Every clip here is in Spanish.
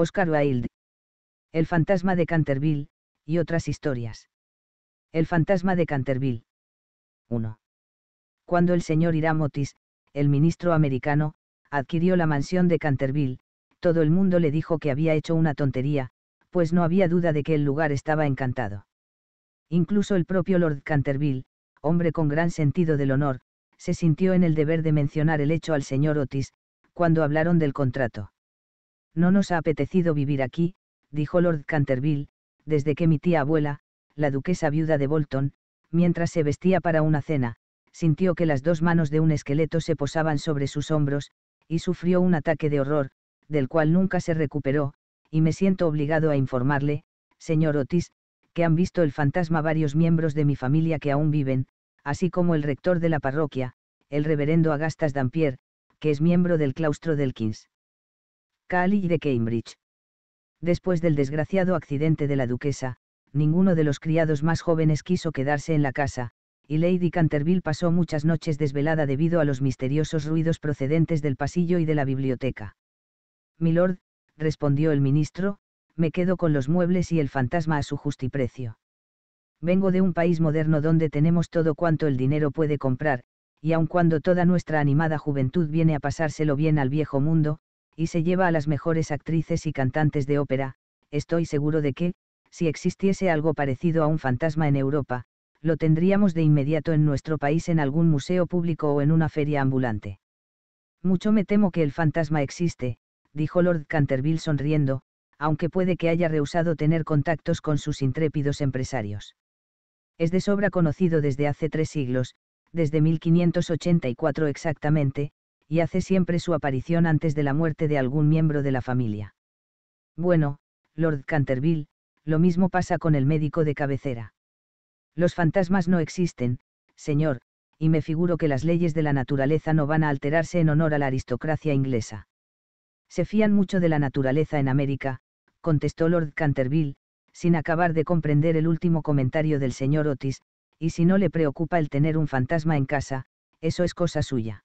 Oscar Wilde. El fantasma de Canterville, y otras historias. El fantasma de Canterville. 1. Cuando el señor Otis, el ministro americano, adquirió la mansión de Canterville, todo el mundo le dijo que había hecho una tontería, pues no había duda de que el lugar estaba encantado. Incluso el propio Lord Canterville, hombre con gran sentido del honor, se sintió en el deber de mencionar el hecho al señor Otis, cuando hablaron del contrato. No nos ha apetecido vivir aquí, dijo Lord Canterville, desde que mi tía abuela, la duquesa viuda de Bolton, mientras se vestía para una cena, sintió que las dos manos de un esqueleto se posaban sobre sus hombros, y sufrió un ataque de horror, del cual nunca se recuperó, y me siento obligado a informarle, señor Otis, que han visto el fantasma varios miembros de mi familia que aún viven, así como el rector de la parroquia, el reverendo Agastas Dampier, que es miembro del claustro del Kings. Cali y de Cambridge. Después del desgraciado accidente de la duquesa, ninguno de los criados más jóvenes quiso quedarse en la casa, y Lady Canterville pasó muchas noches desvelada debido a los misteriosos ruidos procedentes del pasillo y de la biblioteca. Milord, respondió el ministro, me quedo con los muebles y el fantasma a su justiprecio. Vengo de un país moderno donde tenemos todo cuanto el dinero puede comprar, y aun cuando toda nuestra animada juventud viene a pasárselo bien al viejo mundo, y se lleva a las mejores actrices y cantantes de ópera, estoy seguro de que, si existiese algo parecido a un fantasma en Europa, lo tendríamos de inmediato en nuestro país en algún museo público o en una feria ambulante. Mucho me temo que el fantasma existe, dijo Lord Canterville sonriendo, aunque puede que haya rehusado tener contactos con sus intrépidos empresarios. Es de sobra conocido desde hace tres siglos, desde 1584 exactamente, y hace siempre su aparición antes de la muerte de algún miembro de la familia. Bueno, Lord Canterville, lo mismo pasa con el médico de cabecera. Los fantasmas no existen, señor, y me figuro que las leyes de la naturaleza no van a alterarse en honor a la aristocracia inglesa. Se fían mucho de la naturaleza en América, contestó Lord Canterville, sin acabar de comprender el último comentario del señor Otis, y si no le preocupa el tener un fantasma en casa, eso es cosa suya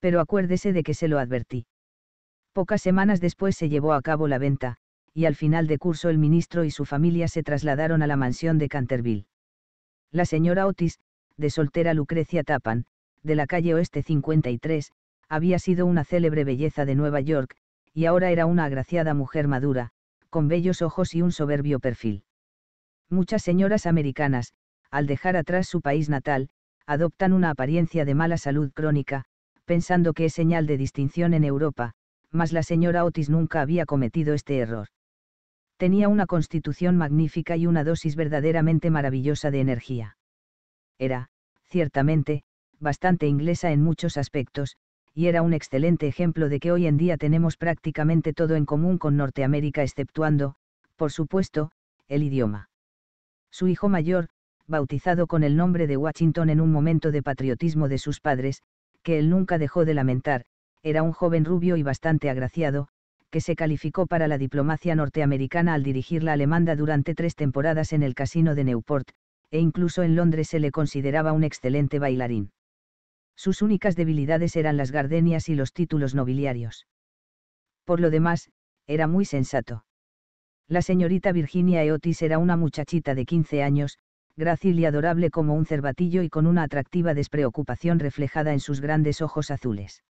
pero acuérdese de que se lo advertí. Pocas semanas después se llevó a cabo la venta, y al final de curso el ministro y su familia se trasladaron a la mansión de Canterville. La señora Otis, de soltera Lucrecia Tapan, de la calle Oeste 53, había sido una célebre belleza de Nueva York, y ahora era una agraciada mujer madura, con bellos ojos y un soberbio perfil. Muchas señoras americanas, al dejar atrás su país natal, adoptan una apariencia de mala salud crónica, pensando que es señal de distinción en Europa, mas la señora Otis nunca había cometido este error. Tenía una constitución magnífica y una dosis verdaderamente maravillosa de energía. Era, ciertamente, bastante inglesa en muchos aspectos, y era un excelente ejemplo de que hoy en día tenemos prácticamente todo en común con Norteamérica exceptuando, por supuesto, el idioma. Su hijo mayor, bautizado con el nombre de Washington en un momento de patriotismo de sus padres, que él nunca dejó de lamentar, era un joven rubio y bastante agraciado, que se calificó para la diplomacia norteamericana al dirigir la alemanda durante tres temporadas en el casino de Newport, e incluso en Londres se le consideraba un excelente bailarín. Sus únicas debilidades eran las gardenias y los títulos nobiliarios. Por lo demás, era muy sensato. La señorita Virginia Eotis era una muchachita de 15 años, grácil y adorable como un cervatillo y con una atractiva despreocupación reflejada en sus grandes ojos azules.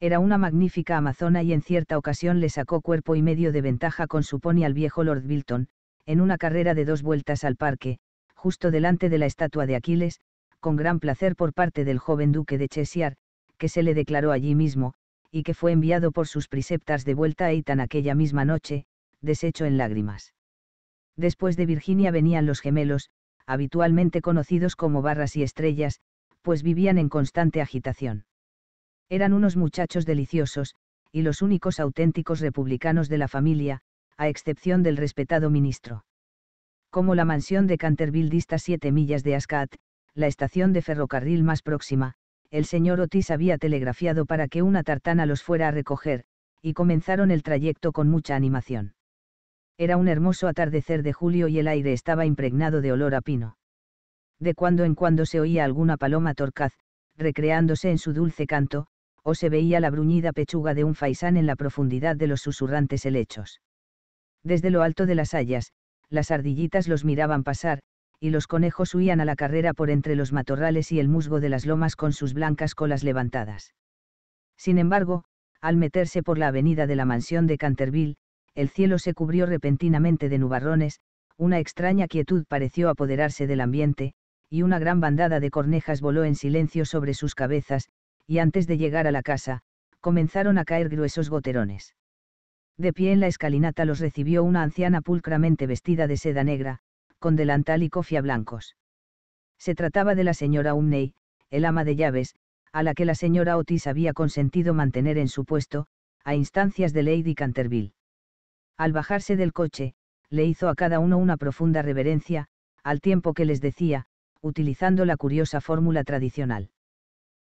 Era una magnífica amazona y en cierta ocasión le sacó cuerpo y medio de ventaja con su pony al viejo Lord Bilton, en una carrera de dos vueltas al parque, justo delante de la estatua de Aquiles, con gran placer por parte del joven duque de Cheshire, que se le declaró allí mismo, y que fue enviado por sus preceptas de vuelta a Eitan aquella misma noche, deshecho en lágrimas. Después de Virginia venían los gemelos, habitualmente conocidos como barras y estrellas, pues vivían en constante agitación. Eran unos muchachos deliciosos, y los únicos auténticos republicanos de la familia, a excepción del respetado ministro. Como la mansión de Canterville dista siete millas de Ascat, la estación de ferrocarril más próxima, el señor Otis había telegrafiado para que una tartana los fuera a recoger, y comenzaron el trayecto con mucha animación. Era un hermoso atardecer de julio y el aire estaba impregnado de olor a pino. De cuando en cuando se oía alguna paloma torcaz, recreándose en su dulce canto, o se veía la bruñida pechuga de un faisán en la profundidad de los susurrantes helechos. Desde lo alto de las hayas, las ardillitas los miraban pasar, y los conejos huían a la carrera por entre los matorrales y el musgo de las lomas con sus blancas colas levantadas. Sin embargo, al meterse por la avenida de la mansión de Canterville, el cielo se cubrió repentinamente de nubarrones, una extraña quietud pareció apoderarse del ambiente, y una gran bandada de cornejas voló en silencio sobre sus cabezas, y antes de llegar a la casa, comenzaron a caer gruesos goterones. De pie en la escalinata los recibió una anciana pulcramente vestida de seda negra, con delantal y cofia blancos. Se trataba de la señora Umney, el ama de llaves, a la que la señora Otis había consentido mantener en su puesto, a instancias de Lady Canterville. Al bajarse del coche, le hizo a cada uno una profunda reverencia, al tiempo que les decía, utilizando la curiosa fórmula tradicional.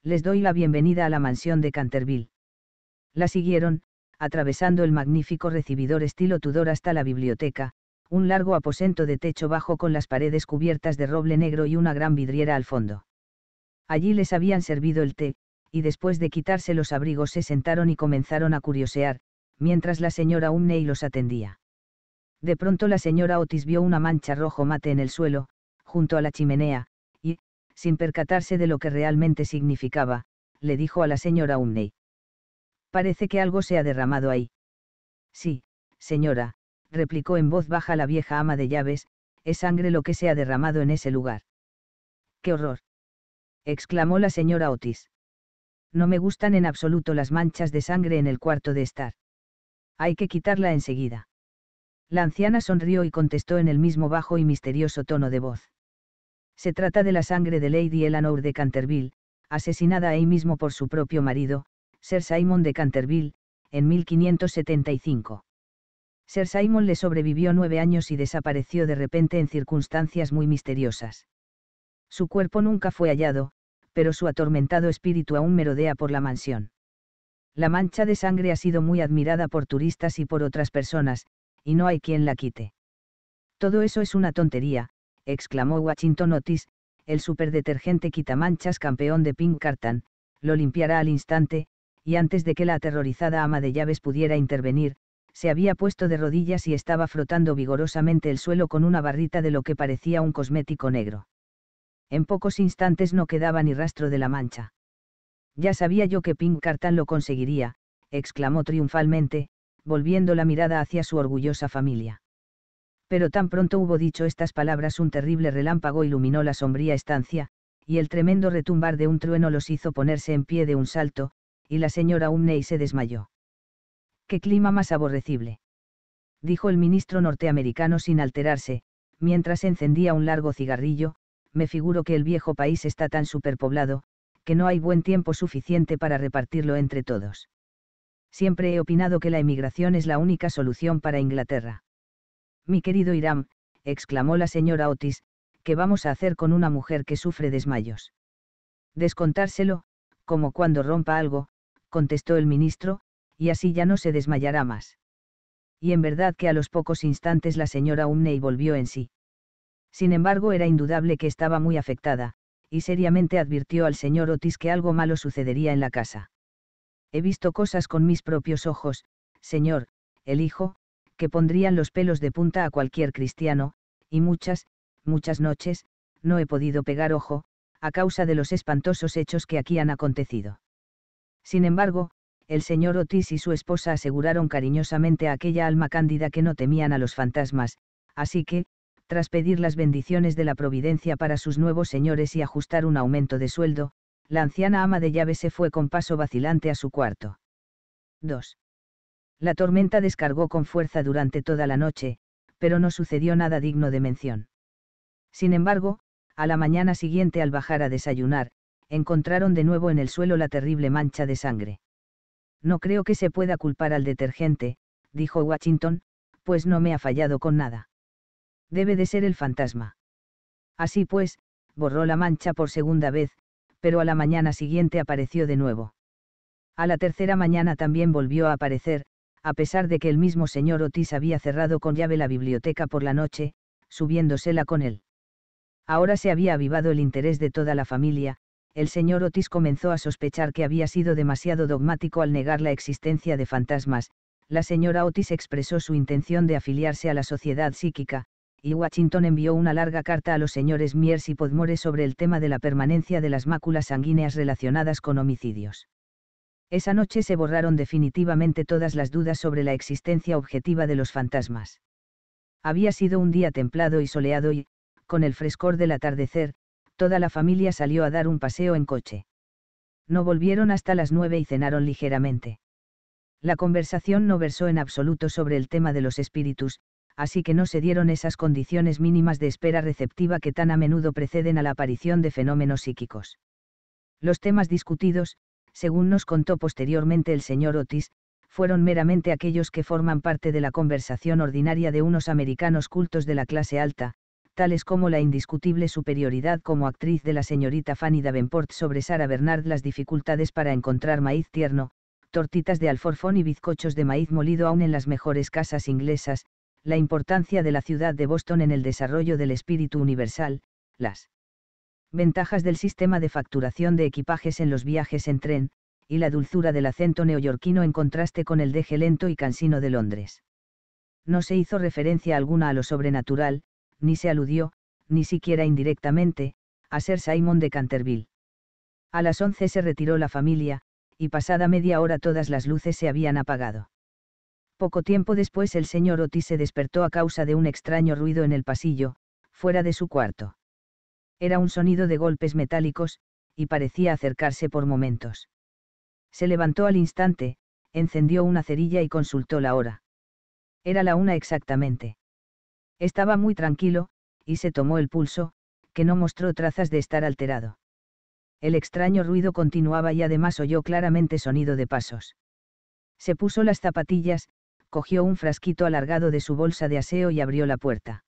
Les doy la bienvenida a la mansión de Canterville. La siguieron, atravesando el magnífico recibidor estilo Tudor hasta la biblioteca, un largo aposento de techo bajo con las paredes cubiertas de roble negro y una gran vidriera al fondo. Allí les habían servido el té, y después de quitarse los abrigos se sentaron y comenzaron a curiosear, mientras la señora Umney los atendía. De pronto la señora Otis vio una mancha rojo mate en el suelo, junto a la chimenea, y, sin percatarse de lo que realmente significaba, le dijo a la señora Umney. Parece que algo se ha derramado ahí. Sí, señora, replicó en voz baja la vieja ama de llaves, es sangre lo que se ha derramado en ese lugar. ¡Qué horror! exclamó la señora Otis. No me gustan en absoluto las manchas de sangre en el cuarto de estar. Hay que quitarla enseguida. La anciana sonrió y contestó en el mismo bajo y misterioso tono de voz. Se trata de la sangre de Lady Eleanor de Canterville, asesinada ahí mismo por su propio marido, Sir Simon de Canterville, en 1575. Sir Simon le sobrevivió nueve años y desapareció de repente en circunstancias muy misteriosas. Su cuerpo nunca fue hallado, pero su atormentado espíritu aún merodea por la mansión. La mancha de sangre ha sido muy admirada por turistas y por otras personas, y no hay quien la quite. Todo eso es una tontería, exclamó Washington Otis, el superdetergente quitamanchas campeón de Pink Cartan, lo limpiará al instante, y antes de que la aterrorizada ama de llaves pudiera intervenir, se había puesto de rodillas y estaba frotando vigorosamente el suelo con una barrita de lo que parecía un cosmético negro. En pocos instantes no quedaba ni rastro de la mancha. Ya sabía yo que Pink Cartan lo conseguiría, exclamó triunfalmente, volviendo la mirada hacia su orgullosa familia. Pero tan pronto hubo dicho estas palabras un terrible relámpago iluminó la sombría estancia, y el tremendo retumbar de un trueno los hizo ponerse en pie de un salto, y la señora Umney se desmayó. ¡Qué clima más aborrecible! dijo el ministro norteamericano sin alterarse, mientras encendía un largo cigarrillo, me figuro que el viejo país está tan superpoblado, que no hay buen tiempo suficiente para repartirlo entre todos. Siempre he opinado que la emigración es la única solución para Inglaterra. Mi querido Irán, exclamó la señora Otis, ¿qué vamos a hacer con una mujer que sufre desmayos? Descontárselo, como cuando rompa algo, contestó el ministro, y así ya no se desmayará más. Y en verdad que a los pocos instantes la señora Umney volvió en sí. Sin embargo, era indudable que estaba muy afectada, y seriamente advirtió al señor Otis que algo malo sucedería en la casa. He visto cosas con mis propios ojos, señor, el hijo, que pondrían los pelos de punta a cualquier cristiano, y muchas, muchas noches, no he podido pegar ojo, a causa de los espantosos hechos que aquí han acontecido. Sin embargo, el señor Otis y su esposa aseguraron cariñosamente a aquella alma cándida que no temían a los fantasmas, así que, tras pedir las bendiciones de la providencia para sus nuevos señores y ajustar un aumento de sueldo, la anciana ama de llaves se fue con paso vacilante a su cuarto. 2. La tormenta descargó con fuerza durante toda la noche, pero no sucedió nada digno de mención. Sin embargo, a la mañana siguiente al bajar a desayunar, encontraron de nuevo en el suelo la terrible mancha de sangre. No creo que se pueda culpar al detergente, dijo Washington, pues no me ha fallado con nada debe de ser el fantasma. Así pues, borró la mancha por segunda vez, pero a la mañana siguiente apareció de nuevo. A la tercera mañana también volvió a aparecer, a pesar de que el mismo señor Otis había cerrado con llave la biblioteca por la noche, subiéndosela con él. Ahora se había avivado el interés de toda la familia, el señor Otis comenzó a sospechar que había sido demasiado dogmático al negar la existencia de fantasmas, la señora Otis expresó su intención de afiliarse a la sociedad psíquica, y Washington envió una larga carta a los señores Miers y Podmore sobre el tema de la permanencia de las máculas sanguíneas relacionadas con homicidios. Esa noche se borraron definitivamente todas las dudas sobre la existencia objetiva de los fantasmas. Había sido un día templado y soleado y, con el frescor del atardecer, toda la familia salió a dar un paseo en coche. No volvieron hasta las nueve y cenaron ligeramente. La conversación no versó en absoluto sobre el tema de los espíritus, así que no se dieron esas condiciones mínimas de espera receptiva que tan a menudo preceden a la aparición de fenómenos psíquicos. Los temas discutidos, según nos contó posteriormente el señor Otis, fueron meramente aquellos que forman parte de la conversación ordinaria de unos americanos cultos de la clase alta, tales como la indiscutible superioridad como actriz de la señorita Fanny Davenport sobre Sara Bernard, las dificultades para encontrar maíz tierno, tortitas de alforfón y bizcochos de maíz molido aún en las mejores casas inglesas, la importancia de la ciudad de Boston en el desarrollo del espíritu universal, las ventajas del sistema de facturación de equipajes en los viajes en tren, y la dulzura del acento neoyorquino en contraste con el deje lento y cansino de Londres. No se hizo referencia alguna a lo sobrenatural, ni se aludió, ni siquiera indirectamente, a ser Simon de Canterville. A las once se retiró la familia, y pasada media hora todas las luces se habían apagado. Poco tiempo después el señor Otis se despertó a causa de un extraño ruido en el pasillo, fuera de su cuarto. Era un sonido de golpes metálicos, y parecía acercarse por momentos. Se levantó al instante, encendió una cerilla y consultó la hora. Era la una exactamente. Estaba muy tranquilo, y se tomó el pulso, que no mostró trazas de estar alterado. El extraño ruido continuaba y además oyó claramente sonido de pasos. Se puso las zapatillas, cogió un frasquito alargado de su bolsa de aseo y abrió la puerta.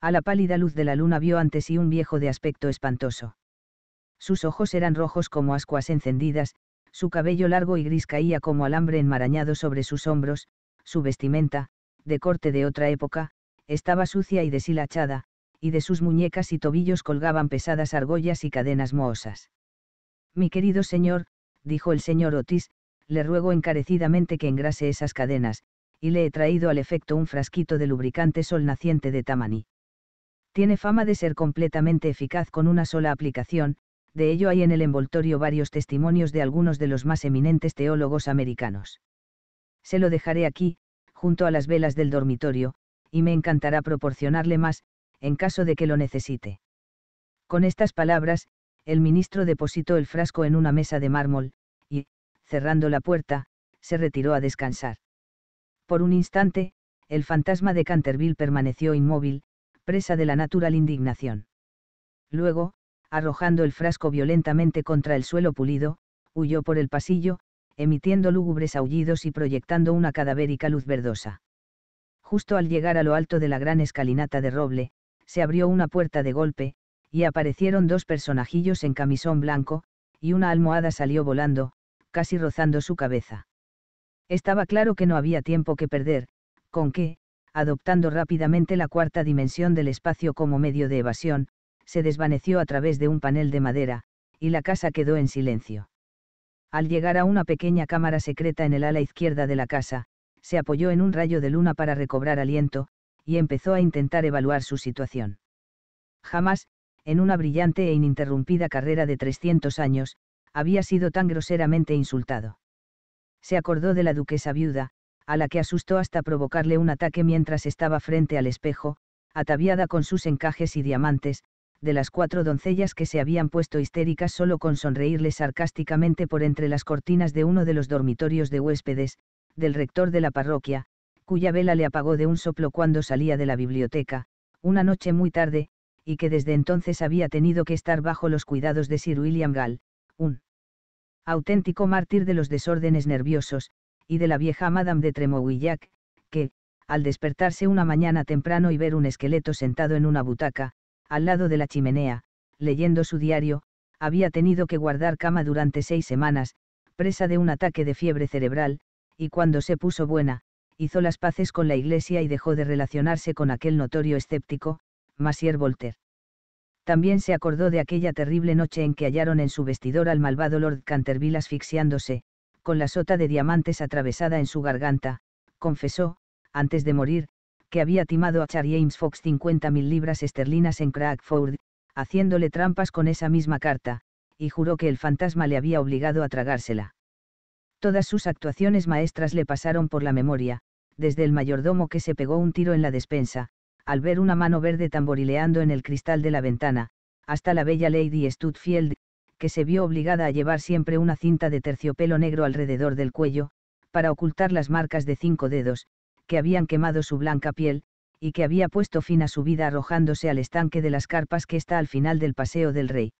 A la pálida luz de la luna vio ante sí un viejo de aspecto espantoso. Sus ojos eran rojos como ascuas encendidas, su cabello largo y gris caía como alambre enmarañado sobre sus hombros, su vestimenta, de corte de otra época, estaba sucia y deshilachada, y de sus muñecas y tobillos colgaban pesadas argollas y cadenas mohosas. Mi querido señor, dijo el señor Otis, le ruego encarecidamente que engrase esas cadenas, y le he traído al efecto un frasquito de lubricante sol naciente de Tamaní. Tiene fama de ser completamente eficaz con una sola aplicación, de ello hay en el envoltorio varios testimonios de algunos de los más eminentes teólogos americanos. Se lo dejaré aquí, junto a las velas del dormitorio, y me encantará proporcionarle más, en caso de que lo necesite. Con estas palabras, el ministro depositó el frasco en una mesa de mármol, y, cerrando la puerta, se retiró a descansar. Por un instante, el fantasma de Canterville permaneció inmóvil, presa de la natural indignación. Luego, arrojando el frasco violentamente contra el suelo pulido, huyó por el pasillo, emitiendo lúgubres aullidos y proyectando una cadavérica luz verdosa. Justo al llegar a lo alto de la gran escalinata de roble, se abrió una puerta de golpe, y aparecieron dos personajillos en camisón blanco, y una almohada salió volando, casi rozando su cabeza. Estaba claro que no había tiempo que perder, con que, adoptando rápidamente la cuarta dimensión del espacio como medio de evasión, se desvaneció a través de un panel de madera, y la casa quedó en silencio. Al llegar a una pequeña cámara secreta en el ala izquierda de la casa, se apoyó en un rayo de luna para recobrar aliento, y empezó a intentar evaluar su situación. Jamás, en una brillante e ininterrumpida carrera de 300 años, había sido tan groseramente insultado se acordó de la duquesa viuda, a la que asustó hasta provocarle un ataque mientras estaba frente al espejo, ataviada con sus encajes y diamantes, de las cuatro doncellas que se habían puesto histéricas solo con sonreírle sarcásticamente por entre las cortinas de uno de los dormitorios de huéspedes, del rector de la parroquia, cuya vela le apagó de un soplo cuando salía de la biblioteca, una noche muy tarde, y que desde entonces había tenido que estar bajo los cuidados de Sir William Gall, un auténtico mártir de los desórdenes nerviosos, y de la vieja Madame de Tremouillac, que, al despertarse una mañana temprano y ver un esqueleto sentado en una butaca, al lado de la chimenea, leyendo su diario, había tenido que guardar cama durante seis semanas, presa de un ataque de fiebre cerebral, y cuando se puso buena, hizo las paces con la iglesia y dejó de relacionarse con aquel notorio escéptico, Masier Voltaire. También se acordó de aquella terrible noche en que hallaron en su vestidor al malvado Lord Canterville asfixiándose, con la sota de diamantes atravesada en su garganta, confesó, antes de morir, que había timado a Char James Fox 50.000 libras esterlinas en Crackford, haciéndole trampas con esa misma carta, y juró que el fantasma le había obligado a tragársela. Todas sus actuaciones maestras le pasaron por la memoria, desde el mayordomo que se pegó un tiro en la despensa, al ver una mano verde tamborileando en el cristal de la ventana, hasta la bella Lady Stutfield, que se vio obligada a llevar siempre una cinta de terciopelo negro alrededor del cuello, para ocultar las marcas de cinco dedos, que habían quemado su blanca piel, y que había puesto fin a su vida arrojándose al estanque de las carpas que está al final del Paseo del Rey.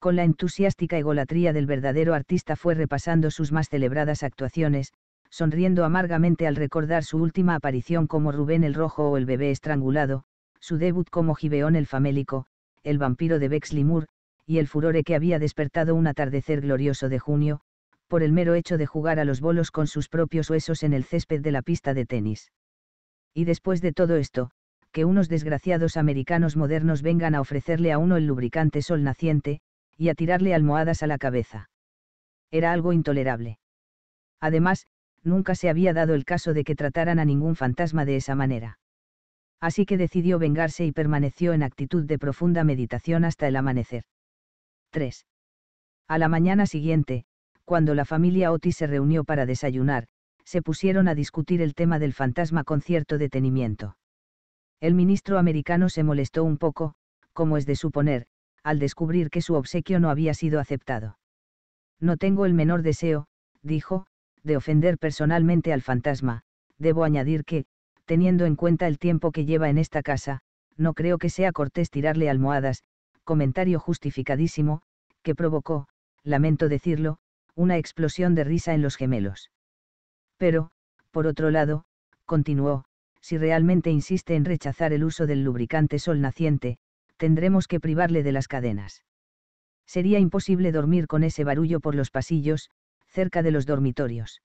Con la entusiástica egolatría del verdadero artista fue repasando sus más celebradas actuaciones, sonriendo amargamente al recordar su última aparición como Rubén el Rojo o el bebé estrangulado, su debut como Gibeón el Famélico, el vampiro de Bexley Moore, y el furore que había despertado un atardecer glorioso de junio, por el mero hecho de jugar a los bolos con sus propios huesos en el césped de la pista de tenis. Y después de todo esto, que unos desgraciados americanos modernos vengan a ofrecerle a uno el lubricante sol naciente, y a tirarle almohadas a la cabeza. Era algo intolerable. Además, nunca se había dado el caso de que trataran a ningún fantasma de esa manera. Así que decidió vengarse y permaneció en actitud de profunda meditación hasta el amanecer. 3. A la mañana siguiente, cuando la familia Otis se reunió para desayunar, se pusieron a discutir el tema del fantasma con cierto detenimiento. El ministro americano se molestó un poco, como es de suponer, al descubrir que su obsequio no había sido aceptado. No tengo el menor deseo, dijo, de ofender personalmente al fantasma, debo añadir que, teniendo en cuenta el tiempo que lleva en esta casa, no creo que sea cortés tirarle almohadas, comentario justificadísimo, que provocó, lamento decirlo, una explosión de risa en los gemelos. Pero, por otro lado, continuó, si realmente insiste en rechazar el uso del lubricante sol naciente, tendremos que privarle de las cadenas. Sería imposible dormir con ese barullo por los pasillos, cerca de los dormitorios.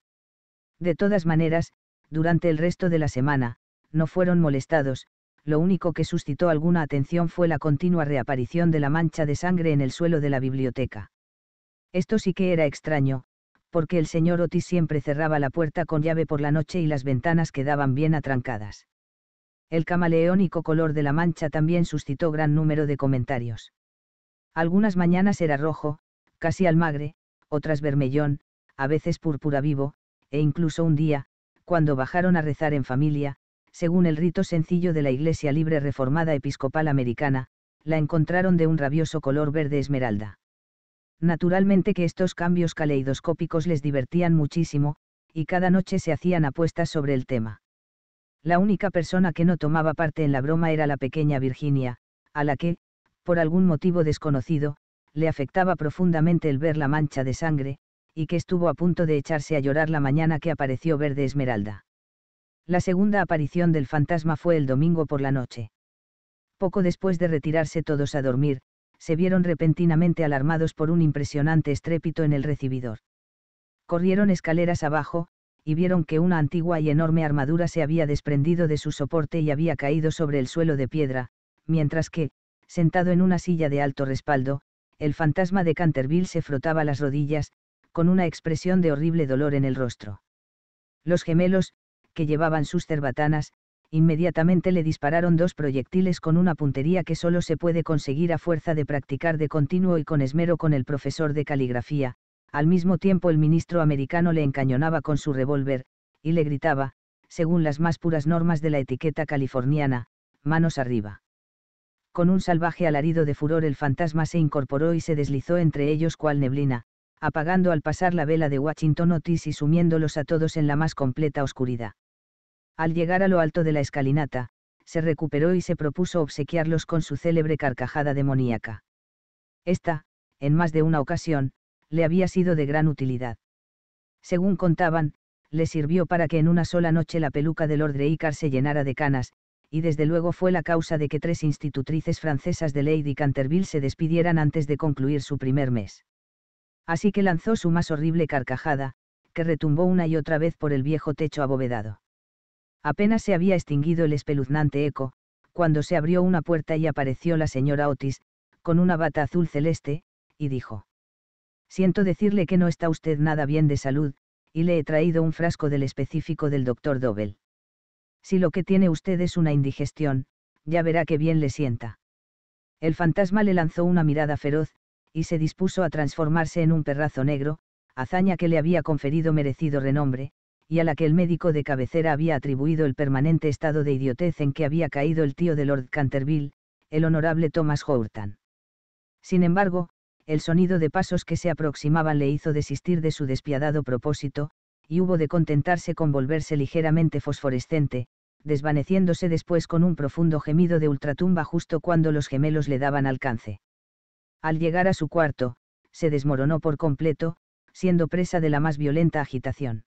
De todas maneras, durante el resto de la semana, no fueron molestados, lo único que suscitó alguna atención fue la continua reaparición de la mancha de sangre en el suelo de la biblioteca. Esto sí que era extraño, porque el señor Otis siempre cerraba la puerta con llave por la noche y las ventanas quedaban bien atrancadas. El camaleónico color de la mancha también suscitó gran número de comentarios. Algunas mañanas era rojo, casi almagre, otras vermellón a veces púrpura vivo, e incluso un día, cuando bajaron a rezar en familia, según el rito sencillo de la Iglesia Libre Reformada Episcopal Americana, la encontraron de un rabioso color verde esmeralda. Naturalmente que estos cambios caleidoscópicos les divertían muchísimo, y cada noche se hacían apuestas sobre el tema. La única persona que no tomaba parte en la broma era la pequeña Virginia, a la que, por algún motivo desconocido, le afectaba profundamente el ver la mancha de sangre, y que estuvo a punto de echarse a llorar la mañana que apareció verde esmeralda. La segunda aparición del fantasma fue el domingo por la noche. Poco después de retirarse todos a dormir, se vieron repentinamente alarmados por un impresionante estrépito en el recibidor. Corrieron escaleras abajo, y vieron que una antigua y enorme armadura se había desprendido de su soporte y había caído sobre el suelo de piedra, mientras que, sentado en una silla de alto respaldo, el fantasma de Canterville se frotaba las rodillas, con una expresión de horrible dolor en el rostro. Los gemelos, que llevaban sus cerbatanas, inmediatamente le dispararon dos proyectiles con una puntería que solo se puede conseguir a fuerza de practicar de continuo y con esmero con el profesor de caligrafía, al mismo tiempo el ministro americano le encañonaba con su revólver, y le gritaba, según las más puras normas de la etiqueta californiana, manos arriba. Con un salvaje alarido de furor el fantasma se incorporó y se deslizó entre ellos cual neblina, apagando al pasar la vela de Washington Otis y sumiéndolos a todos en la más completa oscuridad. Al llegar a lo alto de la escalinata, se recuperó y se propuso obsequiarlos con su célebre carcajada demoníaca. Esta, en más de una ocasión, le había sido de gran utilidad. Según contaban, le sirvió para que en una sola noche la peluca de Lord Icar se llenara de canas, y desde luego fue la causa de que tres institutrices francesas de Lady Canterville se despidieran antes de concluir su primer mes así que lanzó su más horrible carcajada, que retumbó una y otra vez por el viejo techo abovedado. Apenas se había extinguido el espeluznante eco, cuando se abrió una puerta y apareció la señora Otis, con una bata azul celeste, y dijo. Siento decirle que no está usted nada bien de salud, y le he traído un frasco del específico del doctor Dobel. Si lo que tiene usted es una indigestión, ya verá que bien le sienta. El fantasma le lanzó una mirada feroz, y se dispuso a transformarse en un perrazo negro, hazaña que le había conferido merecido renombre, y a la que el médico de cabecera había atribuido el permanente estado de idiotez en que había caído el tío de Lord Canterville, el honorable Thomas Hourton. Sin embargo, el sonido de pasos que se aproximaban le hizo desistir de su despiadado propósito, y hubo de contentarse con volverse ligeramente fosforescente, desvaneciéndose después con un profundo gemido de ultratumba justo cuando los gemelos le daban alcance al llegar a su cuarto, se desmoronó por completo, siendo presa de la más violenta agitación.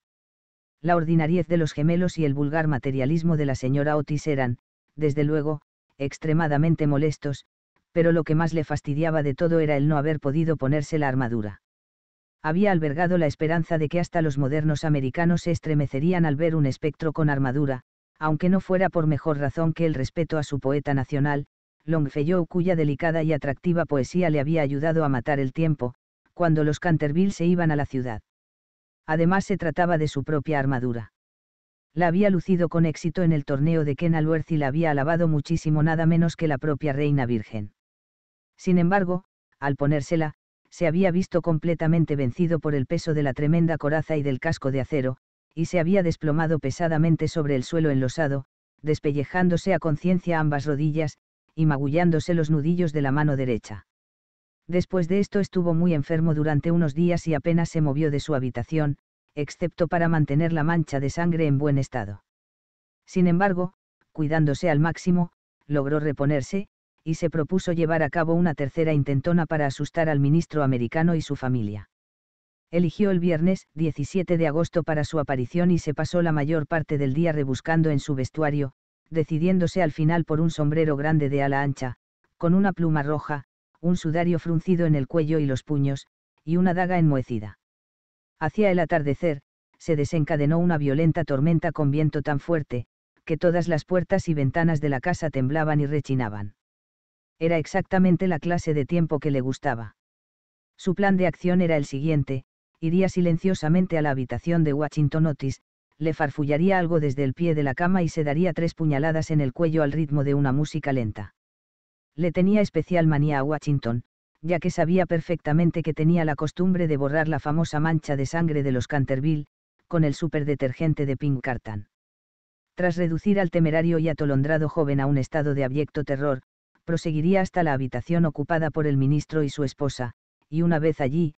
La ordinariez de los gemelos y el vulgar materialismo de la señora Otis eran, desde luego, extremadamente molestos, pero lo que más le fastidiaba de todo era el no haber podido ponerse la armadura. Había albergado la esperanza de que hasta los modernos americanos se estremecerían al ver un espectro con armadura, aunque no fuera por mejor razón que el respeto a su poeta nacional, Longfellow cuya delicada y atractiva poesía le había ayudado a matar el tiempo, cuando los Canterville se iban a la ciudad. Además se trataba de su propia armadura. La había lucido con éxito en el torneo de Kenalworth y la había alabado muchísimo nada menos que la propia reina virgen. Sin embargo, al ponérsela, se había visto completamente vencido por el peso de la tremenda coraza y del casco de acero, y se había desplomado pesadamente sobre el suelo enlosado, despellejándose a conciencia ambas rodillas, y magullándose los nudillos de la mano derecha. Después de esto estuvo muy enfermo durante unos días y apenas se movió de su habitación, excepto para mantener la mancha de sangre en buen estado. Sin embargo, cuidándose al máximo, logró reponerse, y se propuso llevar a cabo una tercera intentona para asustar al ministro americano y su familia. Eligió el viernes 17 de agosto para su aparición y se pasó la mayor parte del día rebuscando en su vestuario, decidiéndose al final por un sombrero grande de ala ancha, con una pluma roja, un sudario fruncido en el cuello y los puños, y una daga enmohecida. Hacia el atardecer, se desencadenó una violenta tormenta con viento tan fuerte, que todas las puertas y ventanas de la casa temblaban y rechinaban. Era exactamente la clase de tiempo que le gustaba. Su plan de acción era el siguiente, iría silenciosamente a la habitación de Washington Otis, le farfullaría algo desde el pie de la cama y se daría tres puñaladas en el cuello al ritmo de una música lenta. Le tenía especial manía a Washington, ya que sabía perfectamente que tenía la costumbre de borrar la famosa mancha de sangre de los Canterville, con el detergente de Pink Cartan. Tras reducir al temerario y atolondrado joven a un estado de abyecto terror, proseguiría hasta la habitación ocupada por el ministro y su esposa, y una vez allí,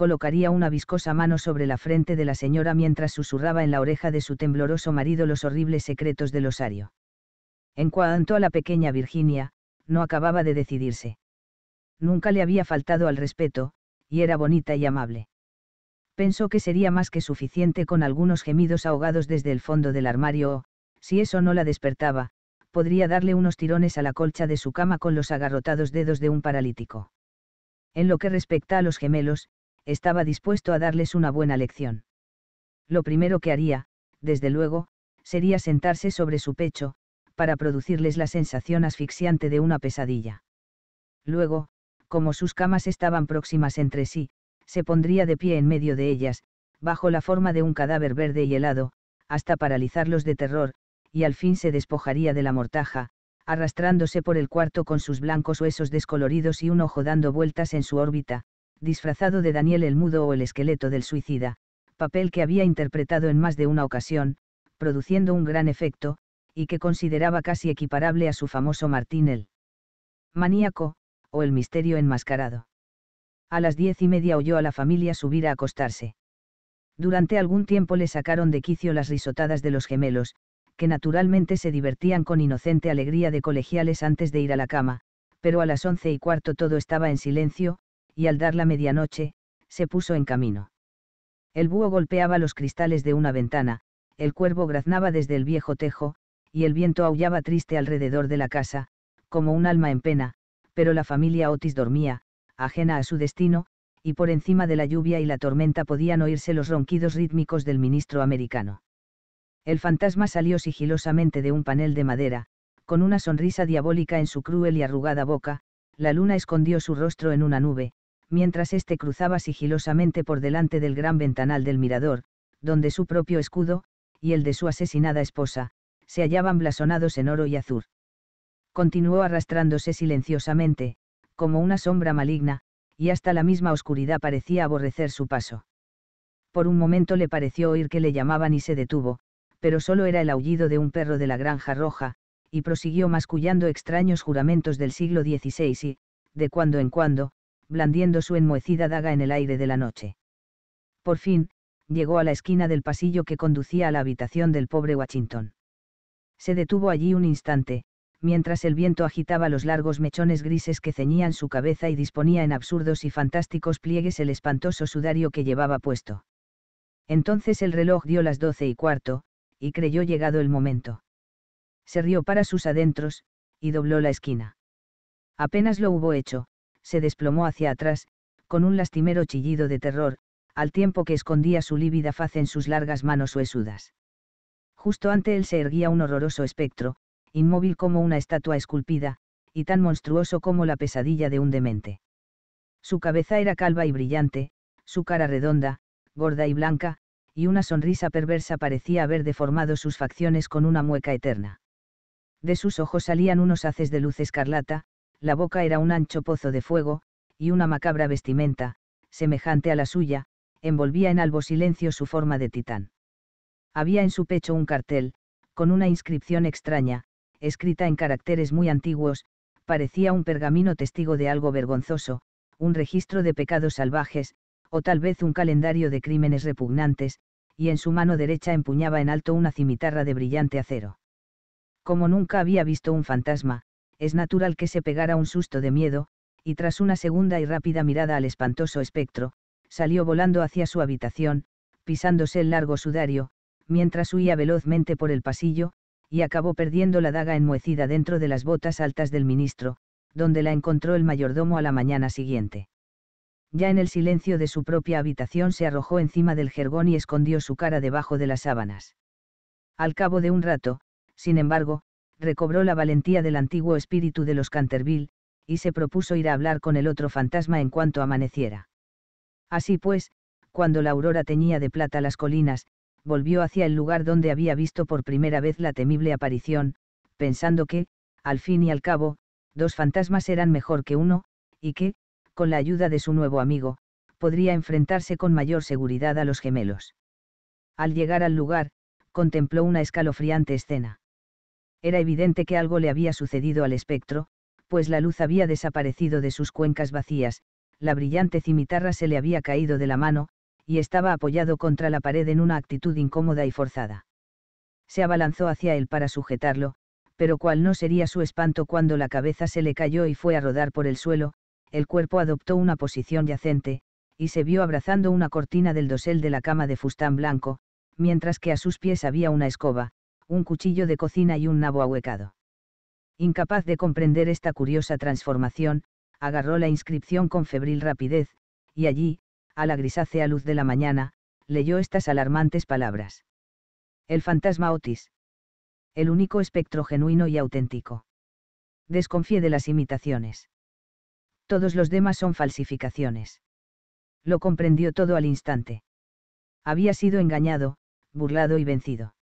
colocaría una viscosa mano sobre la frente de la señora mientras susurraba en la oreja de su tembloroso marido los horribles secretos del osario. En cuanto a la pequeña Virginia, no acababa de decidirse. Nunca le había faltado al respeto, y era bonita y amable. Pensó que sería más que suficiente con algunos gemidos ahogados desde el fondo del armario o, si eso no la despertaba, podría darle unos tirones a la colcha de su cama con los agarrotados dedos de un paralítico. En lo que respecta a los gemelos, estaba dispuesto a darles una buena lección. Lo primero que haría, desde luego, sería sentarse sobre su pecho, para producirles la sensación asfixiante de una pesadilla. Luego, como sus camas estaban próximas entre sí, se pondría de pie en medio de ellas, bajo la forma de un cadáver verde y helado, hasta paralizarlos de terror, y al fin se despojaría de la mortaja, arrastrándose por el cuarto con sus blancos huesos descoloridos y un ojo dando vueltas en su órbita, disfrazado de Daniel el Mudo o el esqueleto del suicida, papel que había interpretado en más de una ocasión, produciendo un gran efecto, y que consideraba casi equiparable a su famoso Martín el maníaco, o el misterio enmascarado. A las diez y media oyó a la familia subir a acostarse. Durante algún tiempo le sacaron de quicio las risotadas de los gemelos, que naturalmente se divertían con inocente alegría de colegiales antes de ir a la cama, pero a las once y cuarto todo estaba en silencio, y al dar la medianoche, se puso en camino. El búho golpeaba los cristales de una ventana, el cuervo graznaba desde el viejo tejo, y el viento aullaba triste alrededor de la casa, como un alma en pena, pero la familia Otis dormía, ajena a su destino, y por encima de la lluvia y la tormenta podían oírse los ronquidos rítmicos del ministro americano. El fantasma salió sigilosamente de un panel de madera, con una sonrisa diabólica en su cruel y arrugada boca, la luna escondió su rostro en una nube, mientras éste cruzaba sigilosamente por delante del gran ventanal del mirador, donde su propio escudo, y el de su asesinada esposa, se hallaban blasonados en oro y azul. Continuó arrastrándose silenciosamente, como una sombra maligna, y hasta la misma oscuridad parecía aborrecer su paso. Por un momento le pareció oír que le llamaban y se detuvo, pero solo era el aullido de un perro de la granja roja, y prosiguió mascullando extraños juramentos del siglo XVI y, de cuando en cuando, blandiendo su enmohecida daga en el aire de la noche. Por fin, llegó a la esquina del pasillo que conducía a la habitación del pobre Washington. Se detuvo allí un instante, mientras el viento agitaba los largos mechones grises que ceñían su cabeza y disponía en absurdos y fantásticos pliegues el espantoso sudario que llevaba puesto. Entonces el reloj dio las doce y cuarto, y creyó llegado el momento. Se rió para sus adentros, y dobló la esquina. Apenas lo hubo hecho, se desplomó hacia atrás, con un lastimero chillido de terror, al tiempo que escondía su lívida faz en sus largas manos huesudas. Justo ante él se erguía un horroroso espectro, inmóvil como una estatua esculpida, y tan monstruoso como la pesadilla de un demente. Su cabeza era calva y brillante, su cara redonda, gorda y blanca, y una sonrisa perversa parecía haber deformado sus facciones con una mueca eterna. De sus ojos salían unos haces de luz escarlata, la boca era un ancho pozo de fuego, y una macabra vestimenta, semejante a la suya, envolvía en albo silencio su forma de titán. Había en su pecho un cartel, con una inscripción extraña, escrita en caracteres muy antiguos, parecía un pergamino testigo de algo vergonzoso, un registro de pecados salvajes, o tal vez un calendario de crímenes repugnantes, y en su mano derecha empuñaba en alto una cimitarra de brillante acero. Como nunca había visto un fantasma, es natural que se pegara un susto de miedo, y tras una segunda y rápida mirada al espantoso espectro, salió volando hacia su habitación, pisándose el largo sudario, mientras huía velozmente por el pasillo, y acabó perdiendo la daga enmuecida dentro de las botas altas del ministro, donde la encontró el mayordomo a la mañana siguiente. Ya en el silencio de su propia habitación se arrojó encima del jergón y escondió su cara debajo de las sábanas. Al cabo de un rato, sin embargo, recobró la valentía del antiguo espíritu de los Canterville, y se propuso ir a hablar con el otro fantasma en cuanto amaneciera. Así pues, cuando la aurora teñía de plata las colinas, volvió hacia el lugar donde había visto por primera vez la temible aparición, pensando que, al fin y al cabo, dos fantasmas eran mejor que uno, y que, con la ayuda de su nuevo amigo, podría enfrentarse con mayor seguridad a los gemelos. Al llegar al lugar, contempló una escalofriante escena era evidente que algo le había sucedido al espectro, pues la luz había desaparecido de sus cuencas vacías, la brillante cimitarra se le había caído de la mano, y estaba apoyado contra la pared en una actitud incómoda y forzada. Se abalanzó hacia él para sujetarlo, pero cuál no sería su espanto cuando la cabeza se le cayó y fue a rodar por el suelo, el cuerpo adoptó una posición yacente, y se vio abrazando una cortina del dosel de la cama de fustán blanco, mientras que a sus pies había una escoba, un cuchillo de cocina y un nabo ahuecado. Incapaz de comprender esta curiosa transformación, agarró la inscripción con febril rapidez, y allí, a la grisácea luz de la mañana, leyó estas alarmantes palabras. El fantasma Otis. El único espectro genuino y auténtico. Desconfíe de las imitaciones. Todos los demás son falsificaciones. Lo comprendió todo al instante. Había sido engañado, burlado y vencido.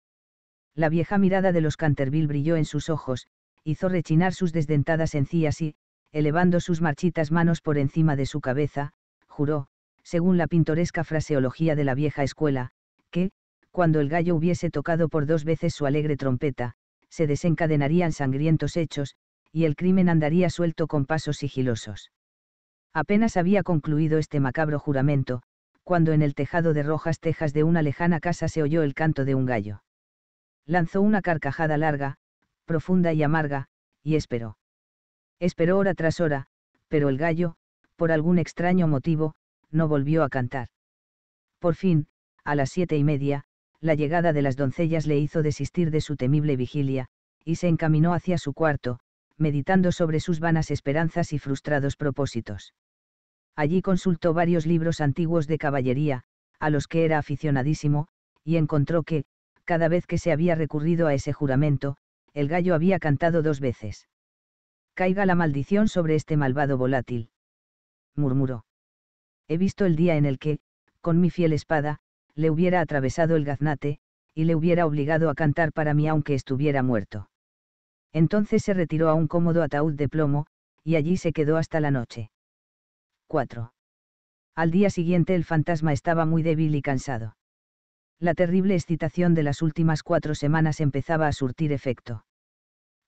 La vieja mirada de los Canterville brilló en sus ojos, hizo rechinar sus desdentadas encías y, elevando sus marchitas manos por encima de su cabeza, juró, según la pintoresca fraseología de la vieja escuela, que, cuando el gallo hubiese tocado por dos veces su alegre trompeta, se desencadenarían sangrientos hechos, y el crimen andaría suelto con pasos sigilosos. Apenas había concluido este macabro juramento, cuando en el tejado de rojas tejas de una lejana casa se oyó el canto de un gallo. Lanzó una carcajada larga, profunda y amarga, y esperó. Esperó hora tras hora, pero el gallo, por algún extraño motivo, no volvió a cantar. Por fin, a las siete y media, la llegada de las doncellas le hizo desistir de su temible vigilia, y se encaminó hacia su cuarto, meditando sobre sus vanas esperanzas y frustrados propósitos. Allí consultó varios libros antiguos de caballería, a los que era aficionadísimo, y encontró que, cada vez que se había recurrido a ese juramento, el gallo había cantado dos veces. Caiga la maldición sobre este malvado volátil. murmuró. He visto el día en el que, con mi fiel espada, le hubiera atravesado el gaznate, y le hubiera obligado a cantar para mí aunque estuviera muerto. Entonces se retiró a un cómodo ataúd de plomo, y allí se quedó hasta la noche. 4. Al día siguiente el fantasma estaba muy débil y cansado la terrible excitación de las últimas cuatro semanas empezaba a surtir efecto.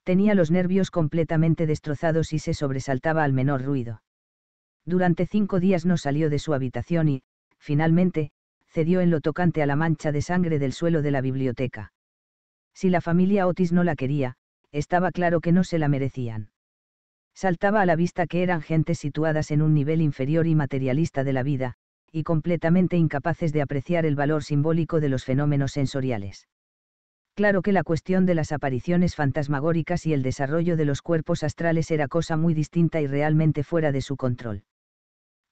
Tenía los nervios completamente destrozados y se sobresaltaba al menor ruido. Durante cinco días no salió de su habitación y, finalmente, cedió en lo tocante a la mancha de sangre del suelo de la biblioteca. Si la familia Otis no la quería, estaba claro que no se la merecían. Saltaba a la vista que eran gentes situadas en un nivel inferior y materialista de la vida, y completamente incapaces de apreciar el valor simbólico de los fenómenos sensoriales. Claro que la cuestión de las apariciones fantasmagóricas y el desarrollo de los cuerpos astrales era cosa muy distinta y realmente fuera de su control.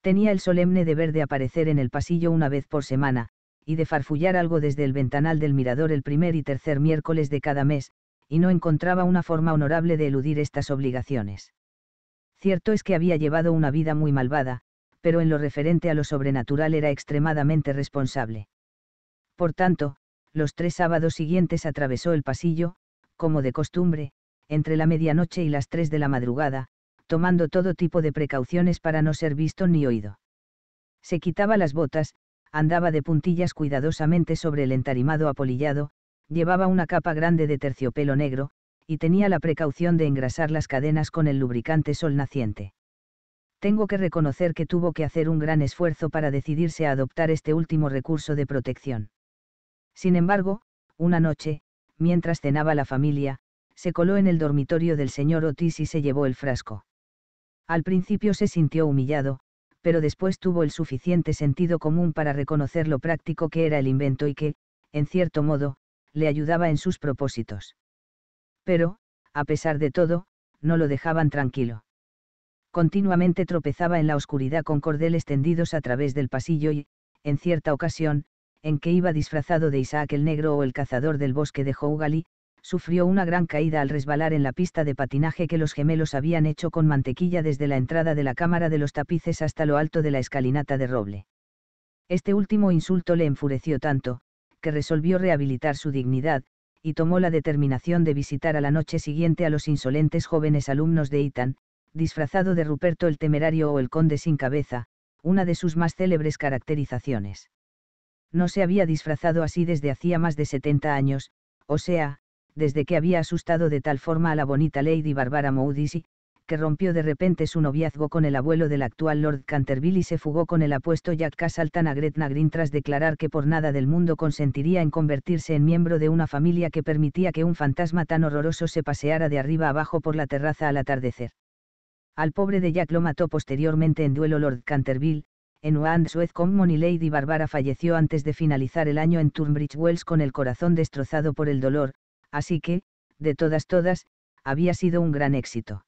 Tenía el solemne deber de aparecer en el pasillo una vez por semana, y de farfullar algo desde el ventanal del mirador el primer y tercer miércoles de cada mes, y no encontraba una forma honorable de eludir estas obligaciones. Cierto es que había llevado una vida muy malvada, pero en lo referente a lo sobrenatural era extremadamente responsable. Por tanto, los tres sábados siguientes atravesó el pasillo, como de costumbre, entre la medianoche y las tres de la madrugada, tomando todo tipo de precauciones para no ser visto ni oído. Se quitaba las botas, andaba de puntillas cuidadosamente sobre el entarimado apolillado, llevaba una capa grande de terciopelo negro, y tenía la precaución de engrasar las cadenas con el lubricante sol naciente tengo que reconocer que tuvo que hacer un gran esfuerzo para decidirse a adoptar este último recurso de protección. Sin embargo, una noche, mientras cenaba la familia, se coló en el dormitorio del señor Otis y se llevó el frasco. Al principio se sintió humillado, pero después tuvo el suficiente sentido común para reconocer lo práctico que era el invento y que, en cierto modo, le ayudaba en sus propósitos. Pero, a pesar de todo, no lo dejaban tranquilo continuamente tropezaba en la oscuridad con cordeles tendidos a través del pasillo y, en cierta ocasión, en que iba disfrazado de Isaac el Negro o el cazador del bosque de Hougali, sufrió una gran caída al resbalar en la pista de patinaje que los gemelos habían hecho con mantequilla desde la entrada de la cámara de los tapices hasta lo alto de la escalinata de roble. Este último insulto le enfureció tanto, que resolvió rehabilitar su dignidad, y tomó la determinación de visitar a la noche siguiente a los insolentes jóvenes alumnos de Itan, disfrazado de Ruperto el Temerario o el Conde sin cabeza, una de sus más célebres caracterizaciones. No se había disfrazado así desde hacía más de 70 años, o sea, desde que había asustado de tal forma a la bonita Lady Barbara Moudisi, que rompió de repente su noviazgo con el abuelo del actual Lord Canterville y se fugó con el apuesto Jack Castleton a Gretna Green tras declarar que por nada del mundo consentiría en convertirse en miembro de una familia que permitía que un fantasma tan horroroso se paseara de arriba abajo por la terraza al atardecer. Al pobre de Jack lo mató posteriormente en duelo Lord Canterville, en Wandsworth Common y Lady Barbara falleció antes de finalizar el año en Turnbridge Wells con el corazón destrozado por el dolor, así que, de todas todas, había sido un gran éxito.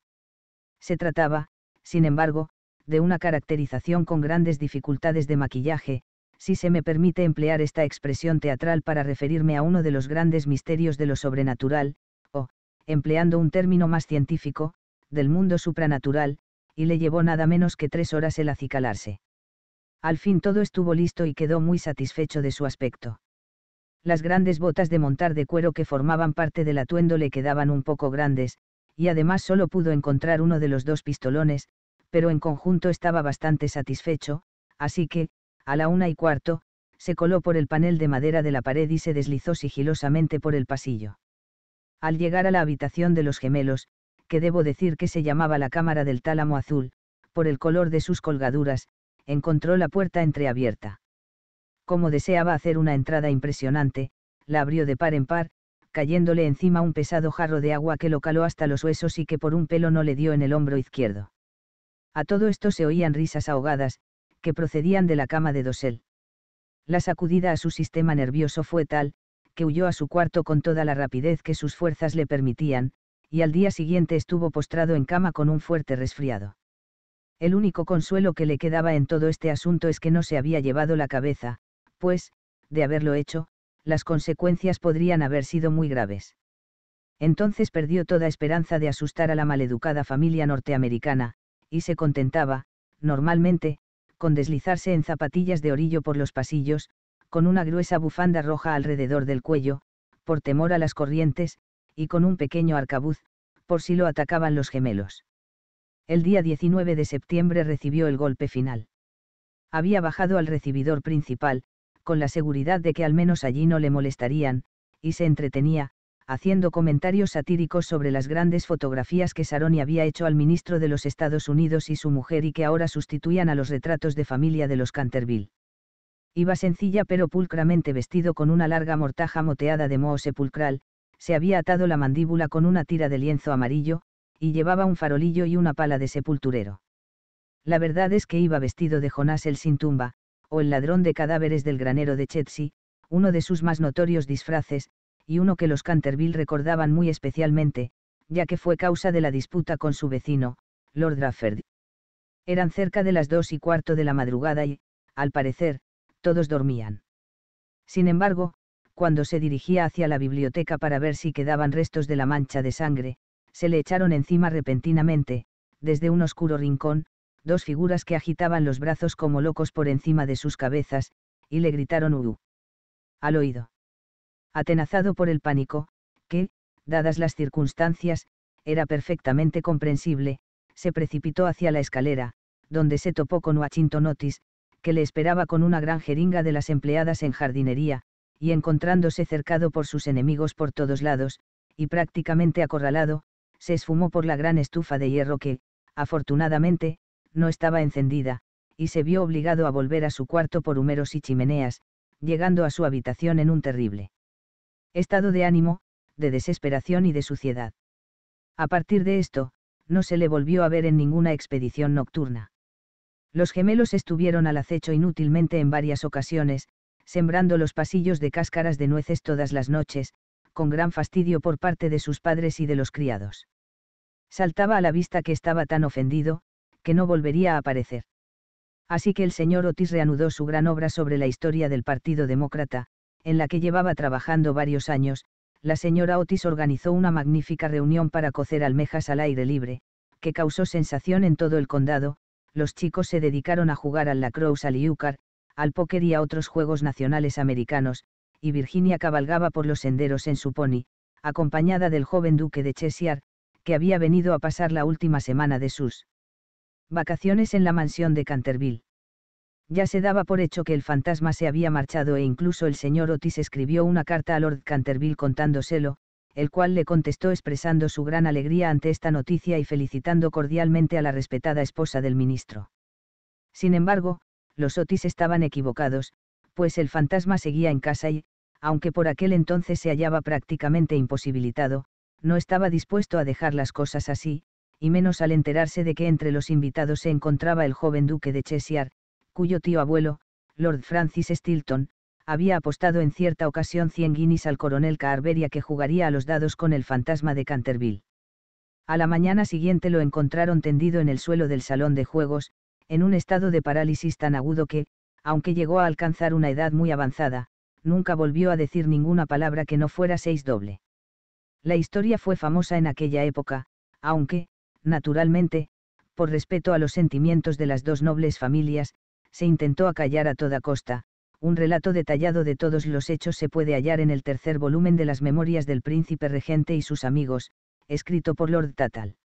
Se trataba, sin embargo, de una caracterización con grandes dificultades de maquillaje, si se me permite emplear esta expresión teatral para referirme a uno de los grandes misterios de lo sobrenatural, o, empleando un término más científico, del mundo supranatural, y le llevó nada menos que tres horas el acicalarse. Al fin todo estuvo listo y quedó muy satisfecho de su aspecto. Las grandes botas de montar de cuero que formaban parte del atuendo le quedaban un poco grandes, y además solo pudo encontrar uno de los dos pistolones, pero en conjunto estaba bastante satisfecho, así que, a la una y cuarto, se coló por el panel de madera de la pared y se deslizó sigilosamente por el pasillo. Al llegar a la habitación de los gemelos, que debo decir que se llamaba la Cámara del Tálamo Azul, por el color de sus colgaduras, encontró la puerta entreabierta. Como deseaba hacer una entrada impresionante, la abrió de par en par, cayéndole encima un pesado jarro de agua que lo caló hasta los huesos y que por un pelo no le dio en el hombro izquierdo. A todo esto se oían risas ahogadas, que procedían de la cama de dosel. La sacudida a su sistema nervioso fue tal, que huyó a su cuarto con toda la rapidez que sus fuerzas le permitían, y al día siguiente estuvo postrado en cama con un fuerte resfriado. El único consuelo que le quedaba en todo este asunto es que no se había llevado la cabeza, pues, de haberlo hecho, las consecuencias podrían haber sido muy graves. Entonces perdió toda esperanza de asustar a la maleducada familia norteamericana, y se contentaba, normalmente, con deslizarse en zapatillas de orillo por los pasillos, con una gruesa bufanda roja alrededor del cuello, por temor a las corrientes, y con un pequeño arcabuz, por si lo atacaban los gemelos. El día 19 de septiembre recibió el golpe final. Había bajado al recibidor principal, con la seguridad de que al menos allí no le molestarían, y se entretenía, haciendo comentarios satíricos sobre las grandes fotografías que Saroni había hecho al ministro de los Estados Unidos y su mujer y que ahora sustituían a los retratos de familia de los Canterville. Iba sencilla pero pulcramente vestido con una larga mortaja moteada de moho sepulcral, se había atado la mandíbula con una tira de lienzo amarillo, y llevaba un farolillo y una pala de sepulturero. La verdad es que iba vestido de Jonás el sin tumba, o el ladrón de cadáveres del granero de Chetsey, uno de sus más notorios disfraces, y uno que los Canterville recordaban muy especialmente, ya que fue causa de la disputa con su vecino, Lord Rufford. Eran cerca de las dos y cuarto de la madrugada y, al parecer, todos dormían. Sin embargo, cuando se dirigía hacia la biblioteca para ver si quedaban restos de la mancha de sangre, se le echaron encima repentinamente, desde un oscuro rincón, dos figuras que agitaban los brazos como locos por encima de sus cabezas, y le gritaron Uru. Al oído. Atenazado por el pánico, que, dadas las circunstancias, era perfectamente comprensible, se precipitó hacia la escalera, donde se topó con Washington Otis, que le esperaba con una gran jeringa de las empleadas en jardinería, y encontrándose cercado por sus enemigos por todos lados, y prácticamente acorralado, se esfumó por la gran estufa de hierro que, afortunadamente, no estaba encendida, y se vio obligado a volver a su cuarto por humeros y chimeneas, llegando a su habitación en un terrible estado de ánimo, de desesperación y de suciedad. A partir de esto, no se le volvió a ver en ninguna expedición nocturna. Los gemelos estuvieron al acecho inútilmente en varias ocasiones, sembrando los pasillos de cáscaras de nueces todas las noches, con gran fastidio por parte de sus padres y de los criados. Saltaba a la vista que estaba tan ofendido, que no volvería a aparecer. Así que el señor Otis reanudó su gran obra sobre la historia del Partido Demócrata, en la que llevaba trabajando varios años, la señora Otis organizó una magnífica reunión para cocer almejas al aire libre, que causó sensación en todo el condado, los chicos se dedicaron a jugar al lacrosse al Iucar, al póker y a otros juegos nacionales americanos, y Virginia cabalgaba por los senderos en su pony, acompañada del joven duque de Cheshire, que había venido a pasar la última semana de sus vacaciones en la mansión de Canterville. Ya se daba por hecho que el fantasma se había marchado e incluso el señor Otis escribió una carta a Lord Canterville contándoselo, el cual le contestó expresando su gran alegría ante esta noticia y felicitando cordialmente a la respetada esposa del ministro. Sin embargo, los Otis estaban equivocados, pues el fantasma seguía en casa y, aunque por aquel entonces se hallaba prácticamente imposibilitado, no estaba dispuesto a dejar las cosas así, y menos al enterarse de que entre los invitados se encontraba el joven duque de Cheshire, cuyo tío abuelo, Lord Francis Stilton, había apostado en cierta ocasión 100 guineas al coronel Carberia que jugaría a los dados con el fantasma de Canterville. A la mañana siguiente lo encontraron tendido en el suelo del salón de juegos, en un estado de parálisis tan agudo que, aunque llegó a alcanzar una edad muy avanzada, nunca volvió a decir ninguna palabra que no fuera seis doble. La historia fue famosa en aquella época, aunque, naturalmente, por respeto a los sentimientos de las dos nobles familias, se intentó acallar a toda costa. Un relato detallado de todos los hechos se puede hallar en el tercer volumen de las Memorias del Príncipe Regente y sus amigos, escrito por Lord Tatal.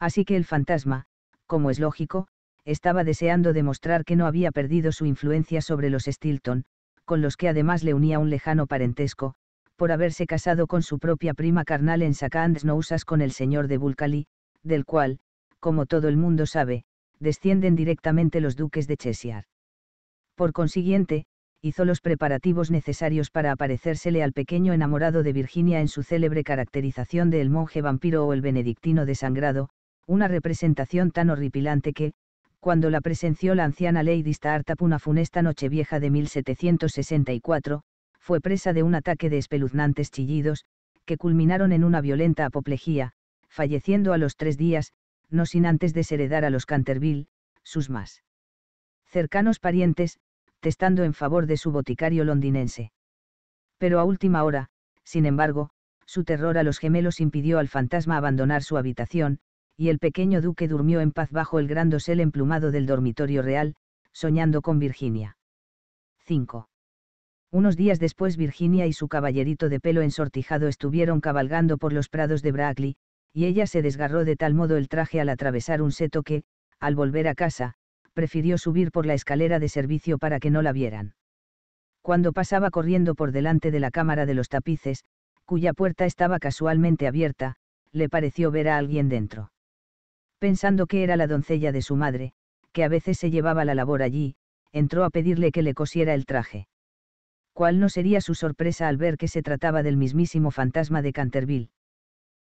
Así que el fantasma, como es lógico, estaba deseando demostrar que no había perdido su influencia sobre los Stilton, con los que además le unía un lejano parentesco, por haberse casado con su propia prima carnal en Sacand Nousas con el señor de Bulcali, del cual, como todo el mundo sabe, descienden directamente los duques de Cheshire. Por consiguiente, hizo los preparativos necesarios para aparecérsele al pequeño enamorado de Virginia en su célebre caracterización de El monje vampiro o el benedictino desangrado, una representación tan horripilante que, cuando la presenció la anciana Lady Startup una funesta noche vieja de 1764, fue presa de un ataque de espeluznantes chillidos, que culminaron en una violenta apoplejía, falleciendo a los tres días, no sin antes desheredar a los Canterville, sus más cercanos parientes, testando en favor de su boticario londinense. Pero a última hora, sin embargo, su terror a los gemelos impidió al fantasma abandonar su habitación, y el pequeño duque durmió en paz bajo el gran dosel emplumado del dormitorio real, soñando con Virginia. 5. Unos días después Virginia y su caballerito de pelo ensortijado estuvieron cabalgando por los prados de Brackley, y ella se desgarró de tal modo el traje al atravesar un seto que, al volver a casa, prefirió subir por la escalera de servicio para que no la vieran. Cuando pasaba corriendo por delante de la cámara de los tapices, cuya puerta estaba casualmente abierta, le pareció ver a alguien dentro pensando que era la doncella de su madre, que a veces se llevaba la labor allí, entró a pedirle que le cosiera el traje. ¿Cuál no sería su sorpresa al ver que se trataba del mismísimo fantasma de Canterville?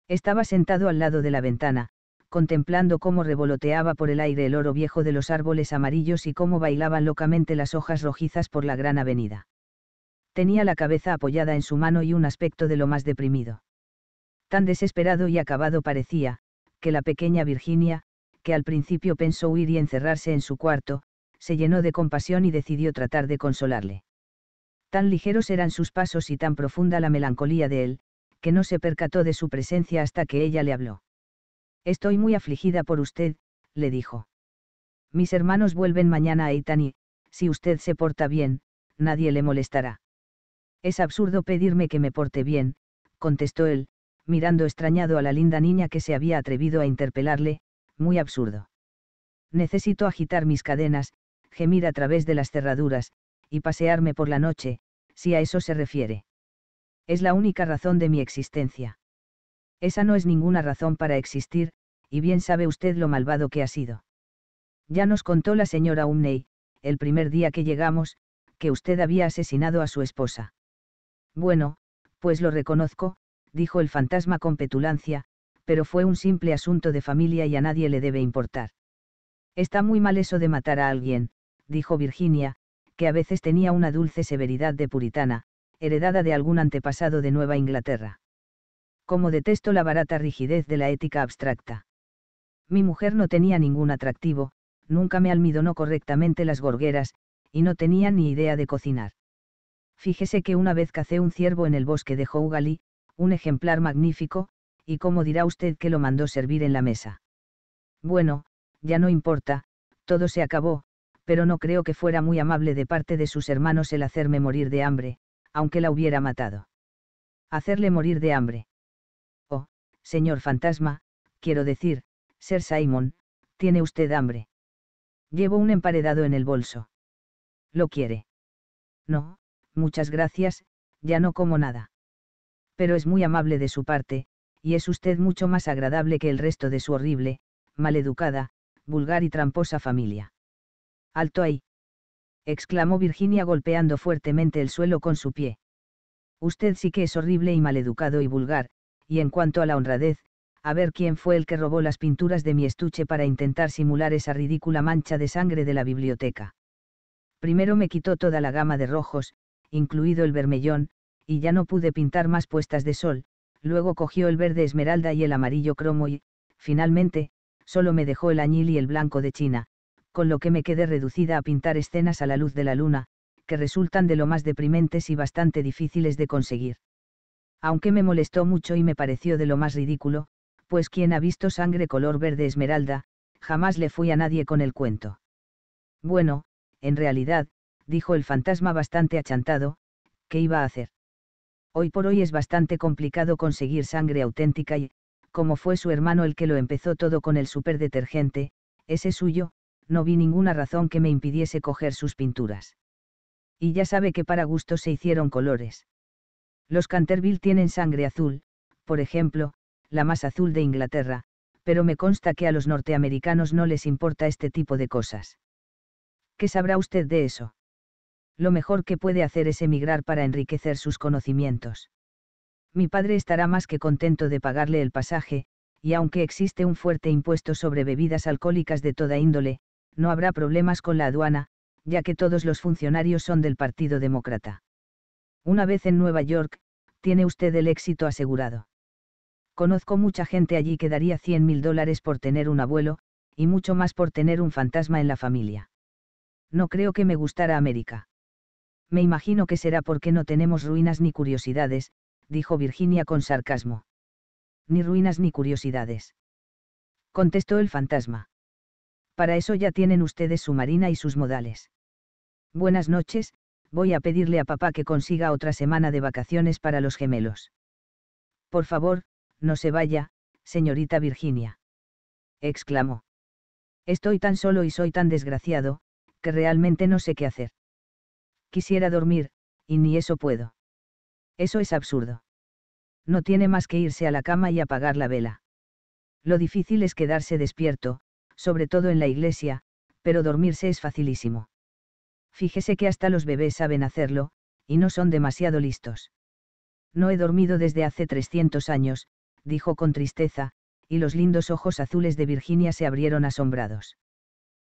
Estaba sentado al lado de la ventana, contemplando cómo revoloteaba por el aire el oro viejo de los árboles amarillos y cómo bailaban locamente las hojas rojizas por la gran avenida. Tenía la cabeza apoyada en su mano y un aspecto de lo más deprimido. Tan desesperado y acabado parecía, que la pequeña Virginia, que al principio pensó huir y encerrarse en su cuarto, se llenó de compasión y decidió tratar de consolarle. Tan ligeros eran sus pasos y tan profunda la melancolía de él, que no se percató de su presencia hasta que ella le habló. Estoy muy afligida por usted, le dijo. Mis hermanos vuelven mañana a Itani. si usted se porta bien, nadie le molestará. Es absurdo pedirme que me porte bien, contestó él, mirando extrañado a la linda niña que se había atrevido a interpelarle, muy absurdo. Necesito agitar mis cadenas, gemir a través de las cerraduras, y pasearme por la noche, si a eso se refiere. Es la única razón de mi existencia. Esa no es ninguna razón para existir, y bien sabe usted lo malvado que ha sido. Ya nos contó la señora Umney, el primer día que llegamos, que usted había asesinado a su esposa. Bueno, pues lo reconozco, dijo el fantasma con petulancia, pero fue un simple asunto de familia y a nadie le debe importar. Está muy mal eso de matar a alguien, dijo Virginia, que a veces tenía una dulce severidad de puritana, heredada de algún antepasado de Nueva Inglaterra. Como detesto la barata rigidez de la ética abstracta. Mi mujer no tenía ningún atractivo, nunca me almidonó correctamente las gorgueras, y no tenía ni idea de cocinar. Fíjese que una vez cacé un ciervo en el bosque de Hougali, un ejemplar magnífico, y cómo dirá usted que lo mandó servir en la mesa. Bueno, ya no importa, todo se acabó, pero no creo que fuera muy amable de parte de sus hermanos el hacerme morir de hambre, aunque la hubiera matado. Hacerle morir de hambre. Oh, señor fantasma, quiero decir, ser Simon, tiene usted hambre. Llevo un emparedado en el bolso. ¿Lo quiere? No, muchas gracias, ya no como nada pero es muy amable de su parte, y es usted mucho más agradable que el resto de su horrible, maleducada, vulgar y tramposa familia. Alto ahí. exclamó Virginia golpeando fuertemente el suelo con su pie. Usted sí que es horrible y maleducado y vulgar, y en cuanto a la honradez, a ver quién fue el que robó las pinturas de mi estuche para intentar simular esa ridícula mancha de sangre de la biblioteca. Primero me quitó toda la gama de rojos, incluido el bermellón, y ya no pude pintar más puestas de sol, luego cogió el verde esmeralda y el amarillo cromo y, finalmente, solo me dejó el añil y el blanco de China, con lo que me quedé reducida a pintar escenas a la luz de la luna, que resultan de lo más deprimentes y bastante difíciles de conseguir. Aunque me molestó mucho y me pareció de lo más ridículo, pues quien ha visto sangre color verde esmeralda, jamás le fui a nadie con el cuento. Bueno, en realidad, dijo el fantasma bastante achantado, ¿qué iba a hacer? Hoy por hoy es bastante complicado conseguir sangre auténtica y, como fue su hermano el que lo empezó todo con el detergente, ese suyo, no vi ninguna razón que me impidiese coger sus pinturas. Y ya sabe que para gusto se hicieron colores. Los Canterville tienen sangre azul, por ejemplo, la más azul de Inglaterra, pero me consta que a los norteamericanos no les importa este tipo de cosas. ¿Qué sabrá usted de eso? lo mejor que puede hacer es emigrar para enriquecer sus conocimientos. Mi padre estará más que contento de pagarle el pasaje, y aunque existe un fuerte impuesto sobre bebidas alcohólicas de toda índole, no habrá problemas con la aduana, ya que todos los funcionarios son del Partido Demócrata. Una vez en Nueva York, tiene usted el éxito asegurado. Conozco mucha gente allí que daría 100 mil dólares por tener un abuelo, y mucho más por tener un fantasma en la familia. No creo que me gustara América. Me imagino que será porque no tenemos ruinas ni curiosidades, dijo Virginia con sarcasmo. Ni ruinas ni curiosidades. Contestó el fantasma. Para eso ya tienen ustedes su marina y sus modales. Buenas noches, voy a pedirle a papá que consiga otra semana de vacaciones para los gemelos. Por favor, no se vaya, señorita Virginia. Exclamó. Estoy tan solo y soy tan desgraciado, que realmente no sé qué hacer. Quisiera dormir, y ni eso puedo. Eso es absurdo. No tiene más que irse a la cama y apagar la vela. Lo difícil es quedarse despierto, sobre todo en la iglesia, pero dormirse es facilísimo. Fíjese que hasta los bebés saben hacerlo, y no son demasiado listos. No he dormido desde hace 300 años, dijo con tristeza, y los lindos ojos azules de Virginia se abrieron asombrados.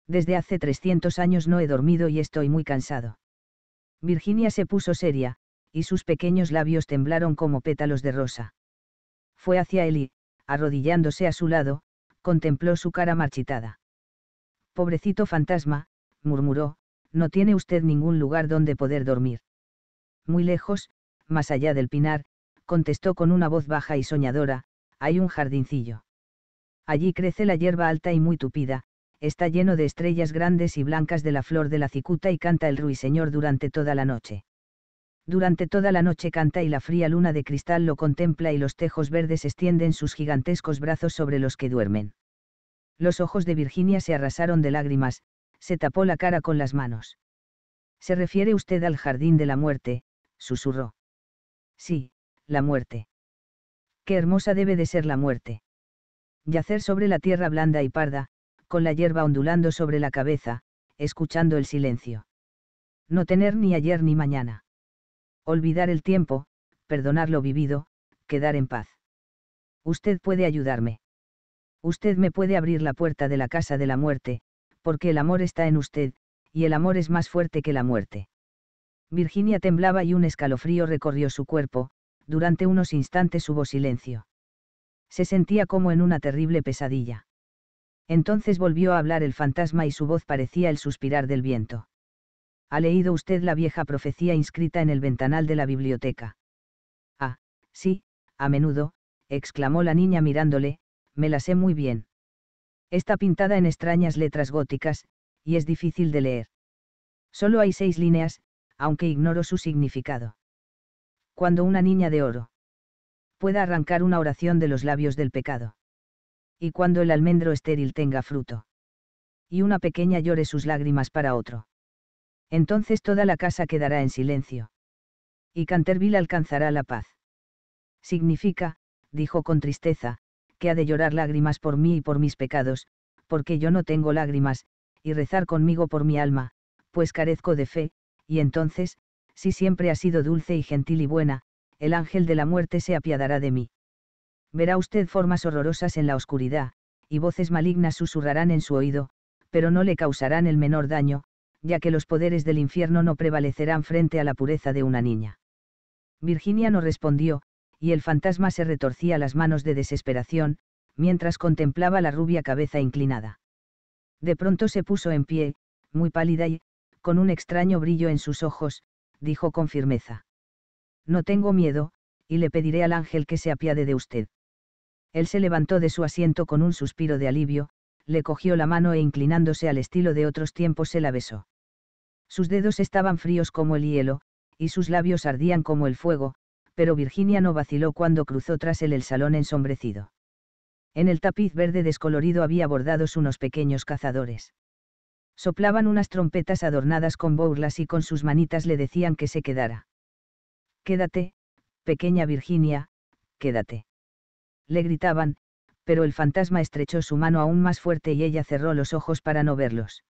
Desde hace 300 años no he dormido y estoy muy cansado. Virginia se puso seria, y sus pequeños labios temblaron como pétalos de rosa. Fue hacia él y, arrodillándose a su lado, contempló su cara marchitada. Pobrecito fantasma, murmuró, no tiene usted ningún lugar donde poder dormir. Muy lejos, más allá del pinar, contestó con una voz baja y soñadora, hay un jardincillo. Allí crece la hierba alta y muy tupida, está lleno de estrellas grandes y blancas de la flor de la cicuta y canta el ruiseñor durante toda la noche. Durante toda la noche canta y la fría luna de cristal lo contempla y los tejos verdes extienden sus gigantescos brazos sobre los que duermen. Los ojos de Virginia se arrasaron de lágrimas, se tapó la cara con las manos. ¿Se refiere usted al jardín de la muerte? susurró. Sí, la muerte. Qué hermosa debe de ser la muerte. Yacer sobre la tierra blanda y parda, con la hierba ondulando sobre la cabeza, escuchando el silencio. No tener ni ayer ni mañana. Olvidar el tiempo, perdonar lo vivido, quedar en paz. Usted puede ayudarme. Usted me puede abrir la puerta de la casa de la muerte, porque el amor está en usted, y el amor es más fuerte que la muerte. Virginia temblaba y un escalofrío recorrió su cuerpo, durante unos instantes hubo silencio. Se sentía como en una terrible pesadilla. Entonces volvió a hablar el fantasma y su voz parecía el suspirar del viento. ¿Ha leído usted la vieja profecía inscrita en el ventanal de la biblioteca? Ah, sí, a menudo, exclamó la niña mirándole, me la sé muy bien. Está pintada en extrañas letras góticas, y es difícil de leer. Solo hay seis líneas, aunque ignoro su significado. Cuando una niña de oro pueda arrancar una oración de los labios del pecado y cuando el almendro estéril tenga fruto. Y una pequeña llore sus lágrimas para otro. Entonces toda la casa quedará en silencio. Y Canterville alcanzará la paz. Significa, dijo con tristeza, que ha de llorar lágrimas por mí y por mis pecados, porque yo no tengo lágrimas, y rezar conmigo por mi alma, pues carezco de fe, y entonces, si siempre ha sido dulce y gentil y buena, el ángel de la muerte se apiadará de mí verá usted formas horrorosas en la oscuridad, y voces malignas susurrarán en su oído, pero no le causarán el menor daño, ya que los poderes del infierno no prevalecerán frente a la pureza de una niña. Virginia no respondió, y el fantasma se retorcía las manos de desesperación, mientras contemplaba la rubia cabeza inclinada. De pronto se puso en pie, muy pálida y, con un extraño brillo en sus ojos, dijo con firmeza. No tengo miedo, y le pediré al ángel que se apiade de usted. Él se levantó de su asiento con un suspiro de alivio, le cogió la mano e inclinándose al estilo de otros tiempos se la besó. Sus dedos estaban fríos como el hielo, y sus labios ardían como el fuego, pero Virginia no vaciló cuando cruzó tras él el salón ensombrecido. En el tapiz verde descolorido había bordados unos pequeños cazadores. Soplaban unas trompetas adornadas con burlas y con sus manitas le decían que se quedara. Quédate, pequeña Virginia, quédate le gritaban, pero el fantasma estrechó su mano aún más fuerte y ella cerró los ojos para no verlos.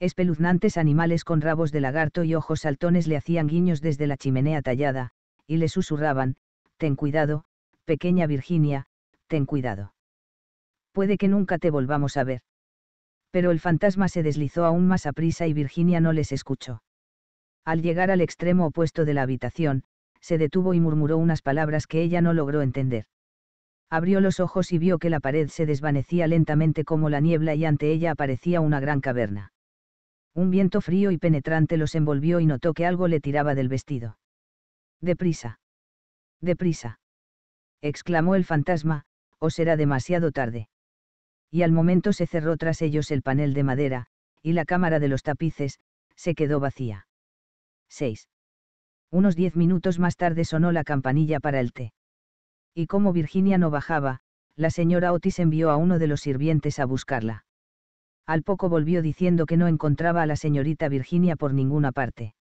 Espeluznantes animales con rabos de lagarto y ojos saltones le hacían guiños desde la chimenea tallada, y le susurraban, Ten cuidado, pequeña Virginia, ten cuidado. Puede que nunca te volvamos a ver. Pero el fantasma se deslizó aún más a prisa y Virginia no les escuchó. Al llegar al extremo opuesto de la habitación, se detuvo y murmuró unas palabras que ella no logró entender abrió los ojos y vio que la pared se desvanecía lentamente como la niebla y ante ella aparecía una gran caverna. Un viento frío y penetrante los envolvió y notó que algo le tiraba del vestido. Deprisa. Deprisa. exclamó el fantasma, o será demasiado tarde. Y al momento se cerró tras ellos el panel de madera, y la cámara de los tapices, se quedó vacía. 6. Unos diez minutos más tarde sonó la campanilla para el té y como Virginia no bajaba, la señora Otis envió a uno de los sirvientes a buscarla. Al poco volvió diciendo que no encontraba a la señorita Virginia por ninguna parte.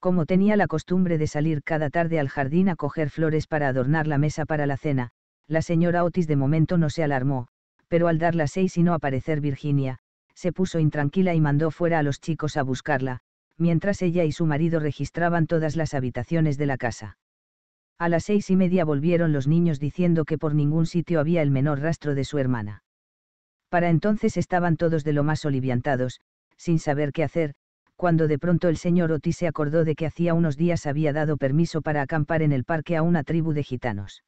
Como tenía la costumbre de salir cada tarde al jardín a coger flores para adornar la mesa para la cena, la señora Otis de momento no se alarmó, pero al dar las seis y no aparecer Virginia, se puso intranquila y mandó fuera a los chicos a buscarla, mientras ella y su marido registraban todas las habitaciones de la casa. A las seis y media volvieron los niños diciendo que por ningún sitio había el menor rastro de su hermana. Para entonces estaban todos de lo más oliviantados, sin saber qué hacer, cuando de pronto el señor Otis se acordó de que hacía unos días había dado permiso para acampar en el parque a una tribu de gitanos.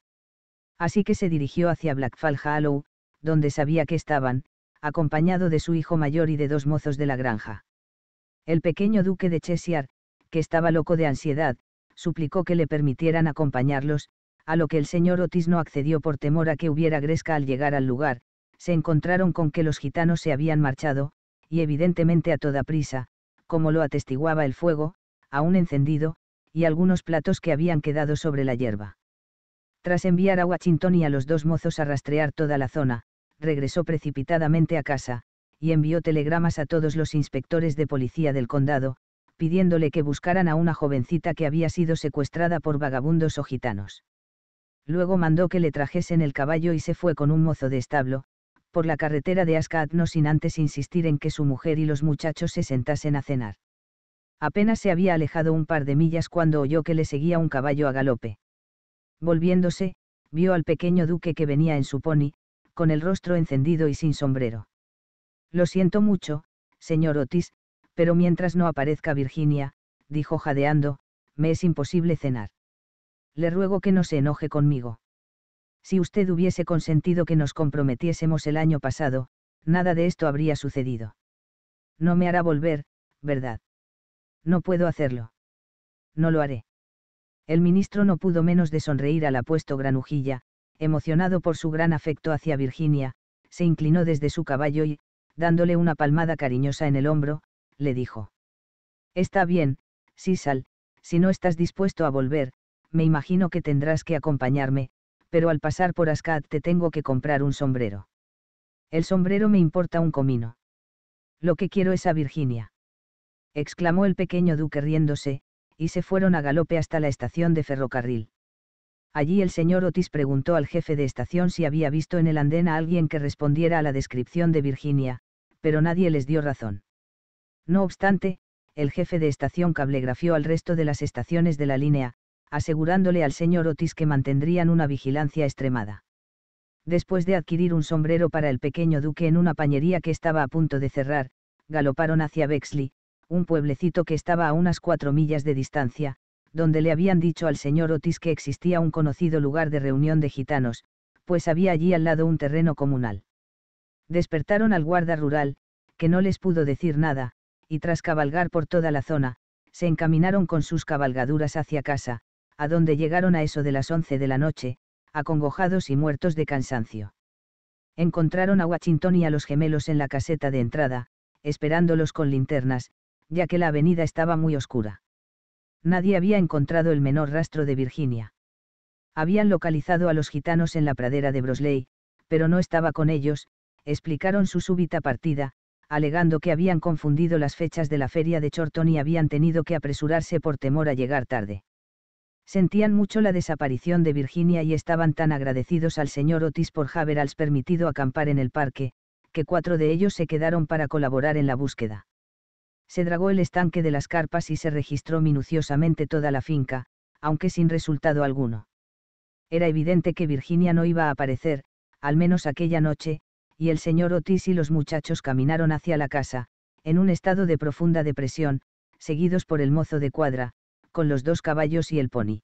Así que se dirigió hacia Blackfall Hollow, donde sabía que estaban, acompañado de su hijo mayor y de dos mozos de la granja. El pequeño duque de Cheshire, que estaba loco de ansiedad, suplicó que le permitieran acompañarlos, a lo que el señor Otis no accedió por temor a que hubiera gresca al llegar al lugar, se encontraron con que los gitanos se habían marchado, y evidentemente a toda prisa, como lo atestiguaba el fuego, aún encendido, y algunos platos que habían quedado sobre la hierba. Tras enviar a Washington y a los dos mozos a rastrear toda la zona, regresó precipitadamente a casa, y envió telegramas a todos los inspectores de policía del condado, pidiéndole que buscaran a una jovencita que había sido secuestrada por vagabundos o gitanos. Luego mandó que le trajesen el caballo y se fue con un mozo de establo, por la carretera de Ascad no sin antes insistir en que su mujer y los muchachos se sentasen a cenar. Apenas se había alejado un par de millas cuando oyó que le seguía un caballo a galope. Volviéndose, vio al pequeño duque que venía en su pony, con el rostro encendido y sin sombrero. Lo siento mucho, señor Otis, pero mientras no aparezca Virginia, dijo jadeando, me es imposible cenar. Le ruego que no se enoje conmigo. Si usted hubiese consentido que nos comprometiésemos el año pasado, nada de esto habría sucedido. No me hará volver, ¿verdad? No puedo hacerlo. No lo haré. El ministro no pudo menos de sonreír al apuesto granujilla, emocionado por su gran afecto hacia Virginia, se inclinó desde su caballo y, dándole una palmada cariñosa en el hombro, le dijo. Está bien, Sisal, si no estás dispuesto a volver, me imagino que tendrás que acompañarme, pero al pasar por Ascad te tengo que comprar un sombrero. El sombrero me importa un comino. Lo que quiero es a Virginia. Exclamó el pequeño duque riéndose, y se fueron a galope hasta la estación de ferrocarril. Allí el señor Otis preguntó al jefe de estación si había visto en el andén a alguien que respondiera a la descripción de Virginia, pero nadie les dio razón. No obstante, el jefe de estación cablegrafió al resto de las estaciones de la línea, asegurándole al señor Otis que mantendrían una vigilancia extremada. Después de adquirir un sombrero para el pequeño duque en una pañería que estaba a punto de cerrar, galoparon hacia Bexley, un pueblecito que estaba a unas cuatro millas de distancia, donde le habían dicho al señor Otis que existía un conocido lugar de reunión de gitanos, pues había allí al lado un terreno comunal. Despertaron al guarda rural, que no les pudo decir nada, y tras cabalgar por toda la zona, se encaminaron con sus cabalgaduras hacia casa, a donde llegaron a eso de las once de la noche, acongojados y muertos de cansancio. Encontraron a Washington y a los gemelos en la caseta de entrada, esperándolos con linternas, ya que la avenida estaba muy oscura. Nadie había encontrado el menor rastro de Virginia. Habían localizado a los gitanos en la pradera de Brosley, pero no estaba con ellos, explicaron su súbita partida, alegando que habían confundido las fechas de la feria de Chorton y habían tenido que apresurarse por temor a llegar tarde. Sentían mucho la desaparición de Virginia y estaban tan agradecidos al señor Otis por haberles permitido acampar en el parque, que cuatro de ellos se quedaron para colaborar en la búsqueda. Se dragó el estanque de las carpas y se registró minuciosamente toda la finca, aunque sin resultado alguno. Era evidente que Virginia no iba a aparecer, al menos aquella noche, y el señor Otis y los muchachos caminaron hacia la casa, en un estado de profunda depresión, seguidos por el mozo de cuadra, con los dos caballos y el pony.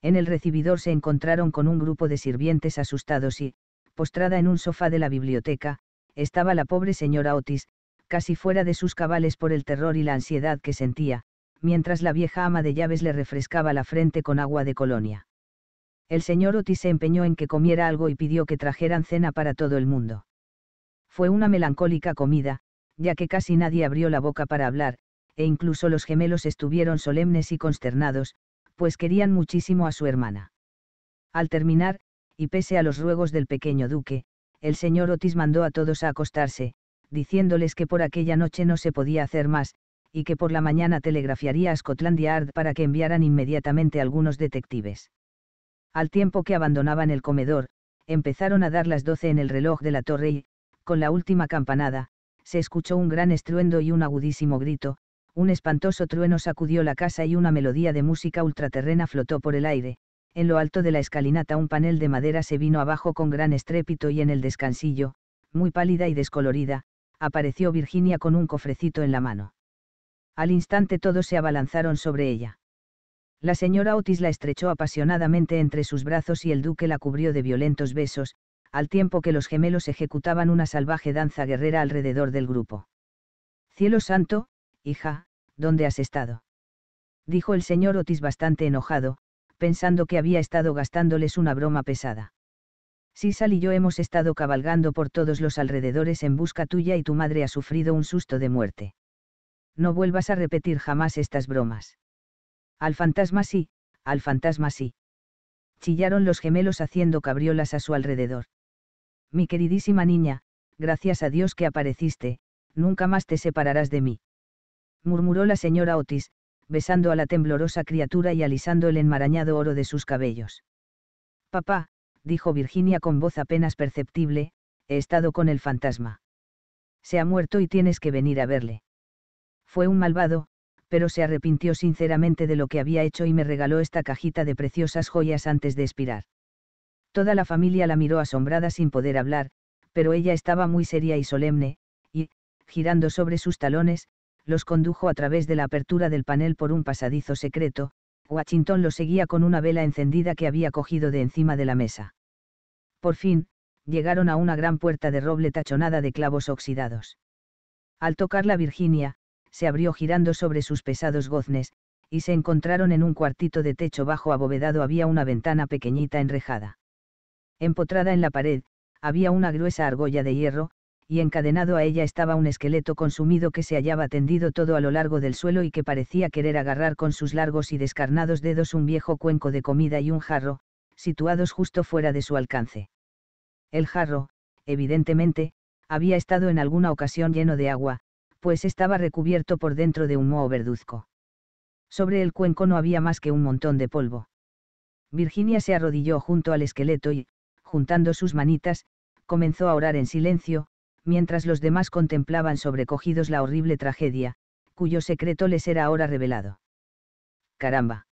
En el recibidor se encontraron con un grupo de sirvientes asustados y, postrada en un sofá de la biblioteca, estaba la pobre señora Otis, casi fuera de sus cabales por el terror y la ansiedad que sentía, mientras la vieja ama de llaves le refrescaba la frente con agua de colonia. El señor Otis se empeñó en que comiera algo y pidió que trajeran cena para todo el mundo. Fue una melancólica comida, ya que casi nadie abrió la boca para hablar, e incluso los gemelos estuvieron solemnes y consternados, pues querían muchísimo a su hermana. Al terminar, y pese a los ruegos del pequeño duque, el señor Otis mandó a todos a acostarse, diciéndoles que por aquella noche no se podía hacer más, y que por la mañana telegrafiaría a Scotland Yard para que enviaran inmediatamente algunos detectives. Al tiempo que abandonaban el comedor, empezaron a dar las doce en el reloj de la torre y, con la última campanada, se escuchó un gran estruendo y un agudísimo grito, un espantoso trueno sacudió la casa y una melodía de música ultraterrena flotó por el aire, en lo alto de la escalinata un panel de madera se vino abajo con gran estrépito y en el descansillo, muy pálida y descolorida, apareció Virginia con un cofrecito en la mano. Al instante todos se abalanzaron sobre ella. La señora Otis la estrechó apasionadamente entre sus brazos y el duque la cubrió de violentos besos, al tiempo que los gemelos ejecutaban una salvaje danza guerrera alrededor del grupo. Cielo santo, hija, ¿dónde has estado? dijo el señor Otis bastante enojado, pensando que había estado gastándoles una broma pesada. Sal y yo hemos estado cabalgando por todos los alrededores en busca tuya y tu madre ha sufrido un susto de muerte. No vuelvas a repetir jamás estas bromas. Al fantasma sí, al fantasma sí. Chillaron los gemelos haciendo cabriolas a su alrededor. Mi queridísima niña, gracias a Dios que apareciste, nunca más te separarás de mí. Murmuró la señora Otis, besando a la temblorosa criatura y alisando el enmarañado oro de sus cabellos. Papá, dijo Virginia con voz apenas perceptible, he estado con el fantasma. Se ha muerto y tienes que venir a verle. Fue un malvado, pero se arrepintió sinceramente de lo que había hecho y me regaló esta cajita de preciosas joyas antes de expirar. Toda la familia la miró asombrada sin poder hablar, pero ella estaba muy seria y solemne, y, girando sobre sus talones, los condujo a través de la apertura del panel por un pasadizo secreto, Washington lo seguía con una vela encendida que había cogido de encima de la mesa. Por fin, llegaron a una gran puerta de roble tachonada de clavos oxidados. Al tocar la Virginia, se abrió girando sobre sus pesados goznes, y se encontraron en un cuartito de techo bajo abovedado había una ventana pequeñita enrejada. Empotrada en la pared, había una gruesa argolla de hierro, y encadenado a ella estaba un esqueleto consumido que se hallaba tendido todo a lo largo del suelo y que parecía querer agarrar con sus largos y descarnados dedos un viejo cuenco de comida y un jarro, situados justo fuera de su alcance. El jarro, evidentemente, había estado en alguna ocasión lleno de agua, pues estaba recubierto por dentro de un moho verduzco. Sobre el cuenco no había más que un montón de polvo. Virginia se arrodilló junto al esqueleto y, juntando sus manitas, comenzó a orar en silencio, mientras los demás contemplaban sobrecogidos la horrible tragedia, cuyo secreto les era ahora revelado. ¡Caramba!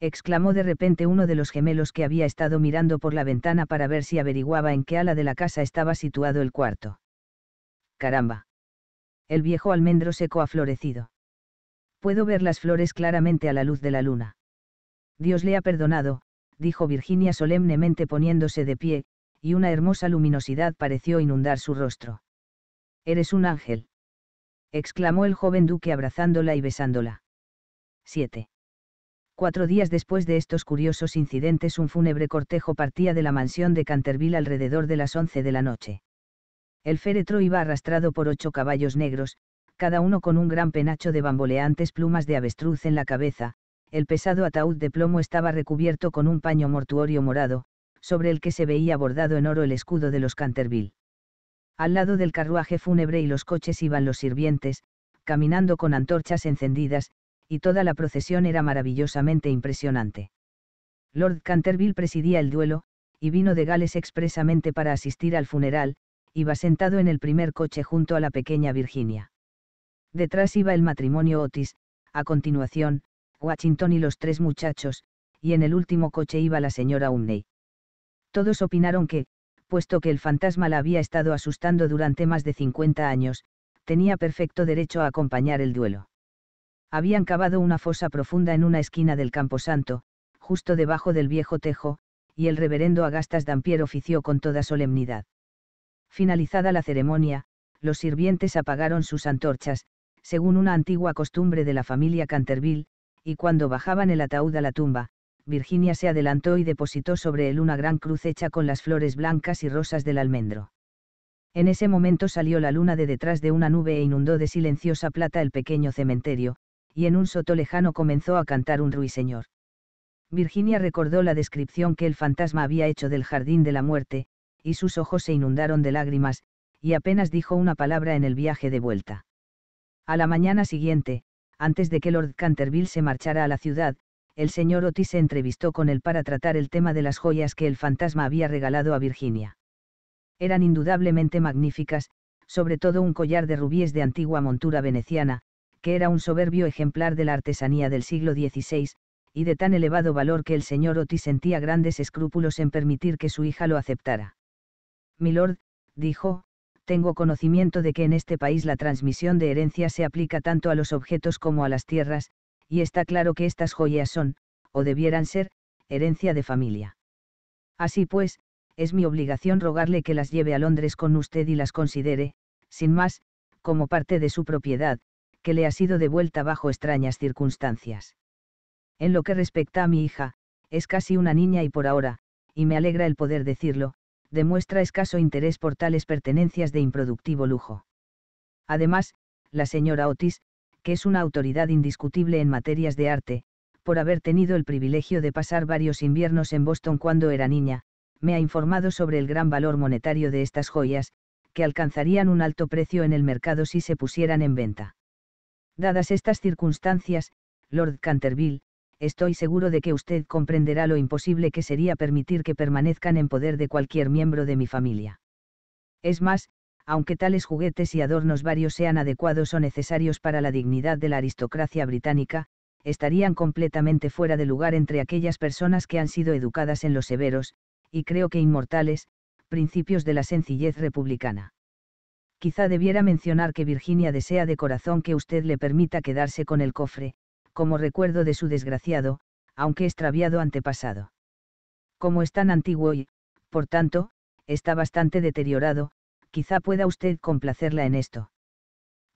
exclamó de repente uno de los gemelos que había estado mirando por la ventana para ver si averiguaba en qué ala de la casa estaba situado el cuarto. ¡Caramba! el viejo almendro seco ha florecido. Puedo ver las flores claramente a la luz de la luna. Dios le ha perdonado, dijo Virginia solemnemente poniéndose de pie, y una hermosa luminosidad pareció inundar su rostro. Eres un ángel. exclamó el joven duque abrazándola y besándola. 7. Cuatro días después de estos curiosos incidentes un fúnebre cortejo partía de la mansión de Canterville alrededor de las 11 de la noche. El féretro iba arrastrado por ocho caballos negros, cada uno con un gran penacho de bamboleantes plumas de avestruz en la cabeza, el pesado ataúd de plomo estaba recubierto con un paño mortuorio morado, sobre el que se veía bordado en oro el escudo de los Canterville. Al lado del carruaje fúnebre y los coches iban los sirvientes, caminando con antorchas encendidas, y toda la procesión era maravillosamente impresionante. Lord Canterville presidía el duelo, y vino de Gales expresamente para asistir al funeral, iba sentado en el primer coche junto a la pequeña Virginia. Detrás iba el matrimonio Otis, a continuación, Washington y los tres muchachos, y en el último coche iba la señora Umney. Todos opinaron que, puesto que el fantasma la había estado asustando durante más de 50 años, tenía perfecto derecho a acompañar el duelo. Habían cavado una fosa profunda en una esquina del camposanto, justo debajo del viejo tejo, y el reverendo Agastas Dampier ofició con toda solemnidad. Finalizada la ceremonia, los sirvientes apagaron sus antorchas, según una antigua costumbre de la familia Canterville, y cuando bajaban el ataúd a la tumba, Virginia se adelantó y depositó sobre él una gran cruz hecha con las flores blancas y rosas del almendro. En ese momento salió la luna de detrás de una nube e inundó de silenciosa plata el pequeño cementerio, y en un soto lejano comenzó a cantar un ruiseñor. Virginia recordó la descripción que el fantasma había hecho del jardín de la muerte, y sus ojos se inundaron de lágrimas, y apenas dijo una palabra en el viaje de vuelta. A la mañana siguiente, antes de que Lord Canterville se marchara a la ciudad, el señor Otis se entrevistó con él para tratar el tema de las joyas que el fantasma había regalado a Virginia. Eran indudablemente magníficas, sobre todo un collar de rubíes de antigua montura veneciana, que era un soberbio ejemplar de la artesanía del siglo XVI, y de tan elevado valor que el señor Otis sentía grandes escrúpulos en permitir que su hija lo aceptara. Milord, dijo, tengo conocimiento de que en este país la transmisión de herencia se aplica tanto a los objetos como a las tierras, y está claro que estas joyas son, o debieran ser, herencia de familia. Así pues, es mi obligación rogarle que las lleve a Londres con usted y las considere, sin más, como parte de su propiedad, que le ha sido devuelta bajo extrañas circunstancias. En lo que respecta a mi hija, es casi una niña y por ahora, y me alegra el poder decirlo, demuestra escaso interés por tales pertenencias de improductivo lujo. Además, la señora Otis, que es una autoridad indiscutible en materias de arte, por haber tenido el privilegio de pasar varios inviernos en Boston cuando era niña, me ha informado sobre el gran valor monetario de estas joyas, que alcanzarían un alto precio en el mercado si se pusieran en venta. Dadas estas circunstancias, Lord Canterville, estoy seguro de que usted comprenderá lo imposible que sería permitir que permanezcan en poder de cualquier miembro de mi familia. Es más, aunque tales juguetes y adornos varios sean adecuados o necesarios para la dignidad de la aristocracia británica, estarían completamente fuera de lugar entre aquellas personas que han sido educadas en los severos, y creo que inmortales, principios de la sencillez republicana. Quizá debiera mencionar que Virginia desea de corazón que usted le permita quedarse con el cofre, como recuerdo de su desgraciado, aunque extraviado antepasado. Como es tan antiguo y, por tanto, está bastante deteriorado, quizá pueda usted complacerla en esto.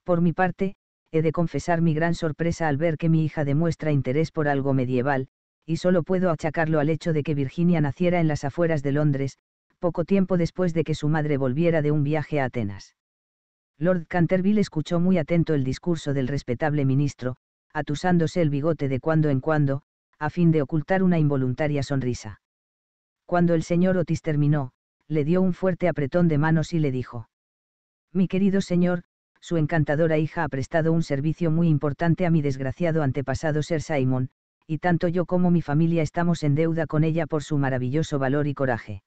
Por mi parte, he de confesar mi gran sorpresa al ver que mi hija demuestra interés por algo medieval, y solo puedo achacarlo al hecho de que Virginia naciera en las afueras de Londres, poco tiempo después de que su madre volviera de un viaje a Atenas. Lord Canterville escuchó muy atento el discurso del respetable ministro, atusándose el bigote de cuando en cuando, a fin de ocultar una involuntaria sonrisa. Cuando el señor Otis terminó, le dio un fuerte apretón de manos y le dijo. Mi querido señor, su encantadora hija ha prestado un servicio muy importante a mi desgraciado antepasado Sir Simon, y tanto yo como mi familia estamos en deuda con ella por su maravilloso valor y coraje.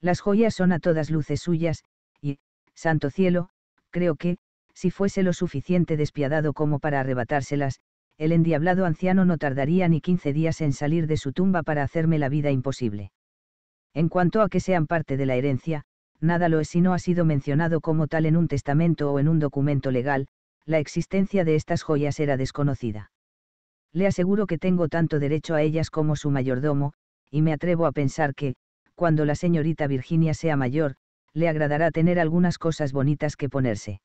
Las joyas son a todas luces suyas, y, santo cielo, creo que, si fuese lo suficiente despiadado como para arrebatárselas, el endiablado anciano no tardaría ni quince días en salir de su tumba para hacerme la vida imposible. En cuanto a que sean parte de la herencia, nada lo es si no ha sido mencionado como tal en un testamento o en un documento legal, la existencia de estas joyas era desconocida. Le aseguro que tengo tanto derecho a ellas como su mayordomo, y me atrevo a pensar que, cuando la señorita Virginia sea mayor, le agradará tener algunas cosas bonitas que ponerse.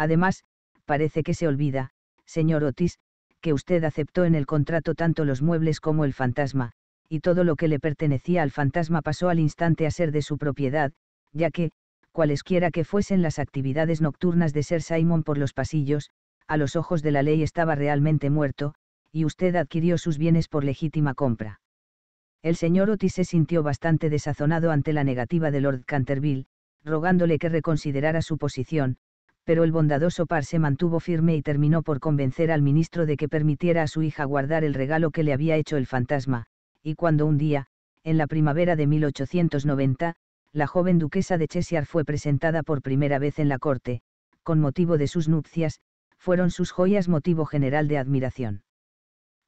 Además, parece que se olvida, señor Otis, que usted aceptó en el contrato tanto los muebles como el fantasma, y todo lo que le pertenecía al fantasma pasó al instante a ser de su propiedad, ya que, cualesquiera que fuesen las actividades nocturnas de Sir Simon por los pasillos, a los ojos de la ley estaba realmente muerto, y usted adquirió sus bienes por legítima compra. El señor Otis se sintió bastante desazonado ante la negativa de Lord Canterville, rogándole que reconsiderara su posición, pero el bondadoso par se mantuvo firme y terminó por convencer al ministro de que permitiera a su hija guardar el regalo que le había hecho el fantasma, y cuando un día, en la primavera de 1890, la joven duquesa de Cheshire fue presentada por primera vez en la corte, con motivo de sus nupcias, fueron sus joyas motivo general de admiración.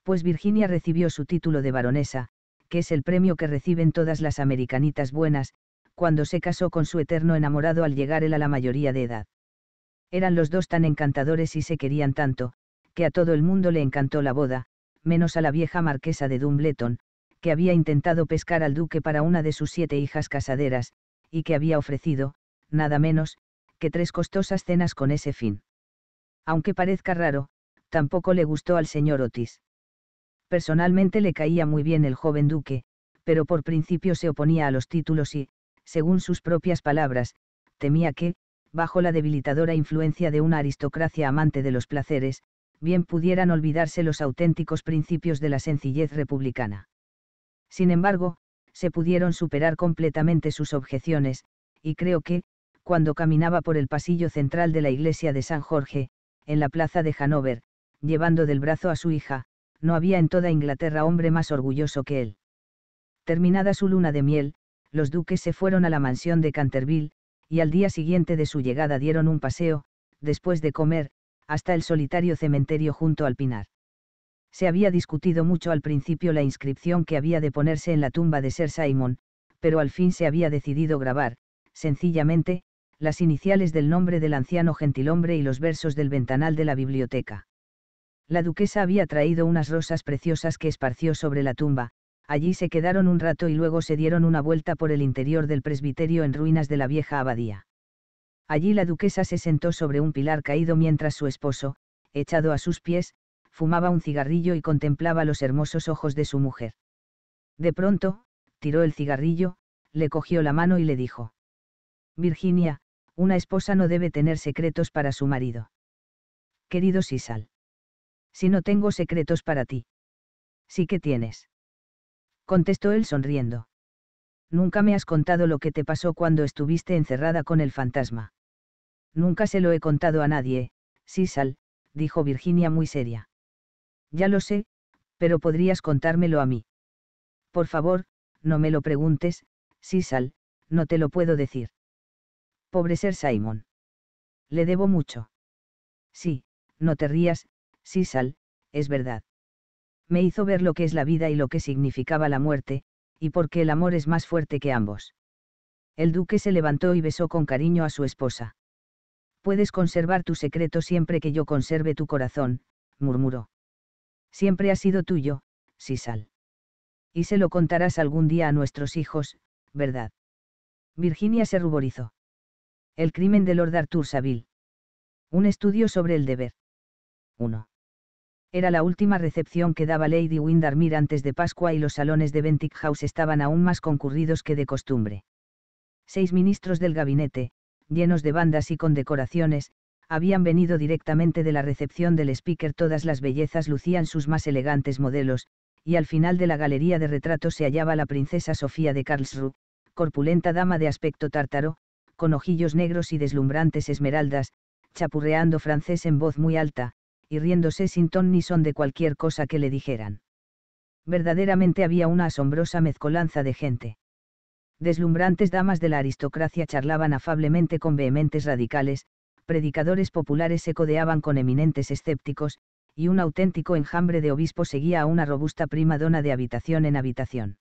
Pues Virginia recibió su título de baronesa, que es el premio que reciben todas las americanitas buenas, cuando se casó con su eterno enamorado al llegar él a la mayoría de edad. Eran los dos tan encantadores y se querían tanto, que a todo el mundo le encantó la boda, menos a la vieja marquesa de Dumbleton, que había intentado pescar al duque para una de sus siete hijas casaderas, y que había ofrecido, nada menos, que tres costosas cenas con ese fin. Aunque parezca raro, tampoco le gustó al señor Otis. Personalmente le caía muy bien el joven duque, pero por principio se oponía a los títulos y, según sus propias palabras, temía que, bajo la debilitadora influencia de una aristocracia amante de los placeres, bien pudieran olvidarse los auténticos principios de la sencillez republicana. Sin embargo, se pudieron superar completamente sus objeciones, y creo que, cuando caminaba por el pasillo central de la iglesia de San Jorge, en la plaza de Hanover, llevando del brazo a su hija, no había en toda Inglaterra hombre más orgulloso que él. Terminada su luna de miel, los duques se fueron a la mansión de Canterville, y al día siguiente de su llegada dieron un paseo, después de comer, hasta el solitario cementerio junto al pinar. Se había discutido mucho al principio la inscripción que había de ponerse en la tumba de Sir Simon, pero al fin se había decidido grabar, sencillamente, las iniciales del nombre del anciano gentilhombre y los versos del ventanal de la biblioteca. La duquesa había traído unas rosas preciosas que esparció sobre la tumba, Allí se quedaron un rato y luego se dieron una vuelta por el interior del presbiterio en ruinas de la vieja abadía. Allí la duquesa se sentó sobre un pilar caído mientras su esposo, echado a sus pies, fumaba un cigarrillo y contemplaba los hermosos ojos de su mujer. De pronto, tiró el cigarrillo, le cogió la mano y le dijo. Virginia, una esposa no debe tener secretos para su marido. Querido Sisal. Si no tengo secretos para ti. Sí que tienes contestó él sonriendo. Nunca me has contado lo que te pasó cuando estuviste encerrada con el fantasma. Nunca se lo he contado a nadie, Sisal, dijo Virginia muy seria. Ya lo sé, pero podrías contármelo a mí. Por favor, no me lo preguntes, Sisal, no te lo puedo decir. Pobre ser Simon. Le debo mucho. Sí, no te rías, Sisal, es verdad me hizo ver lo que es la vida y lo que significaba la muerte, y por qué el amor es más fuerte que ambos. El duque se levantó y besó con cariño a su esposa. Puedes conservar tu secreto siempre que yo conserve tu corazón, murmuró. Siempre ha sido tuyo, Sisal. Y se lo contarás algún día a nuestros hijos, ¿verdad? Virginia se ruborizó. El crimen de Lord Arthur Saville. Un estudio sobre el deber. 1. Era la última recepción que daba Lady Windermere antes de Pascua y los salones de Bentick House estaban aún más concurridos que de costumbre. Seis ministros del gabinete, llenos de bandas y con decoraciones, habían venido directamente de la recepción del speaker. Todas las bellezas lucían sus más elegantes modelos, y al final de la galería de retratos se hallaba la princesa Sofía de Karlsruhe, corpulenta dama de aspecto tártaro, con ojillos negros y deslumbrantes esmeraldas, chapurreando francés en voz muy alta, y riéndose sin ton ni son de cualquier cosa que le dijeran. Verdaderamente había una asombrosa mezcolanza de gente. Deslumbrantes damas de la aristocracia charlaban afablemente con vehementes radicales, predicadores populares se codeaban con eminentes escépticos, y un auténtico enjambre de obispo seguía a una robusta prima dona de habitación en habitación.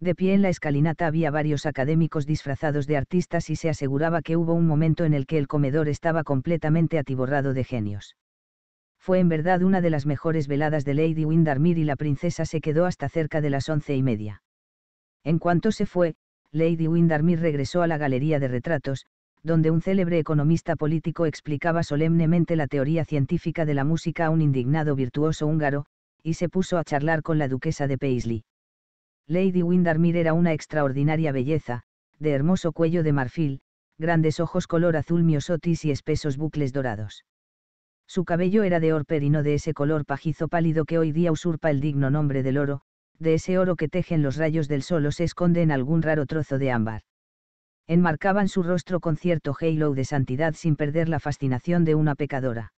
De pie en la escalinata había varios académicos disfrazados de artistas y se aseguraba que hubo un momento en el que el comedor estaba completamente atiborrado de genios. Fue en verdad una de las mejores veladas de Lady Windermere y la princesa se quedó hasta cerca de las once y media. En cuanto se fue, Lady Windermere regresó a la galería de retratos, donde un célebre economista político explicaba solemnemente la teoría científica de la música a un indignado virtuoso húngaro, y se puso a charlar con la duquesa de Paisley. Lady Windermere era una extraordinaria belleza, de hermoso cuello de marfil, grandes ojos color azul miosotis y espesos bucles dorados. Su cabello era de orper no de ese color pajizo pálido que hoy día usurpa el digno nombre del oro, de ese oro que tejen los rayos del sol o se esconde en algún raro trozo de ámbar. Enmarcaban su rostro con cierto halo de santidad sin perder la fascinación de una pecadora.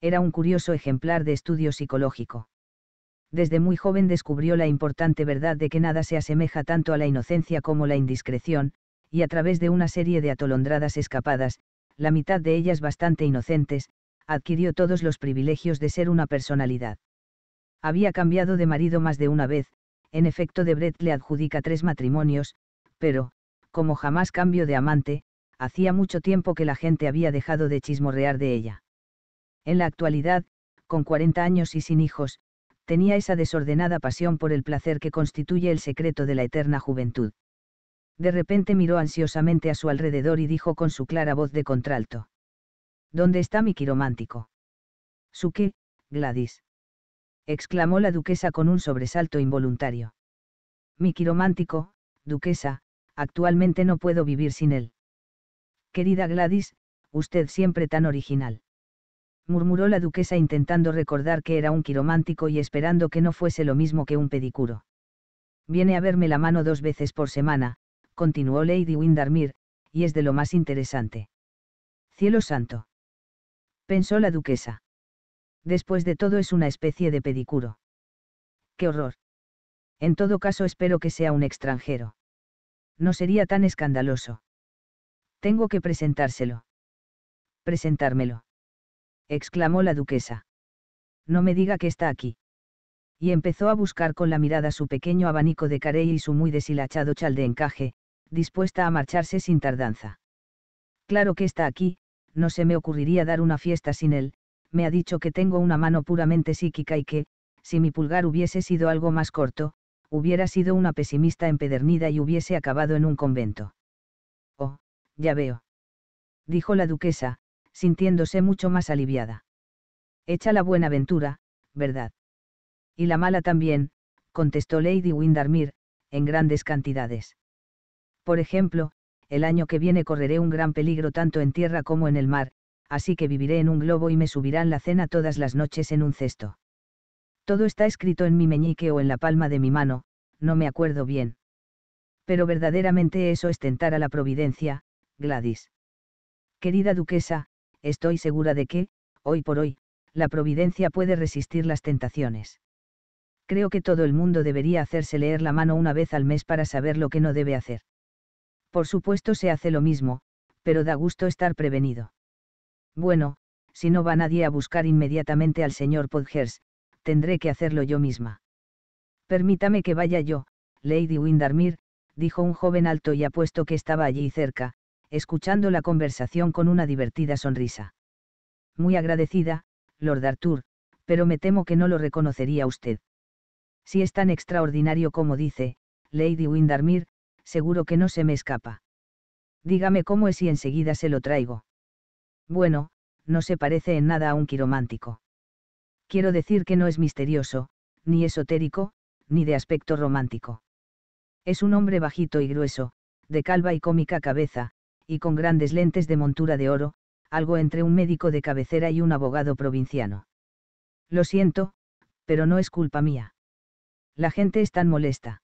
Era un curioso ejemplar de estudio psicológico. Desde muy joven descubrió la importante verdad de que nada se asemeja tanto a la inocencia como la indiscreción, y a través de una serie de atolondradas escapadas, la mitad de ellas bastante inocentes, adquirió todos los privilegios de ser una personalidad. Había cambiado de marido más de una vez, en efecto de Brett le adjudica tres matrimonios, pero, como jamás cambio de amante, hacía mucho tiempo que la gente había dejado de chismorrear de ella. En la actualidad, con 40 años y sin hijos, tenía esa desordenada pasión por el placer que constituye el secreto de la eterna juventud. De repente miró ansiosamente a su alrededor y dijo con su clara voz de contralto. ¿Dónde está mi quiromántico? ¿Su qué, Gladys? exclamó la duquesa con un sobresalto involuntario. Mi quiromántico, duquesa, actualmente no puedo vivir sin él. Querida Gladys, usted siempre tan original. Murmuró la duquesa intentando recordar que era un quiromántico y esperando que no fuese lo mismo que un pedicuro. Viene a verme la mano dos veces por semana, continuó Lady Windermere, y es de lo más interesante. Cielo santo pensó la duquesa. Después de todo es una especie de pedicuro. ¡Qué horror! En todo caso espero que sea un extranjero. No sería tan escandaloso. Tengo que presentárselo. Presentármelo. exclamó la duquesa. No me diga que está aquí. Y empezó a buscar con la mirada su pequeño abanico de carey y su muy deshilachado chal de encaje, dispuesta a marcharse sin tardanza. Claro que está aquí, no se me ocurriría dar una fiesta sin él, me ha dicho que tengo una mano puramente psíquica y que, si mi pulgar hubiese sido algo más corto, hubiera sido una pesimista empedernida y hubiese acabado en un convento. Oh, ya veo. Dijo la duquesa, sintiéndose mucho más aliviada. Echa la buena ventura, ¿verdad? Y la mala también, contestó Lady Windermere, en grandes cantidades. Por ejemplo, el año que viene correré un gran peligro tanto en tierra como en el mar, así que viviré en un globo y me subirán la cena todas las noches en un cesto. Todo está escrito en mi meñique o en la palma de mi mano, no me acuerdo bien. Pero verdaderamente eso es tentar a la providencia, Gladys. Querida duquesa, estoy segura de que, hoy por hoy, la providencia puede resistir las tentaciones. Creo que todo el mundo debería hacerse leer la mano una vez al mes para saber lo que no debe hacer. Por supuesto se hace lo mismo, pero da gusto estar prevenido. Bueno, si no va nadie a buscar inmediatamente al señor Podgers, tendré que hacerlo yo misma. Permítame que vaya yo, Lady Windermere, dijo un joven alto y apuesto que estaba allí cerca, escuchando la conversación con una divertida sonrisa. Muy agradecida, Lord Arthur, pero me temo que no lo reconocería usted. Si es tan extraordinario como dice, Lady Windermere, seguro que no se me escapa. Dígame cómo es y enseguida se lo traigo. Bueno, no se parece en nada a un quiromántico. Quiero decir que no es misterioso, ni esotérico, ni de aspecto romántico. Es un hombre bajito y grueso, de calva y cómica cabeza, y con grandes lentes de montura de oro, algo entre un médico de cabecera y un abogado provinciano. Lo siento, pero no es culpa mía. La gente es tan molesta.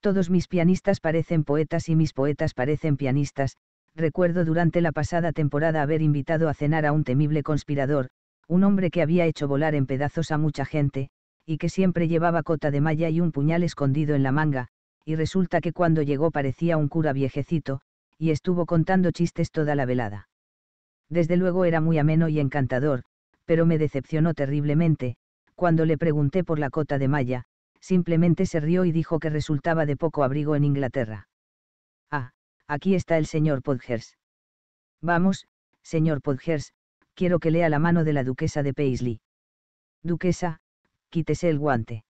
Todos mis pianistas parecen poetas y mis poetas parecen pianistas, recuerdo durante la pasada temporada haber invitado a cenar a un temible conspirador, un hombre que había hecho volar en pedazos a mucha gente, y que siempre llevaba cota de malla y un puñal escondido en la manga, y resulta que cuando llegó parecía un cura viejecito, y estuvo contando chistes toda la velada. Desde luego era muy ameno y encantador, pero me decepcionó terriblemente, cuando le pregunté por la cota de malla, simplemente se rió y dijo que resultaba de poco abrigo en Inglaterra. Ah, aquí está el señor Podgers. Vamos, señor Podgers, quiero que lea la mano de la duquesa de Paisley. Duquesa, quítese el guante.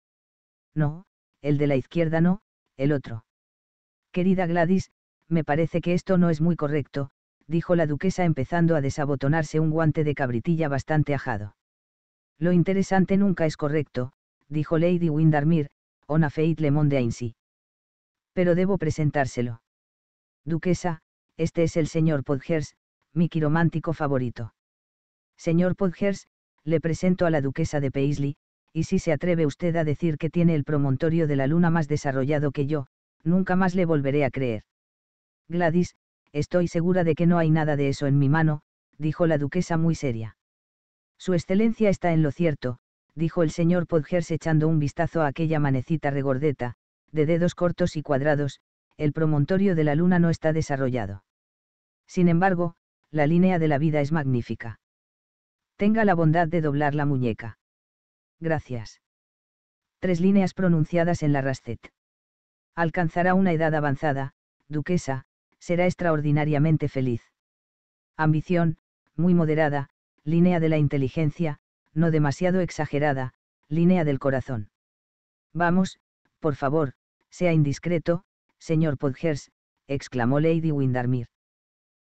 No, el de la izquierda no, el otro. Querida Gladys, me parece que esto no es muy correcto, dijo la duquesa empezando a desabotonarse un guante de cabritilla bastante ajado. Lo interesante nunca es correcto, dijo Lady Windermere, on a le monde Pero debo presentárselo. Duquesa, este es el señor Podgers, mi quiromántico favorito. Señor Podgers, le presento a la duquesa de Paisley, y si se atreve usted a decir que tiene el promontorio de la luna más desarrollado que yo, nunca más le volveré a creer. Gladys, estoy segura de que no hay nada de eso en mi mano, dijo la duquesa muy seria. Su excelencia está en lo cierto, dijo el señor Podgers echando un vistazo a aquella manecita regordeta, de dedos cortos y cuadrados, el promontorio de la luna no está desarrollado. Sin embargo, la línea de la vida es magnífica. Tenga la bondad de doblar la muñeca. Gracias. Tres líneas pronunciadas en la rascet. Alcanzará una edad avanzada, duquesa, será extraordinariamente feliz. Ambición, muy moderada, línea de la inteligencia, no demasiado exagerada, línea del corazón. Vamos, por favor, sea indiscreto, señor Podgers, exclamó Lady Windermere.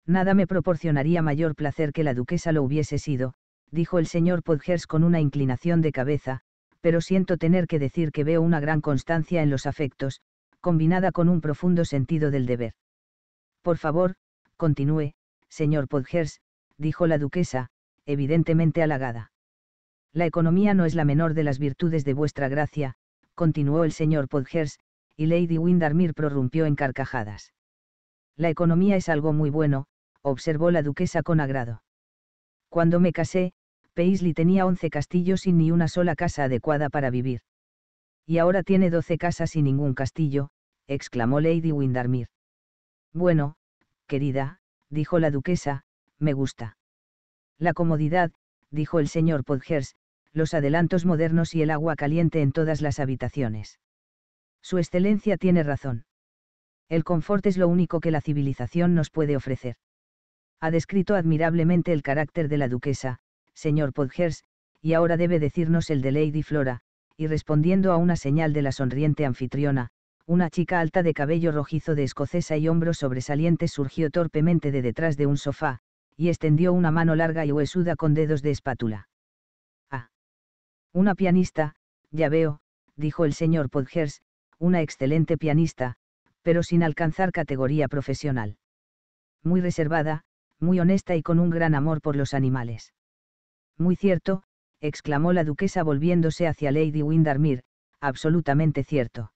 Nada me proporcionaría mayor placer que la duquesa lo hubiese sido, dijo el señor Podgers con una inclinación de cabeza, pero siento tener que decir que veo una gran constancia en los afectos, combinada con un profundo sentido del deber. Por favor, continúe, señor Podgers, dijo la duquesa, evidentemente halagada. La economía no es la menor de las virtudes de vuestra gracia, continuó el señor Podgers, y Lady Windermere prorrumpió en carcajadas. La economía es algo muy bueno, observó la duquesa con agrado. Cuando me casé, Paisley tenía once castillos y ni una sola casa adecuada para vivir. Y ahora tiene doce casas y ningún castillo, exclamó Lady Windermere. Bueno, querida, dijo la duquesa, me gusta. La comodidad, dijo el señor Podgers, los adelantos modernos y el agua caliente en todas las habitaciones. Su excelencia tiene razón. El confort es lo único que la civilización nos puede ofrecer. Ha descrito admirablemente el carácter de la duquesa, señor Podgers, y ahora debe decirnos el de Lady Flora, y respondiendo a una señal de la sonriente anfitriona, una chica alta de cabello rojizo de escocesa y hombros sobresalientes surgió torpemente de detrás de un sofá, y extendió una mano larga y huesuda con dedos de espátula. Una pianista, ya veo, dijo el señor Podgers, una excelente pianista, pero sin alcanzar categoría profesional. Muy reservada, muy honesta y con un gran amor por los animales. Muy cierto, exclamó la duquesa volviéndose hacia Lady Windermere, absolutamente cierto.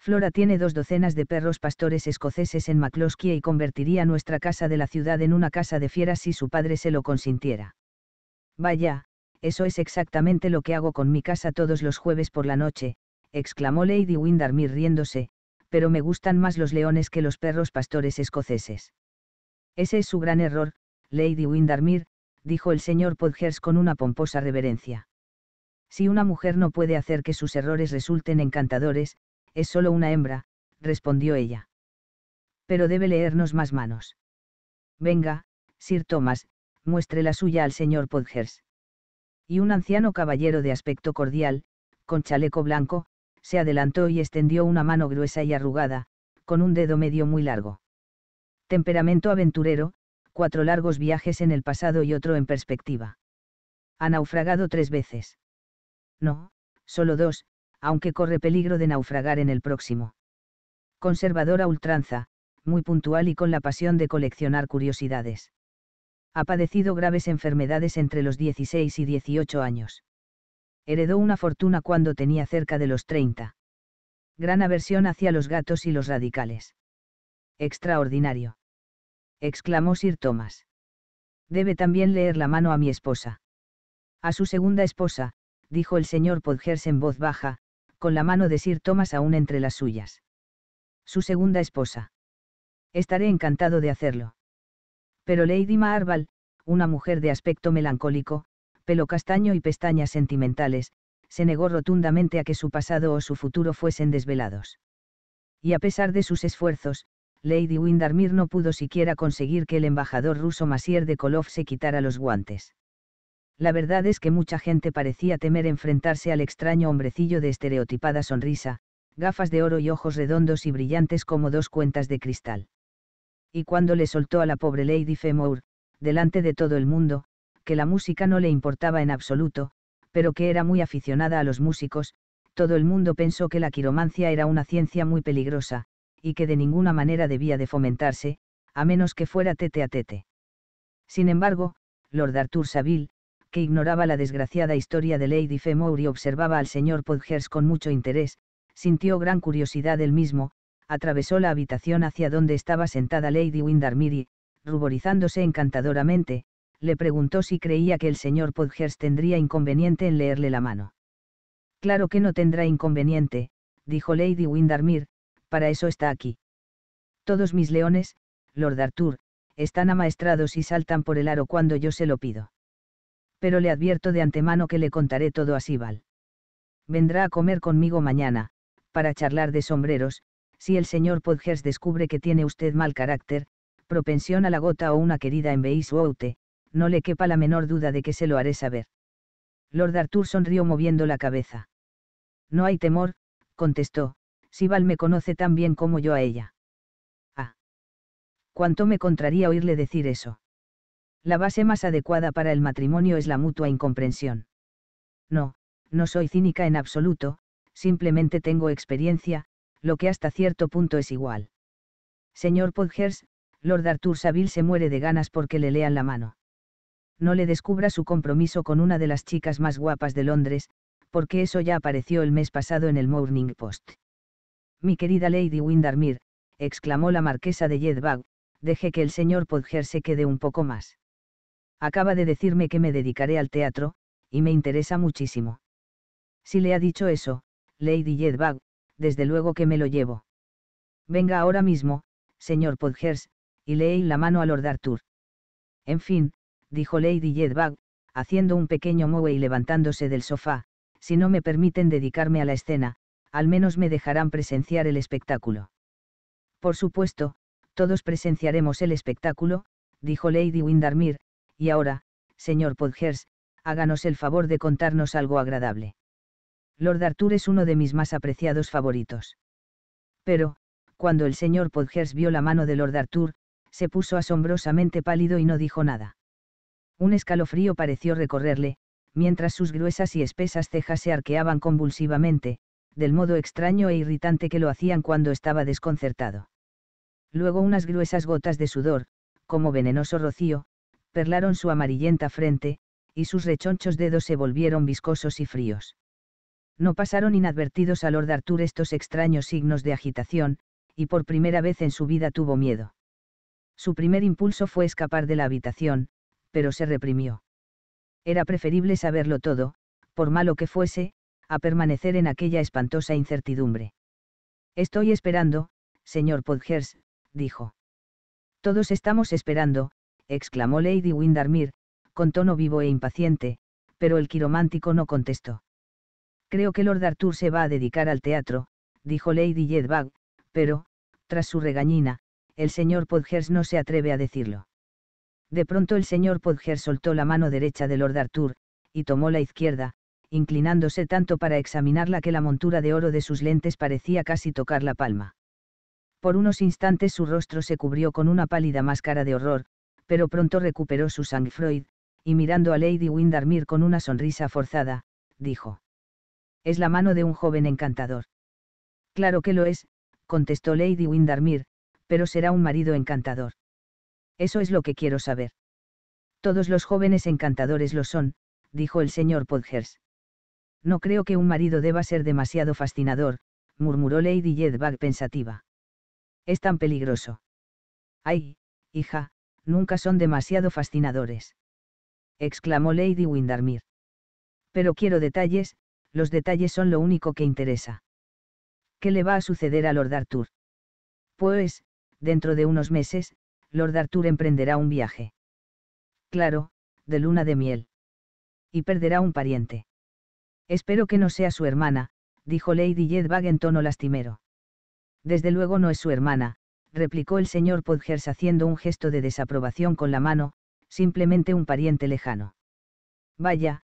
Flora tiene dos docenas de perros pastores escoceses en McCloskey y convertiría nuestra casa de la ciudad en una casa de fieras si su padre se lo consintiera. Vaya, eso es exactamente lo que hago con mi casa todos los jueves por la noche, exclamó Lady Windermere riéndose, pero me gustan más los leones que los perros pastores escoceses. Ese es su gran error, Lady Windermere, dijo el señor Podgers con una pomposa reverencia. Si una mujer no puede hacer que sus errores resulten encantadores, es solo una hembra, respondió ella. Pero debe leernos más manos. Venga, Sir Thomas, muestre la suya al señor Podgers y un anciano caballero de aspecto cordial, con chaleco blanco, se adelantó y extendió una mano gruesa y arrugada, con un dedo medio muy largo. Temperamento aventurero, cuatro largos viajes en el pasado y otro en perspectiva. Ha naufragado tres veces. No, solo dos, aunque corre peligro de naufragar en el próximo. Conservadora ultranza, muy puntual y con la pasión de coleccionar curiosidades ha padecido graves enfermedades entre los 16 y 18 años. Heredó una fortuna cuando tenía cerca de los 30. Gran aversión hacia los gatos y los radicales. Extraordinario. exclamó Sir Thomas. Debe también leer la mano a mi esposa. A su segunda esposa, dijo el señor Podgers en voz baja, con la mano de Sir Thomas aún entre las suyas. Su segunda esposa. Estaré encantado de hacerlo. Pero Lady Marval, una mujer de aspecto melancólico, pelo castaño y pestañas sentimentales, se negó rotundamente a que su pasado o su futuro fuesen desvelados. Y a pesar de sus esfuerzos, Lady Windermere no pudo siquiera conseguir que el embajador ruso Masier de Kolov se quitara los guantes. La verdad es que mucha gente parecía temer enfrentarse al extraño hombrecillo de estereotipada sonrisa, gafas de oro y ojos redondos y brillantes como dos cuentas de cristal y cuando le soltó a la pobre Lady Femour, delante de todo el mundo, que la música no le importaba en absoluto, pero que era muy aficionada a los músicos, todo el mundo pensó que la quiromancia era una ciencia muy peligrosa, y que de ninguna manera debía de fomentarse, a menos que fuera tete a tete. Sin embargo, Lord Arthur Saville, que ignoraba la desgraciada historia de Lady Femour y observaba al señor Podgers con mucho interés, sintió gran curiosidad él mismo, atravesó la habitación hacia donde estaba sentada Lady Windermere ruborizándose encantadoramente, le preguntó si creía que el señor Podgers tendría inconveniente en leerle la mano. Claro que no tendrá inconveniente, dijo Lady Windermere, para eso está aquí. Todos mis leones, Lord Arthur, están amaestrados y saltan por el aro cuando yo se lo pido. Pero le advierto de antemano que le contaré todo a Sibal. Vendrá a comer conmigo mañana, para charlar de sombreros, si el señor Podgers descubre que tiene usted mal carácter, propensión a la gota o una querida en Beisuoute, no le quepa la menor duda de que se lo haré saber. Lord Arthur sonrió moviendo la cabeza. No hay temor, contestó, si Val me conoce tan bien como yo a ella. Ah. ¿Cuánto me contraría oírle decir eso? La base más adecuada para el matrimonio es la mutua incomprensión. No, no soy cínica en absoluto, simplemente tengo experiencia, lo que hasta cierto punto es igual. Señor Podgers, Lord Arthur Saville se muere de ganas porque le lean la mano. No le descubra su compromiso con una de las chicas más guapas de Londres, porque eso ya apareció el mes pasado en el Morning Post. Mi querida Lady Windermere, exclamó la marquesa de Jedbag, deje que el señor Podgers se quede un poco más. Acaba de decirme que me dedicaré al teatro, y me interesa muchísimo. Si le ha dicho eso, Lady Jedbag, desde luego que me lo llevo. Venga ahora mismo, señor Podgers, y leí la mano a Lord Arthur. En fin, dijo Lady Jedbag, haciendo un pequeño muevo y levantándose del sofá, si no me permiten dedicarme a la escena, al menos me dejarán presenciar el espectáculo. Por supuesto, todos presenciaremos el espectáculo, dijo Lady Windermere, y ahora, señor Podgers, háganos el favor de contarnos algo agradable. Lord Arthur es uno de mis más apreciados favoritos. Pero, cuando el señor Podgers vio la mano de Lord Arthur, se puso asombrosamente pálido y no dijo nada. Un escalofrío pareció recorrerle, mientras sus gruesas y espesas cejas se arqueaban convulsivamente, del modo extraño e irritante que lo hacían cuando estaba desconcertado. Luego unas gruesas gotas de sudor, como venenoso rocío, perlaron su amarillenta frente, y sus rechonchos dedos se volvieron viscosos y fríos. No pasaron inadvertidos a Lord Arthur estos extraños signos de agitación, y por primera vez en su vida tuvo miedo. Su primer impulso fue escapar de la habitación, pero se reprimió. Era preferible saberlo todo, por malo que fuese, a permanecer en aquella espantosa incertidumbre. Estoy esperando, señor Podgers, dijo. Todos estamos esperando, exclamó Lady Windermere, con tono vivo e impaciente, pero el quiromántico no contestó. Creo que Lord Arthur se va a dedicar al teatro, dijo Lady Jedbag, pero, tras su regañina, el señor Podgers no se atreve a decirlo. De pronto el señor Podgers soltó la mano derecha de Lord Arthur, y tomó la izquierda, inclinándose tanto para examinarla que la montura de oro de sus lentes parecía casi tocar la palma. Por unos instantes su rostro se cubrió con una pálida máscara de horror, pero pronto recuperó su sangre Freud, y mirando a Lady Windermere con una sonrisa forzada, dijo es la mano de un joven encantador. Claro que lo es, contestó Lady Windermere, pero será un marido encantador. Eso es lo que quiero saber. Todos los jóvenes encantadores lo son, dijo el señor Podgers. No creo que un marido deba ser demasiado fascinador, murmuró Lady Jedbag pensativa. Es tan peligroso. Ay, hija, nunca son demasiado fascinadores. exclamó Lady Windermere. Pero quiero detalles, los detalles son lo único que interesa. ¿Qué le va a suceder a Lord Arthur? Pues, dentro de unos meses, Lord Arthur emprenderá un viaje. Claro, de luna de miel. Y perderá un pariente. Espero que no sea su hermana, dijo Lady Jedbag en tono lastimero. Desde luego no es su hermana, replicó el señor Podgers haciendo un gesto de desaprobación con la mano, simplemente un pariente lejano. Vaya,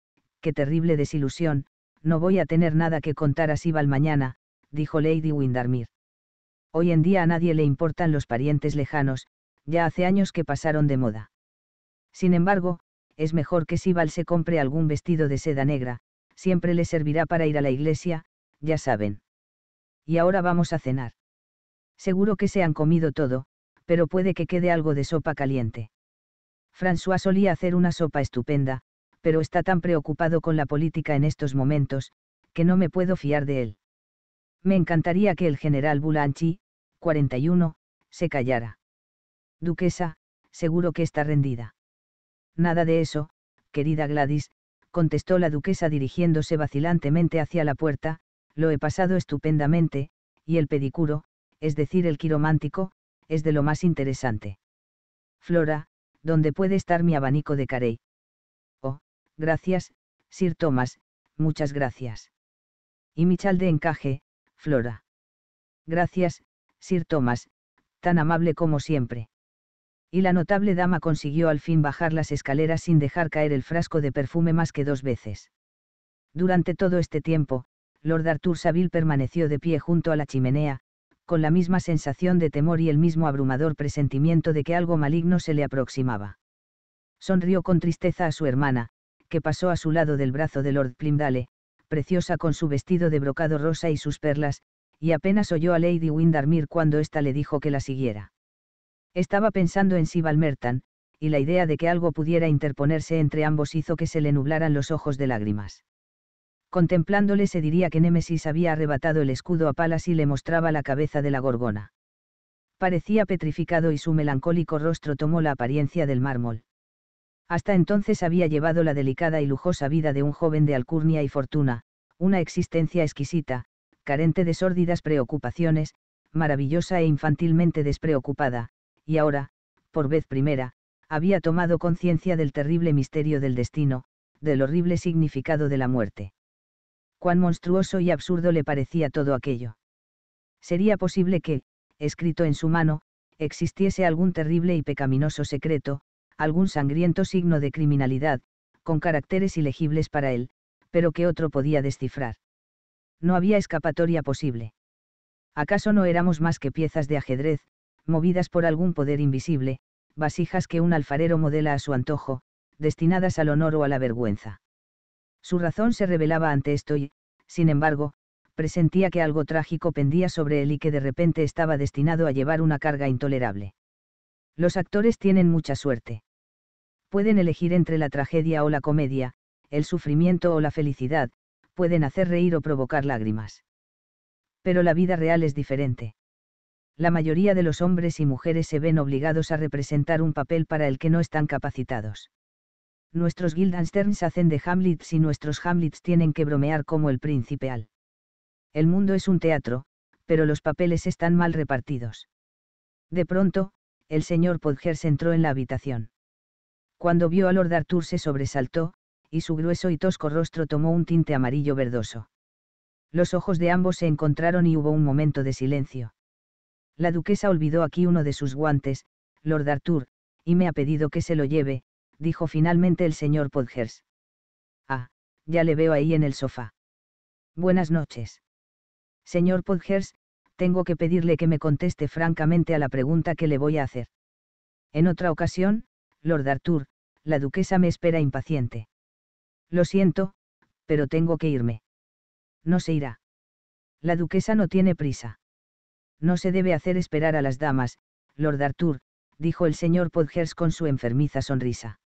qué terrible desilusión, no voy a tener nada que contar a Sibal mañana, dijo Lady Windermere. Hoy en día a nadie le importan los parientes lejanos, ya hace años que pasaron de moda. Sin embargo, es mejor que Sibal se compre algún vestido de seda negra, siempre le servirá para ir a la iglesia, ya saben. Y ahora vamos a cenar. Seguro que se han comido todo, pero puede que quede algo de sopa caliente. François solía hacer una sopa estupenda, pero está tan preocupado con la política en estos momentos, que no me puedo fiar de él. Me encantaría que el general Bulanchi, 41, se callara. Duquesa, seguro que está rendida. Nada de eso, querida Gladys, contestó la duquesa dirigiéndose vacilantemente hacia la puerta, lo he pasado estupendamente, y el pedicuro, es decir, el quiromántico, es de lo más interesante. Flora, ¿dónde puede estar mi abanico de Carey? Gracias, Sir Thomas, muchas gracias. Y Michal de encaje, Flora. Gracias, Sir Thomas, tan amable como siempre. Y la notable dama consiguió al fin bajar las escaleras sin dejar caer el frasco de perfume más que dos veces. Durante todo este tiempo, Lord Arthur Saville permaneció de pie junto a la chimenea, con la misma sensación de temor y el mismo abrumador presentimiento de que algo maligno se le aproximaba. Sonrió con tristeza a su hermana, que pasó a su lado del brazo de Lord Plimdale, preciosa con su vestido de brocado rosa y sus perlas, y apenas oyó a Lady Windermere cuando ésta le dijo que la siguiera. Estaba pensando en sí Mertan, y la idea de que algo pudiera interponerse entre ambos hizo que se le nublaran los ojos de lágrimas. Contemplándole se diría que Némesis había arrebatado el escudo a palas y le mostraba la cabeza de la gorgona. Parecía petrificado y su melancólico rostro tomó la apariencia del mármol. Hasta entonces había llevado la delicada y lujosa vida de un joven de alcurnia y fortuna, una existencia exquisita, carente de sórdidas preocupaciones, maravillosa e infantilmente despreocupada, y ahora, por vez primera, había tomado conciencia del terrible misterio del destino, del horrible significado de la muerte. Cuán monstruoso y absurdo le parecía todo aquello. Sería posible que, escrito en su mano, existiese algún terrible y pecaminoso secreto, algún sangriento signo de criminalidad, con caracteres ilegibles para él, pero que otro podía descifrar. No había escapatoria posible. ¿Acaso no éramos más que piezas de ajedrez, movidas por algún poder invisible, vasijas que un alfarero modela a su antojo, destinadas al honor o a la vergüenza? Su razón se revelaba ante esto y, sin embargo, presentía que algo trágico pendía sobre él y que de repente estaba destinado a llevar una carga intolerable. Los actores tienen mucha suerte. Pueden elegir entre la tragedia o la comedia, el sufrimiento o la felicidad, pueden hacer reír o provocar lágrimas. Pero la vida real es diferente. La mayoría de los hombres y mujeres se ven obligados a representar un papel para el que no están capacitados. Nuestros Guildensterns hacen de Hamlets y nuestros Hamlets tienen que bromear como el príncipe Al. El mundo es un teatro, pero los papeles están mal repartidos. De pronto, el señor Podgers entró en la habitación. Cuando vio a Lord Arthur se sobresaltó, y su grueso y tosco rostro tomó un tinte amarillo verdoso. Los ojos de ambos se encontraron y hubo un momento de silencio. La duquesa olvidó aquí uno de sus guantes, Lord Arthur, y me ha pedido que se lo lleve, dijo finalmente el señor Podgers. Ah, ya le veo ahí en el sofá. Buenas noches. Señor Podgers, tengo que pedirle que me conteste francamente a la pregunta que le voy a hacer. En otra ocasión, Lord Arthur, la duquesa me espera impaciente. Lo siento, pero tengo que irme. No se irá. La duquesa no tiene prisa. No se debe hacer esperar a las damas, Lord Arthur, dijo el señor Podgers con su enfermiza sonrisa.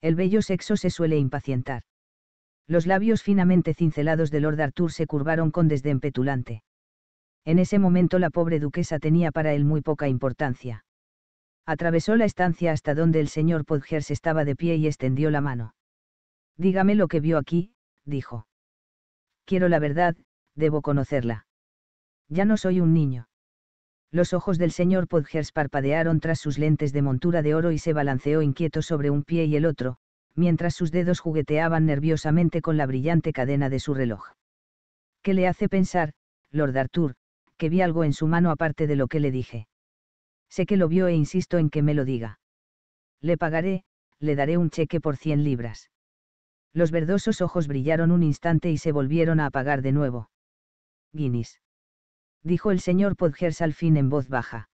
El bello sexo se suele impacientar. Los labios finamente cincelados de Lord Arthur se curvaron con desdén petulante en ese momento la pobre duquesa tenía para él muy poca importancia. Atravesó la estancia hasta donde el señor Podgers estaba de pie y extendió la mano. Dígame lo que vio aquí, dijo. Quiero la verdad, debo conocerla. Ya no soy un niño. Los ojos del señor Podgers parpadearon tras sus lentes de montura de oro y se balanceó inquieto sobre un pie y el otro, mientras sus dedos jugueteaban nerviosamente con la brillante cadena de su reloj. ¿Qué le hace pensar, Lord Arthur, que vi algo en su mano aparte de lo que le dije. Sé que lo vio e insisto en que me lo diga. Le pagaré, le daré un cheque por cien libras. Los verdosos ojos brillaron un instante y se volvieron a apagar de nuevo. Guinness. Dijo el señor Podgers al fin en voz baja.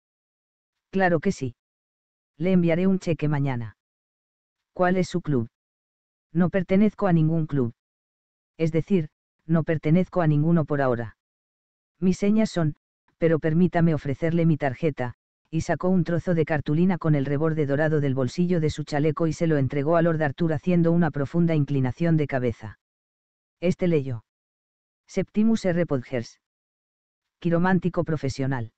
Claro que sí. Le enviaré un cheque mañana. ¿Cuál es su club? No pertenezco a ningún club. Es decir, no pertenezco a ninguno por ahora. Mis señas son, pero permítame ofrecerle mi tarjeta, y sacó un trozo de cartulina con el reborde dorado del bolsillo de su chaleco y se lo entregó a Lord Arthur haciendo una profunda inclinación de cabeza. Este leyó. Septimus R. Podgers. Quiromántico profesional.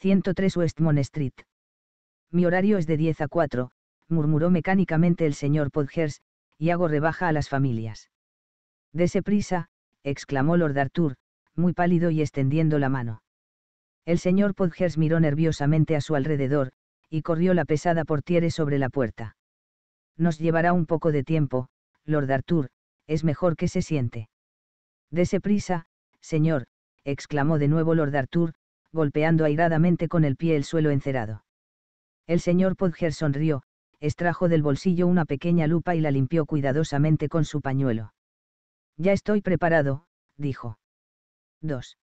103 Westmont Street. Mi horario es de 10 a 4, murmuró mecánicamente el señor Podgers, y hago rebaja a las familias. Dese prisa, exclamó Lord Arthur, muy pálido y extendiendo la mano. El señor Podgers miró nerviosamente a su alrededor, y corrió la pesada portiere sobre la puerta. Nos llevará un poco de tiempo, Lord Arthur, es mejor que se siente. Dese prisa, señor, exclamó de nuevo Lord Arthur, golpeando airadamente con el pie el suelo encerado. El señor Podgers sonrió, extrajo del bolsillo una pequeña lupa y la limpió cuidadosamente con su pañuelo. Ya estoy preparado, dijo. 2.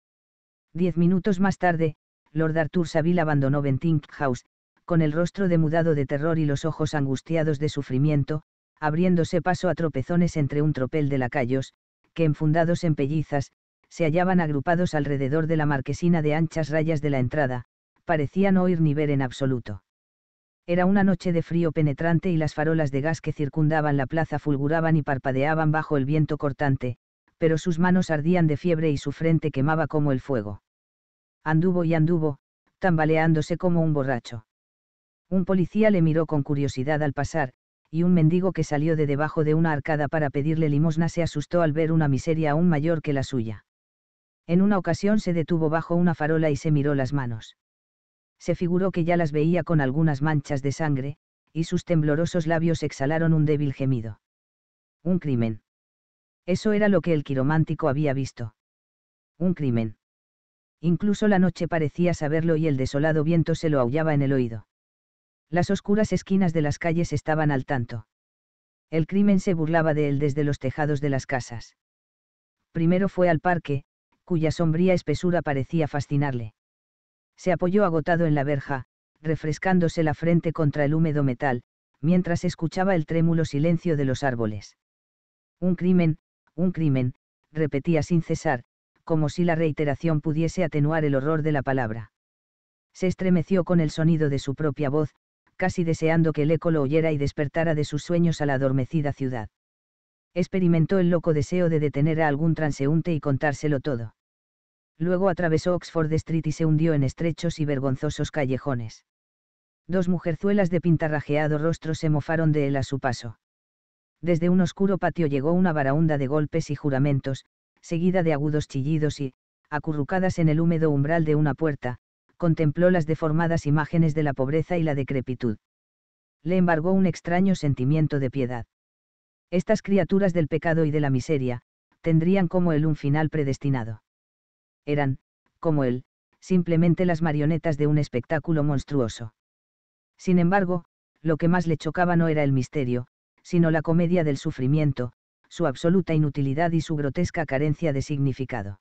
Diez minutos más tarde, Lord Arthur Saville abandonó Bentinck House, con el rostro demudado de terror y los ojos angustiados de sufrimiento, abriéndose paso a tropezones entre un tropel de lacayos, que enfundados en pellizas, se hallaban agrupados alrededor de la marquesina de anchas rayas de la entrada, parecían oír ni ver en absoluto. Era una noche de frío penetrante y las farolas de gas que circundaban la plaza fulguraban y parpadeaban bajo el viento cortante, pero sus manos ardían de fiebre y su frente quemaba como el fuego. Anduvo y anduvo, tambaleándose como un borracho. Un policía le miró con curiosidad al pasar, y un mendigo que salió de debajo de una arcada para pedirle limosna se asustó al ver una miseria aún mayor que la suya. En una ocasión se detuvo bajo una farola y se miró las manos. Se figuró que ya las veía con algunas manchas de sangre, y sus temblorosos labios exhalaron un débil gemido. Un crimen. Eso era lo que el quiromántico había visto. Un crimen. Incluso la noche parecía saberlo y el desolado viento se lo aullaba en el oído. Las oscuras esquinas de las calles estaban al tanto. El crimen se burlaba de él desde los tejados de las casas. Primero fue al parque, cuya sombría espesura parecía fascinarle. Se apoyó agotado en la verja, refrescándose la frente contra el húmedo metal, mientras escuchaba el trémulo silencio de los árboles. Un crimen, un crimen, repetía sin cesar, como si la reiteración pudiese atenuar el horror de la palabra. Se estremeció con el sonido de su propia voz, casi deseando que el eco lo oyera y despertara de sus sueños a la adormecida ciudad. Experimentó el loco deseo de detener a algún transeúnte y contárselo todo. Luego atravesó Oxford Street y se hundió en estrechos y vergonzosos callejones. Dos mujerzuelas de pintarrajeado rostro se mofaron de él a su paso. Desde un oscuro patio llegó una varaunda de golpes y juramentos, seguida de agudos chillidos y, acurrucadas en el húmedo umbral de una puerta, contempló las deformadas imágenes de la pobreza y la decrepitud. Le embargó un extraño sentimiento de piedad. Estas criaturas del pecado y de la miseria, tendrían como él un final predestinado. Eran, como él, simplemente las marionetas de un espectáculo monstruoso. Sin embargo, lo que más le chocaba no era el misterio, sino la comedia del sufrimiento, su absoluta inutilidad y su grotesca carencia de significado.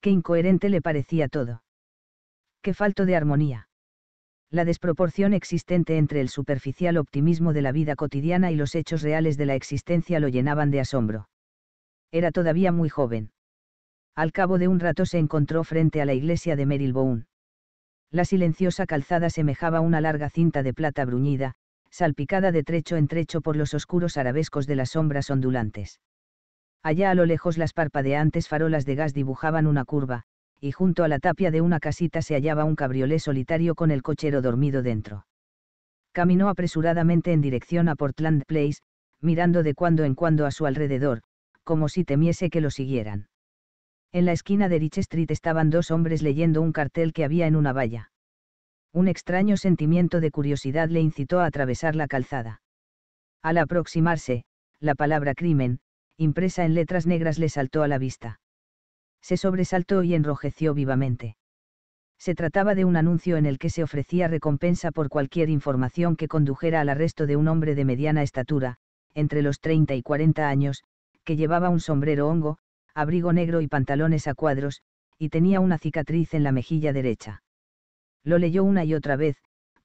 Qué incoherente le parecía todo. Qué falto de armonía. La desproporción existente entre el superficial optimismo de la vida cotidiana y los hechos reales de la existencia lo llenaban de asombro. Era todavía muy joven. Al cabo de un rato se encontró frente a la iglesia de Marylebone. La silenciosa calzada semejaba una larga cinta de plata bruñida, salpicada de trecho en trecho por los oscuros arabescos de las sombras ondulantes. Allá a lo lejos las parpadeantes farolas de gas dibujaban una curva, y junto a la tapia de una casita se hallaba un cabriolé solitario con el cochero dormido dentro. Caminó apresuradamente en dirección a Portland Place, mirando de cuando en cuando a su alrededor, como si temiese que lo siguieran. En la esquina de Rich Street estaban dos hombres leyendo un cartel que había en una valla. Un extraño sentimiento de curiosidad le incitó a atravesar la calzada. Al aproximarse, la palabra crimen, impresa en letras negras, le saltó a la vista. Se sobresaltó y enrojeció vivamente. Se trataba de un anuncio en el que se ofrecía recompensa por cualquier información que condujera al arresto de un hombre de mediana estatura, entre los 30 y 40 años, que llevaba un sombrero hongo, abrigo negro y pantalones a cuadros, y tenía una cicatriz en la mejilla derecha. Lo leyó una y otra vez,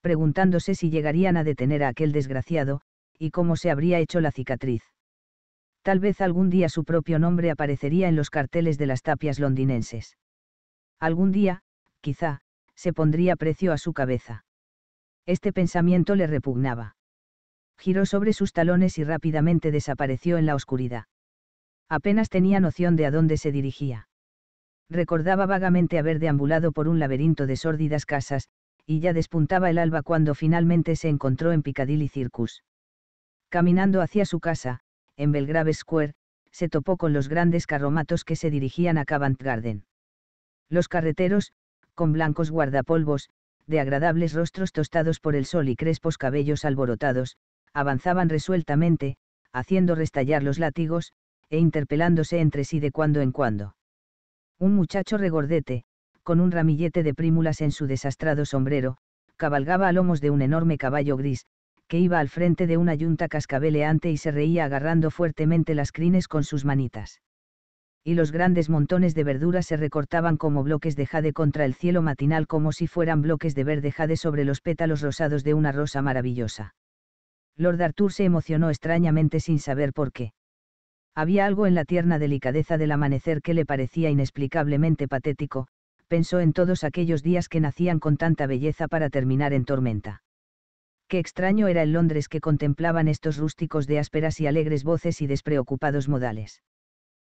preguntándose si llegarían a detener a aquel desgraciado, y cómo se habría hecho la cicatriz. Tal vez algún día su propio nombre aparecería en los carteles de las tapias londinenses. Algún día, quizá, se pondría precio a su cabeza. Este pensamiento le repugnaba. Giró sobre sus talones y rápidamente desapareció en la oscuridad. Apenas tenía noción de a dónde se dirigía. Recordaba vagamente haber deambulado por un laberinto de sórdidas casas, y ya despuntaba el alba cuando finalmente se encontró en Piccadilly Circus. Caminando hacia su casa, en Belgrave Square, se topó con los grandes carromatos que se dirigían a Covent Garden. Los carreteros, con blancos guardapolvos, de agradables rostros tostados por el sol y crespos cabellos alborotados, avanzaban resueltamente, haciendo restallar los látigos, e interpelándose entre sí de cuando en cuando. Un muchacho regordete, con un ramillete de prímulas en su desastrado sombrero, cabalgaba a lomos de un enorme caballo gris, que iba al frente de una yunta cascabeleante y se reía agarrando fuertemente las crines con sus manitas. Y los grandes montones de verduras se recortaban como bloques de jade contra el cielo matinal como si fueran bloques de verde jade sobre los pétalos rosados de una rosa maravillosa. Lord Arthur se emocionó extrañamente sin saber por qué. Había algo en la tierna delicadeza del amanecer que le parecía inexplicablemente patético, pensó en todos aquellos días que nacían con tanta belleza para terminar en tormenta. Qué extraño era el Londres que contemplaban estos rústicos de ásperas y alegres voces y despreocupados modales.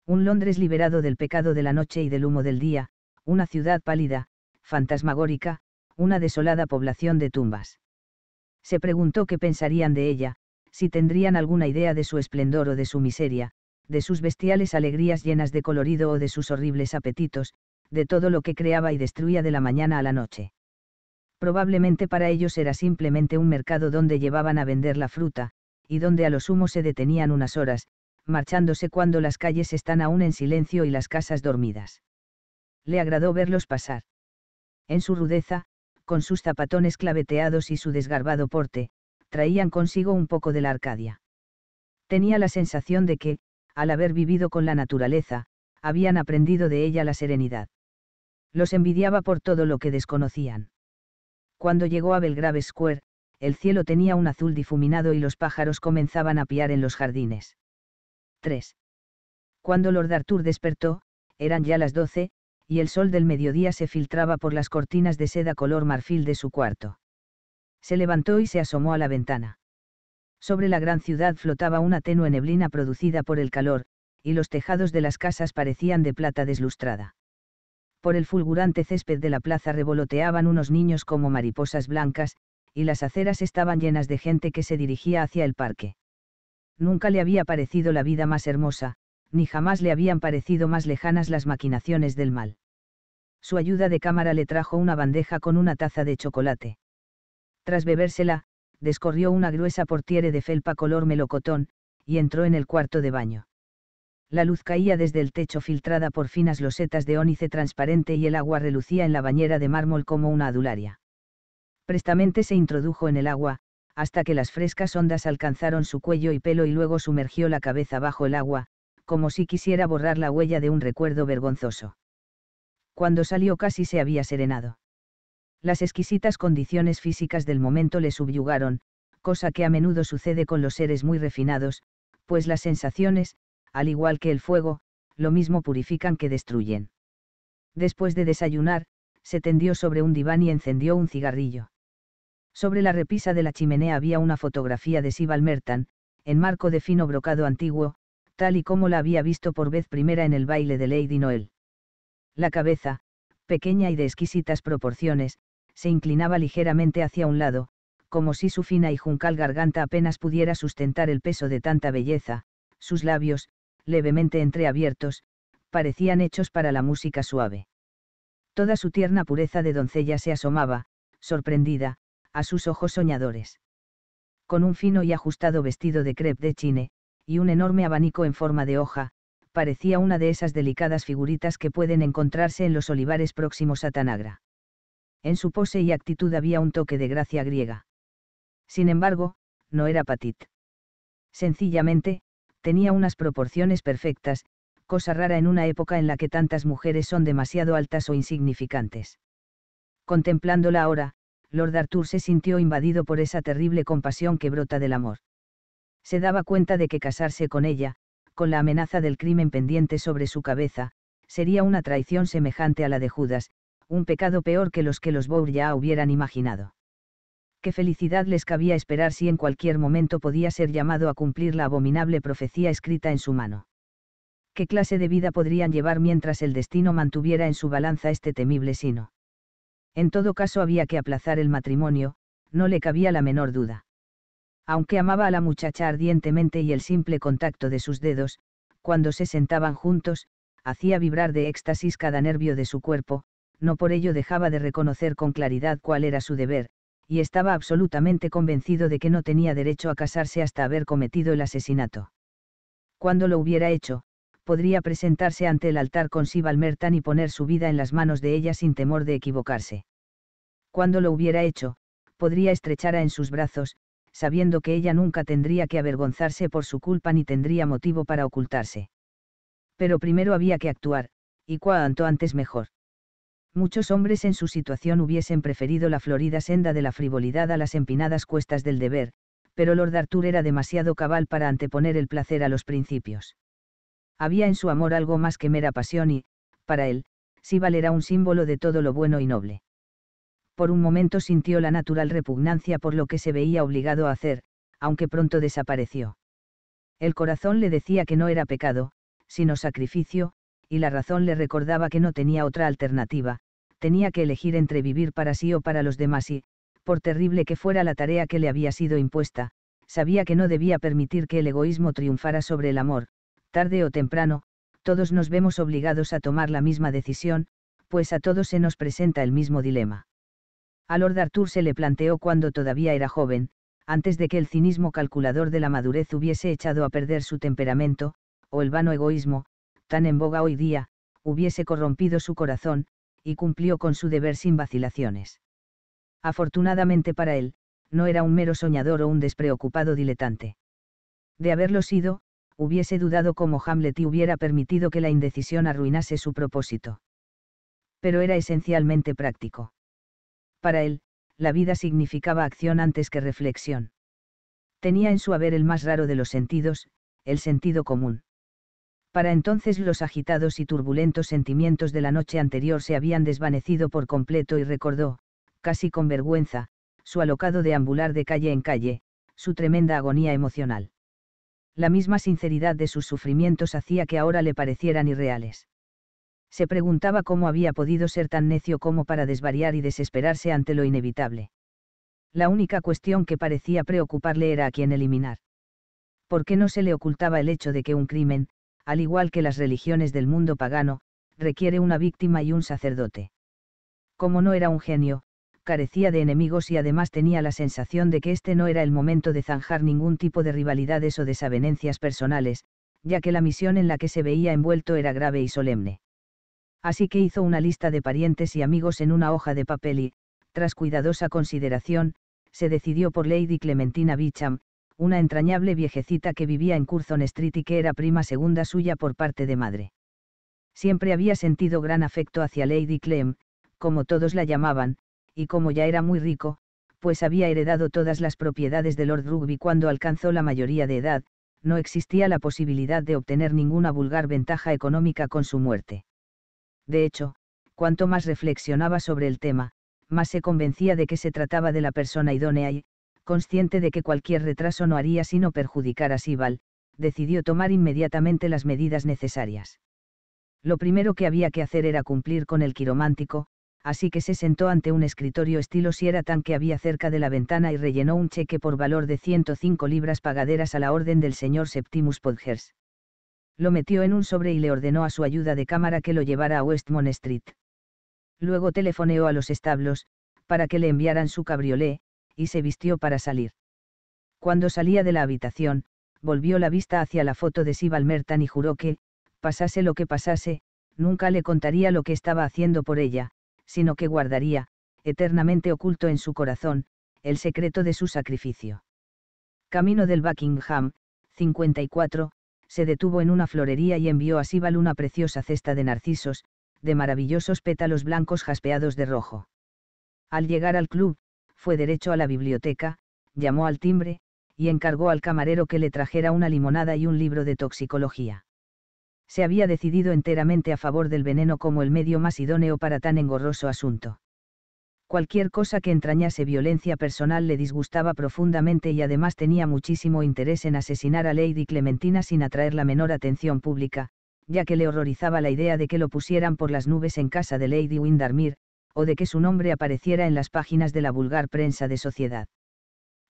Un Londres liberado del pecado de la noche y del humo del día, una ciudad pálida, fantasmagórica, una desolada población de tumbas. Se preguntó qué pensarían de ella, si tendrían alguna idea de su esplendor o de su miseria, de sus bestiales alegrías llenas de colorido o de sus horribles apetitos, de todo lo que creaba y destruía de la mañana a la noche. Probablemente para ellos era simplemente un mercado donde llevaban a vender la fruta, y donde a lo sumo se detenían unas horas, marchándose cuando las calles están aún en silencio y las casas dormidas. Le agradó verlos pasar. En su rudeza, con sus zapatones claveteados y su desgarbado porte, traían consigo un poco de la Arcadia. Tenía la sensación de que, al haber vivido con la naturaleza, habían aprendido de ella la serenidad. Los envidiaba por todo lo que desconocían. Cuando llegó a Belgrave Square, el cielo tenía un azul difuminado y los pájaros comenzaban a piar en los jardines. 3. Cuando Lord Arthur despertó, eran ya las doce, y el sol del mediodía se filtraba por las cortinas de seda color marfil de su cuarto. Se levantó y se asomó a la ventana. Sobre la gran ciudad flotaba una tenue neblina producida por el calor, y los tejados de las casas parecían de plata deslustrada. Por el fulgurante césped de la plaza revoloteaban unos niños como mariposas blancas, y las aceras estaban llenas de gente que se dirigía hacia el parque. Nunca le había parecido la vida más hermosa, ni jamás le habían parecido más lejanas las maquinaciones del mal. Su ayuda de cámara le trajo una bandeja con una taza de chocolate. Tras bebérsela, descorrió una gruesa portiere de felpa color melocotón, y entró en el cuarto de baño. La luz caía desde el techo filtrada por finas losetas de ónice transparente y el agua relucía en la bañera de mármol como una adularia. Prestamente se introdujo en el agua, hasta que las frescas ondas alcanzaron su cuello y pelo y luego sumergió la cabeza bajo el agua, como si quisiera borrar la huella de un recuerdo vergonzoso. Cuando salió casi se había serenado las exquisitas condiciones físicas del momento le subyugaron, cosa que a menudo sucede con los seres muy refinados, pues las sensaciones, al igual que el fuego, lo mismo purifican que destruyen. Después de desayunar, se tendió sobre un diván y encendió un cigarrillo. Sobre la repisa de la chimenea había una fotografía de Sibal Mertan, en marco de fino brocado antiguo, tal y como la había visto por vez primera en el baile de Lady Noel. La cabeza, pequeña y de exquisitas proporciones, se inclinaba ligeramente hacia un lado, como si su fina y juncal garganta apenas pudiera sustentar el peso de tanta belleza, sus labios, levemente entreabiertos, parecían hechos para la música suave. Toda su tierna pureza de doncella se asomaba, sorprendida, a sus ojos soñadores. Con un fino y ajustado vestido de crepe de chine, y un enorme abanico en forma de hoja, parecía una de esas delicadas figuritas que pueden encontrarse en los olivares próximos a Tanagra. En su pose y actitud había un toque de gracia griega. Sin embargo, no era Patit. Sencillamente, tenía unas proporciones perfectas, cosa rara en una época en la que tantas mujeres son demasiado altas o insignificantes. Contemplándola ahora, Lord Arthur se sintió invadido por esa terrible compasión que brota del amor. Se daba cuenta de que casarse con ella, con la amenaza del crimen pendiente sobre su cabeza, sería una traición semejante a la de Judas, un pecado peor que los que los Bour ya hubieran imaginado. Qué felicidad les cabía esperar si en cualquier momento podía ser llamado a cumplir la abominable profecía escrita en su mano. Qué clase de vida podrían llevar mientras el destino mantuviera en su balanza este temible sino. En todo caso había que aplazar el matrimonio, no le cabía la menor duda. Aunque amaba a la muchacha ardientemente y el simple contacto de sus dedos, cuando se sentaban juntos, hacía vibrar de éxtasis cada nervio de su cuerpo, no por ello dejaba de reconocer con claridad cuál era su deber, y estaba absolutamente convencido de que no tenía derecho a casarse hasta haber cometido el asesinato. Cuando lo hubiera hecho, podría presentarse ante el altar con Sibal Mertan y poner su vida en las manos de ella sin temor de equivocarse. Cuando lo hubiera hecho, podría a en sus brazos, sabiendo que ella nunca tendría que avergonzarse por su culpa ni tendría motivo para ocultarse. Pero primero había que actuar, y cuanto antes mejor muchos hombres en su situación hubiesen preferido la florida senda de la frivolidad a las empinadas cuestas del deber, pero Lord Arthur era demasiado cabal para anteponer el placer a los principios. Había en su amor algo más que mera pasión y, para él, Sibal era un símbolo de todo lo bueno y noble. Por un momento sintió la natural repugnancia por lo que se veía obligado a hacer, aunque pronto desapareció. El corazón le decía que no era pecado, sino sacrificio, y la razón le recordaba que no tenía otra alternativa, tenía que elegir entre vivir para sí o para los demás y, por terrible que fuera la tarea que le había sido impuesta, sabía que no debía permitir que el egoísmo triunfara sobre el amor, tarde o temprano, todos nos vemos obligados a tomar la misma decisión, pues a todos se nos presenta el mismo dilema. A Lord Arthur se le planteó cuando todavía era joven, antes de que el cinismo calculador de la madurez hubiese echado a perder su temperamento, o el vano egoísmo, tan en boga hoy día, hubiese corrompido su corazón, y cumplió con su deber sin vacilaciones. Afortunadamente para él, no era un mero soñador o un despreocupado diletante. De haberlo sido, hubiese dudado como Hamlet y hubiera permitido que la indecisión arruinase su propósito. Pero era esencialmente práctico. Para él, la vida significaba acción antes que reflexión. Tenía en su haber el más raro de los sentidos, el sentido común. Para entonces los agitados y turbulentos sentimientos de la noche anterior se habían desvanecido por completo y recordó, casi con vergüenza, su alocado deambular de calle en calle, su tremenda agonía emocional. La misma sinceridad de sus sufrimientos hacía que ahora le parecieran irreales. Se preguntaba cómo había podido ser tan necio como para desvariar y desesperarse ante lo inevitable. La única cuestión que parecía preocuparle era a quién eliminar. ¿Por qué no se le ocultaba el hecho de que un crimen, al igual que las religiones del mundo pagano, requiere una víctima y un sacerdote. Como no era un genio, carecía de enemigos y además tenía la sensación de que este no era el momento de zanjar ningún tipo de rivalidades o desavenencias personales, ya que la misión en la que se veía envuelto era grave y solemne. Así que hizo una lista de parientes y amigos en una hoja de papel y, tras cuidadosa consideración, se decidió por Lady Clementina Bicham, una entrañable viejecita que vivía en Curzon Street y que era prima segunda suya por parte de madre. Siempre había sentido gran afecto hacia Lady Clem, como todos la llamaban, y como ya era muy rico, pues había heredado todas las propiedades de Lord Rugby cuando alcanzó la mayoría de edad, no existía la posibilidad de obtener ninguna vulgar ventaja económica con su muerte. De hecho, cuanto más reflexionaba sobre el tema, más se convencía de que se trataba de la persona idónea y, consciente de que cualquier retraso no haría sino perjudicar a Sibal, decidió tomar inmediatamente las medidas necesarias. Lo primero que había que hacer era cumplir con el quiromántico, así que se sentó ante un escritorio estilo Sierra Tan que había cerca de la ventana y rellenó un cheque por valor de 105 libras pagaderas a la orden del señor Septimus Podgers. Lo metió en un sobre y le ordenó a su ayuda de cámara que lo llevara a Westmont Street. Luego telefoneó a los establos, para que le enviaran su cabriolet, y se vistió para salir. Cuando salía de la habitación, volvió la vista hacia la foto de Sibal Mertan y juró que, pasase lo que pasase, nunca le contaría lo que estaba haciendo por ella, sino que guardaría, eternamente oculto en su corazón, el secreto de su sacrificio. Camino del Buckingham, 54, se detuvo en una florería y envió a Sibal una preciosa cesta de narcisos, de maravillosos pétalos blancos jaspeados de rojo. Al llegar al club, fue derecho a la biblioteca, llamó al timbre, y encargó al camarero que le trajera una limonada y un libro de toxicología. Se había decidido enteramente a favor del veneno como el medio más idóneo para tan engorroso asunto. Cualquier cosa que entrañase violencia personal le disgustaba profundamente y además tenía muchísimo interés en asesinar a Lady Clementina sin atraer la menor atención pública, ya que le horrorizaba la idea de que lo pusieran por las nubes en casa de Lady Windermere, o de que su nombre apareciera en las páginas de la vulgar prensa de sociedad.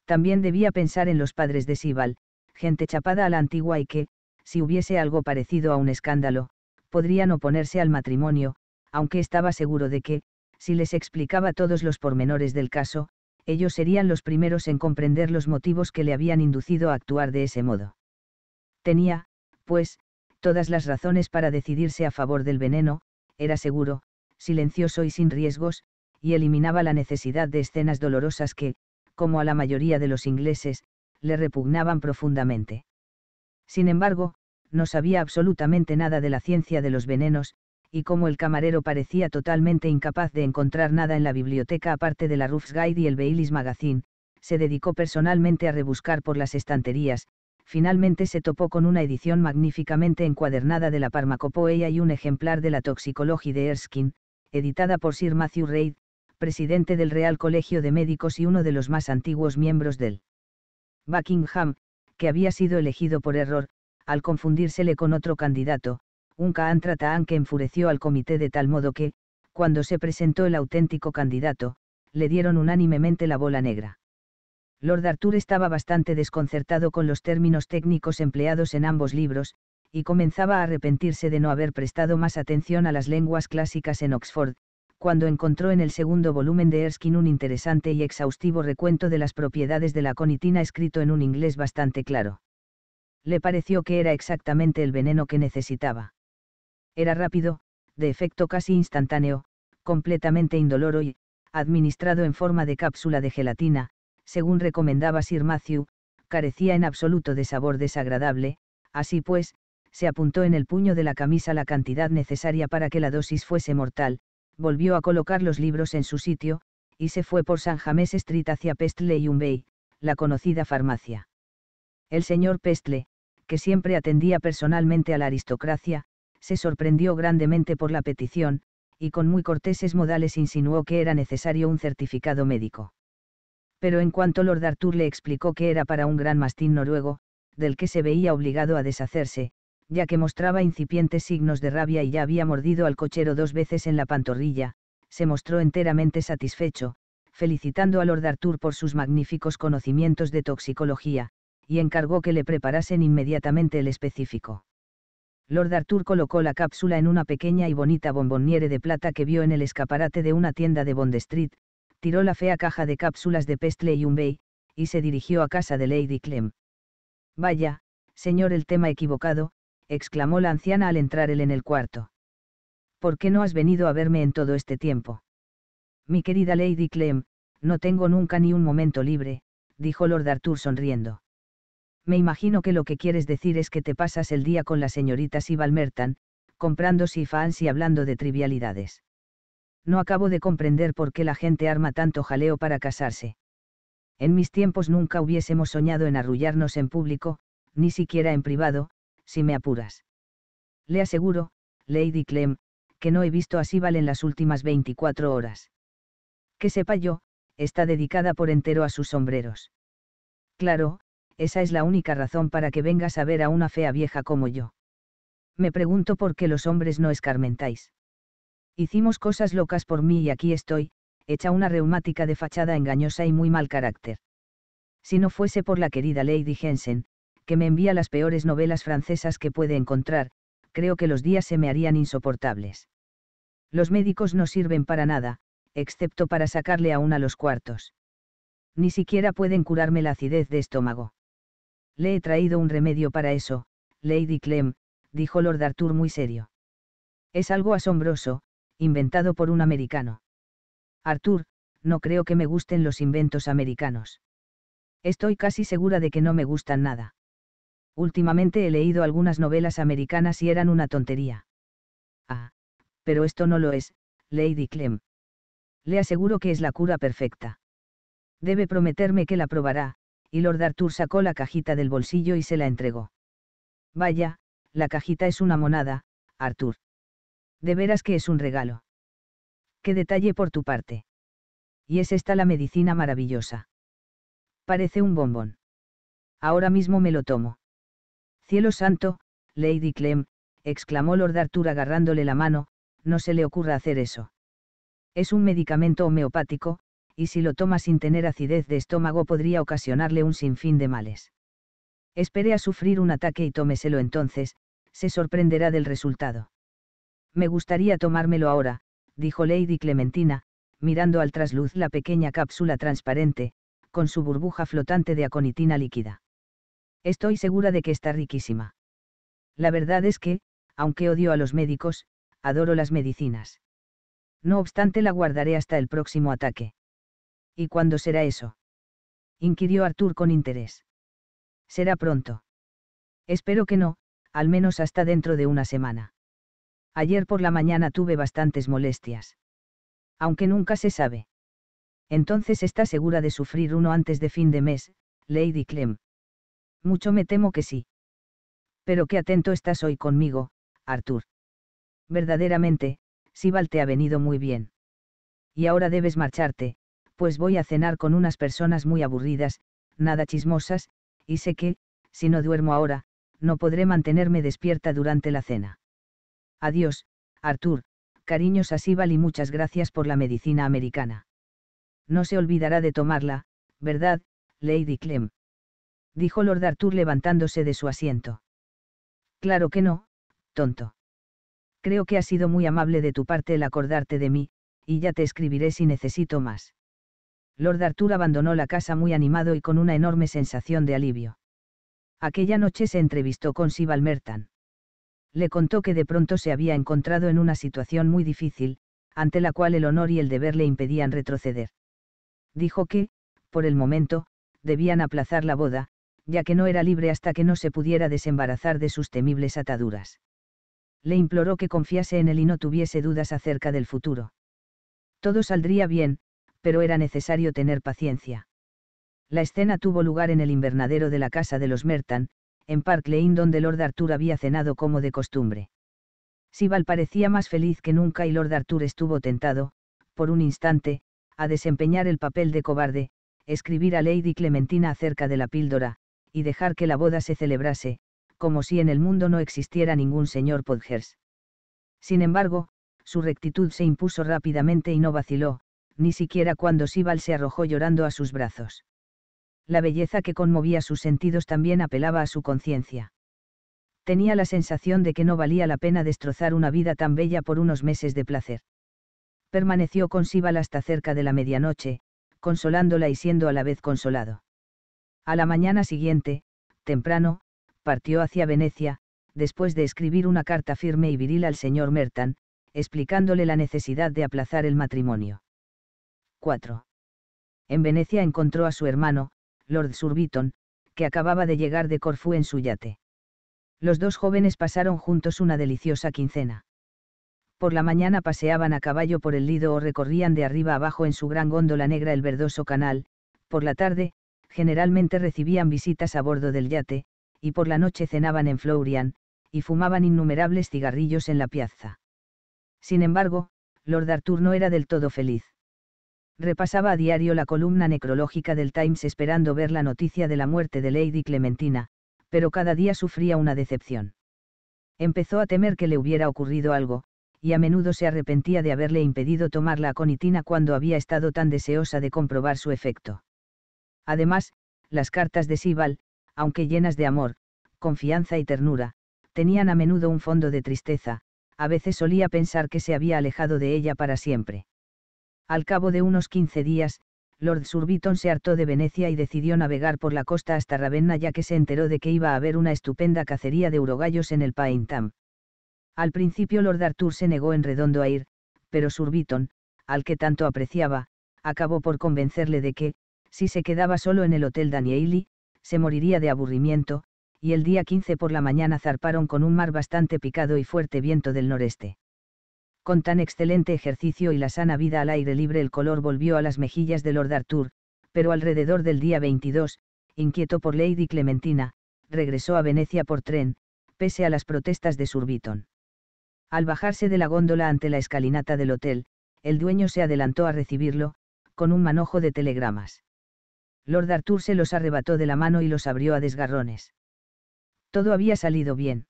También debía pensar en los padres de Sibal, gente chapada a la antigua y que, si hubiese algo parecido a un escándalo, podrían oponerse al matrimonio, aunque estaba seguro de que, si les explicaba todos los pormenores del caso, ellos serían los primeros en comprender los motivos que le habían inducido a actuar de ese modo. Tenía, pues, todas las razones para decidirse a favor del veneno, era seguro, silencioso y sin riesgos, y eliminaba la necesidad de escenas dolorosas que, como a la mayoría de los ingleses, le repugnaban profundamente. Sin embargo, no sabía absolutamente nada de la ciencia de los venenos, y como el camarero parecía totalmente incapaz de encontrar nada en la biblioteca aparte de la Ruff's Guide y el Baileys Magazine, se dedicó personalmente a rebuscar por las estanterías, finalmente se topó con una edición magníficamente encuadernada de la Parmacopoeia y un ejemplar de la toxicología de Erskine, editada por Sir Matthew Reid, presidente del Real Colegio de Médicos y uno de los más antiguos miembros del Buckingham, que había sido elegido por error, al confundírsele con otro candidato, un caantratán que enfureció al comité de tal modo que, cuando se presentó el auténtico candidato, le dieron unánimemente la bola negra. Lord Arthur estaba bastante desconcertado con los términos técnicos empleados en ambos libros, y comenzaba a arrepentirse de no haber prestado más atención a las lenguas clásicas en Oxford, cuando encontró en el segundo volumen de Erskine un interesante y exhaustivo recuento de las propiedades de la conitina escrito en un inglés bastante claro. Le pareció que era exactamente el veneno que necesitaba. Era rápido, de efecto casi instantáneo, completamente indoloro y, administrado en forma de cápsula de gelatina, según recomendaba Sir Matthew, carecía en absoluto de sabor desagradable, así pues, se apuntó en el puño de la camisa la cantidad necesaria para que la dosis fuese mortal, volvió a colocar los libros en su sitio, y se fue por San James Street hacia Pestle y Umbey, la conocida farmacia. El señor Pestle, que siempre atendía personalmente a la aristocracia, se sorprendió grandemente por la petición, y con muy corteses modales insinuó que era necesario un certificado médico. Pero en cuanto Lord Arthur le explicó que era para un gran mastín noruego, del que se veía obligado a deshacerse, ya que mostraba incipientes signos de rabia y ya había mordido al cochero dos veces en la pantorrilla, se mostró enteramente satisfecho, felicitando a Lord Arthur por sus magníficos conocimientos de toxicología, y encargó que le preparasen inmediatamente el específico. Lord Arthur colocó la cápsula en una pequeña y bonita bomboniere de plata que vio en el escaparate de una tienda de Bond Street, tiró la fea caja de cápsulas de Pestle y Umbay, y se dirigió a casa de Lady Clem. Vaya, señor, el tema equivocado, exclamó la anciana al entrar él en el cuarto. ¿Por qué no has venido a verme en todo este tiempo? Mi querida Lady Clem, no tengo nunca ni un momento libre, dijo Lord Arthur sonriendo. Me imagino que lo que quieres decir es que te pasas el día con la señorita Sibalmertan, comprando sifans y hablando de trivialidades. No acabo de comprender por qué la gente arma tanto jaleo para casarse. En mis tiempos nunca hubiésemos soñado en arrullarnos en público, ni siquiera en privado, si me apuras. Le aseguro, Lady Clem, que no he visto a Sibal en las últimas 24 horas. Que sepa yo, está dedicada por entero a sus sombreros. Claro, esa es la única razón para que vengas a ver a una fea vieja como yo. Me pregunto por qué los hombres no escarmentáis. Hicimos cosas locas por mí y aquí estoy, hecha una reumática de fachada engañosa y muy mal carácter. Si no fuese por la querida Lady Jensen, que me envía las peores novelas francesas que puede encontrar, creo que los días se me harían insoportables. Los médicos no sirven para nada, excepto para sacarle aún a los cuartos. Ni siquiera pueden curarme la acidez de estómago. Le he traído un remedio para eso, Lady Clem, dijo Lord Arthur muy serio. Es algo asombroso, inventado por un americano. Arthur, no creo que me gusten los inventos americanos. Estoy casi segura de que no me gustan nada. Últimamente he leído algunas novelas americanas y eran una tontería. Ah, pero esto no lo es, Lady Clem. Le aseguro que es la cura perfecta. Debe prometerme que la probará, y Lord Arthur sacó la cajita del bolsillo y se la entregó. Vaya, la cajita es una monada, Arthur. De veras que es un regalo. Qué detalle por tu parte. Y es esta la medicina maravillosa. Parece un bombón. Ahora mismo me lo tomo. Cielo santo, Lady Clem, exclamó Lord Arthur agarrándole la mano, no se le ocurra hacer eso. Es un medicamento homeopático, y si lo toma sin tener acidez de estómago podría ocasionarle un sinfín de males. Espere a sufrir un ataque y tómeselo entonces, se sorprenderá del resultado. Me gustaría tomármelo ahora, dijo Lady Clementina, mirando al trasluz la pequeña cápsula transparente, con su burbuja flotante de aconitina líquida. Estoy segura de que está riquísima. La verdad es que, aunque odio a los médicos, adoro las medicinas. No obstante, la guardaré hasta el próximo ataque. ¿Y cuándo será eso? inquirió Arthur con interés. Será pronto. Espero que no, al menos hasta dentro de una semana. Ayer por la mañana tuve bastantes molestias. Aunque nunca se sabe. Entonces está segura de sufrir uno antes de fin de mes, Lady Clem. Mucho me temo que sí. Pero qué atento estás hoy conmigo, Arthur. Verdaderamente, Sibal te ha venido muy bien. Y ahora debes marcharte, pues voy a cenar con unas personas muy aburridas, nada chismosas, y sé que, si no duermo ahora, no podré mantenerme despierta durante la cena. Adiós, Arthur, cariños a Sibal y muchas gracias por la medicina americana. No se olvidará de tomarla, ¿verdad, Lady Clem? dijo Lord Arthur levantándose de su asiento. Claro que no, tonto. Creo que ha sido muy amable de tu parte el acordarte de mí, y ya te escribiré si necesito más. Lord Arthur abandonó la casa muy animado y con una enorme sensación de alivio. Aquella noche se entrevistó con Sival Mertan. Le contó que de pronto se había encontrado en una situación muy difícil, ante la cual el honor y el deber le impedían retroceder. Dijo que, por el momento, debían aplazar la boda, ya que no era libre hasta que no se pudiera desembarazar de sus temibles ataduras. Le imploró que confiase en él y no tuviese dudas acerca del futuro. Todo saldría bien, pero era necesario tener paciencia. La escena tuvo lugar en el invernadero de la casa de los Mertan, en Park Lane donde Lord Arthur había cenado como de costumbre. Sibal parecía más feliz que nunca y Lord Arthur estuvo tentado, por un instante, a desempeñar el papel de cobarde, escribir a Lady Clementina acerca de la píldora, y dejar que la boda se celebrase, como si en el mundo no existiera ningún señor Podgers. Sin embargo, su rectitud se impuso rápidamente y no vaciló, ni siquiera cuando Sibal se arrojó llorando a sus brazos. La belleza que conmovía sus sentidos también apelaba a su conciencia. Tenía la sensación de que no valía la pena destrozar una vida tan bella por unos meses de placer. Permaneció con Sibal hasta cerca de la medianoche, consolándola y siendo a la vez consolado. A la mañana siguiente, temprano, partió hacia Venecia, después de escribir una carta firme y viril al señor Mertan, explicándole la necesidad de aplazar el matrimonio. 4. En Venecia encontró a su hermano, Lord Surbiton, que acababa de llegar de Corfú en su yate. Los dos jóvenes pasaron juntos una deliciosa quincena. Por la mañana paseaban a caballo por el Lido o recorrían de arriba abajo en su gran góndola negra el verdoso canal, por la tarde, generalmente recibían visitas a bordo del yate, y por la noche cenaban en Florian, y fumaban innumerables cigarrillos en la piazza. Sin embargo, Lord Arthur no era del todo feliz. Repasaba a diario la columna necrológica del Times esperando ver la noticia de la muerte de Lady Clementina, pero cada día sufría una decepción. Empezó a temer que le hubiera ocurrido algo, y a menudo se arrepentía de haberle impedido tomar la aconitina cuando había estado tan deseosa de comprobar su efecto. Además, las cartas de Sibal, aunque llenas de amor, confianza y ternura, tenían a menudo un fondo de tristeza, a veces solía pensar que se había alejado de ella para siempre. Al cabo de unos 15 días, Lord Surbiton se hartó de Venecia y decidió navegar por la costa hasta Ravenna ya que se enteró de que iba a haber una estupenda cacería de urogallos en el Paintam. Al principio Lord Arthur se negó en redondo a ir, pero Surbiton, al que tanto apreciaba, acabó por convencerle de que, si se quedaba solo en el Hotel Danieli, se moriría de aburrimiento, y el día 15 por la mañana zarparon con un mar bastante picado y fuerte viento del noreste. Con tan excelente ejercicio y la sana vida al aire libre el color volvió a las mejillas de Lord Arthur, pero alrededor del día 22, inquieto por Lady Clementina, regresó a Venecia por tren, pese a las protestas de Surbiton. Al bajarse de la góndola ante la escalinata del hotel, el dueño se adelantó a recibirlo, con un manojo de telegramas. Lord Arthur se los arrebató de la mano y los abrió a desgarrones. Todo había salido bien.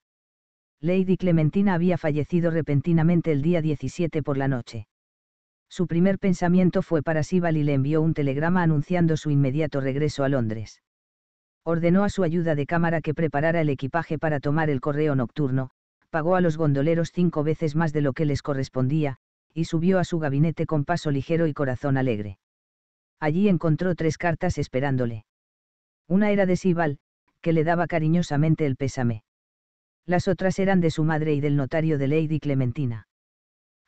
Lady Clementina había fallecido repentinamente el día 17 por la noche. Su primer pensamiento fue para Sibal y le envió un telegrama anunciando su inmediato regreso a Londres. Ordenó a su ayuda de cámara que preparara el equipaje para tomar el correo nocturno, pagó a los gondoleros cinco veces más de lo que les correspondía, y subió a su gabinete con paso ligero y corazón alegre. Allí encontró tres cartas esperándole. Una era de Sibal, que le daba cariñosamente el pésame. Las otras eran de su madre y del notario de Lady Clementina.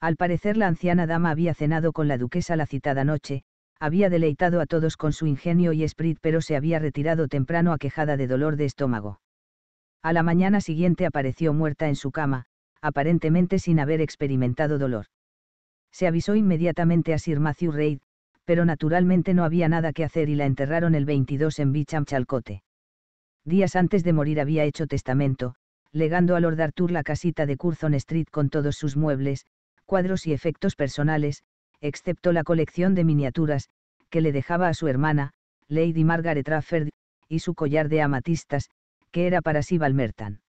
Al parecer la anciana dama había cenado con la duquesa la citada noche, había deleitado a todos con su ingenio y esprit pero se había retirado temprano a quejada de dolor de estómago. A la mañana siguiente apareció muerta en su cama, aparentemente sin haber experimentado dolor. Se avisó inmediatamente a Sir Matthew Reid, pero naturalmente no había nada que hacer y la enterraron el 22 en Bicham Chalcote. Días antes de morir había hecho testamento, legando a Lord Arthur la casita de Curzon Street con todos sus muebles, cuadros y efectos personales, excepto la colección de miniaturas, que le dejaba a su hermana, Lady Margaret Trafford, y su collar de amatistas, que era para sí Valmertan.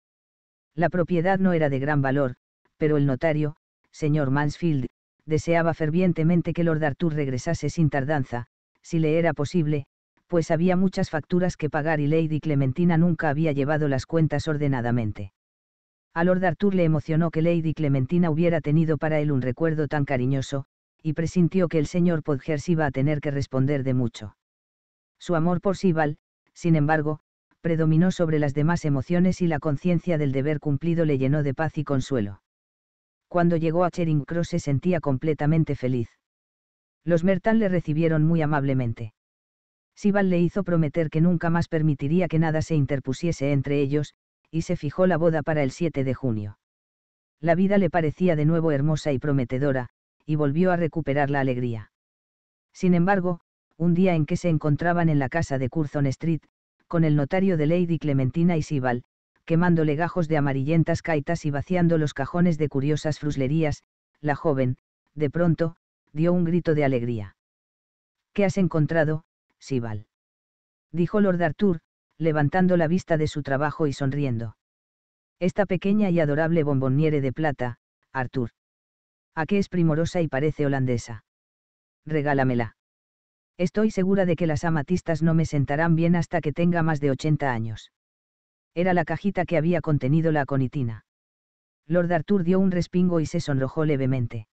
La propiedad no era de gran valor, pero el notario, señor Mansfield, deseaba fervientemente que Lord Arthur regresase sin tardanza, si le era posible, pues había muchas facturas que pagar y Lady Clementina nunca había llevado las cuentas ordenadamente. A Lord Arthur le emocionó que Lady Clementina hubiera tenido para él un recuerdo tan cariñoso, y presintió que el señor Podgers iba a tener que responder de mucho. Su amor por Sibal, sin embargo, predominó sobre las demás emociones y la conciencia del deber cumplido le llenó de paz y consuelo cuando llegó a Charing Cross se sentía completamente feliz. Los Mertan le recibieron muy amablemente. sival le hizo prometer que nunca más permitiría que nada se interpusiese entre ellos, y se fijó la boda para el 7 de junio. La vida le parecía de nuevo hermosa y prometedora, y volvió a recuperar la alegría. Sin embargo, un día en que se encontraban en la casa de Curzon Street, con el notario de Lady Clementina y sival quemando legajos de amarillentas caitas y vaciando los cajones de curiosas fruslerías, la joven, de pronto, dio un grito de alegría. ¿Qué has encontrado, Sibal? dijo Lord Arthur, levantando la vista de su trabajo y sonriendo. Esta pequeña y adorable bomboniere de plata, Arthur. ¿A qué es primorosa y parece holandesa? Regálamela. Estoy segura de que las amatistas no me sentarán bien hasta que tenga más de 80 años. Era la cajita que había contenido la aconitina. Lord Arthur dio un respingo y se sonrojó levemente.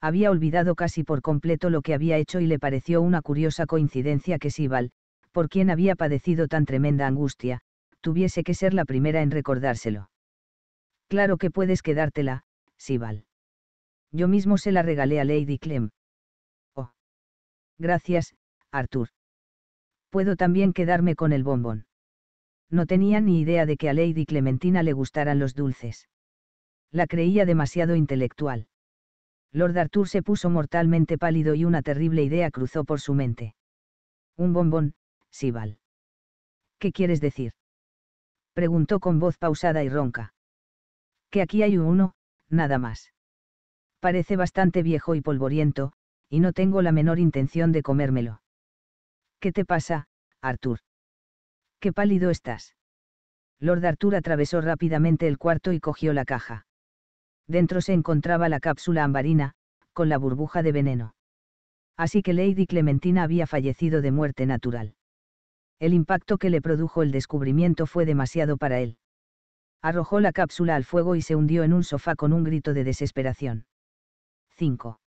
Había olvidado casi por completo lo que había hecho y le pareció una curiosa coincidencia que Sibal, por quien había padecido tan tremenda angustia, tuviese que ser la primera en recordárselo. Claro que puedes quedártela, Sibal. Yo mismo se la regalé a Lady Clem. Oh. Gracias, Arthur. Puedo también quedarme con el bombón no tenía ni idea de que a Lady Clementina le gustaran los dulces. La creía demasiado intelectual. Lord Arthur se puso mortalmente pálido y una terrible idea cruzó por su mente. Un bombón, Sibal. ¿Qué quieres decir? Preguntó con voz pausada y ronca. Que aquí hay uno, nada más. Parece bastante viejo y polvoriento, y no tengo la menor intención de comérmelo. ¿Qué te pasa, Arthur? Qué pálido estás. Lord Arthur atravesó rápidamente el cuarto y cogió la caja. Dentro se encontraba la cápsula ambarina, con la burbuja de veneno. Así que Lady Clementina había fallecido de muerte natural. El impacto que le produjo el descubrimiento fue demasiado para él. Arrojó la cápsula al fuego y se hundió en un sofá con un grito de desesperación. 5.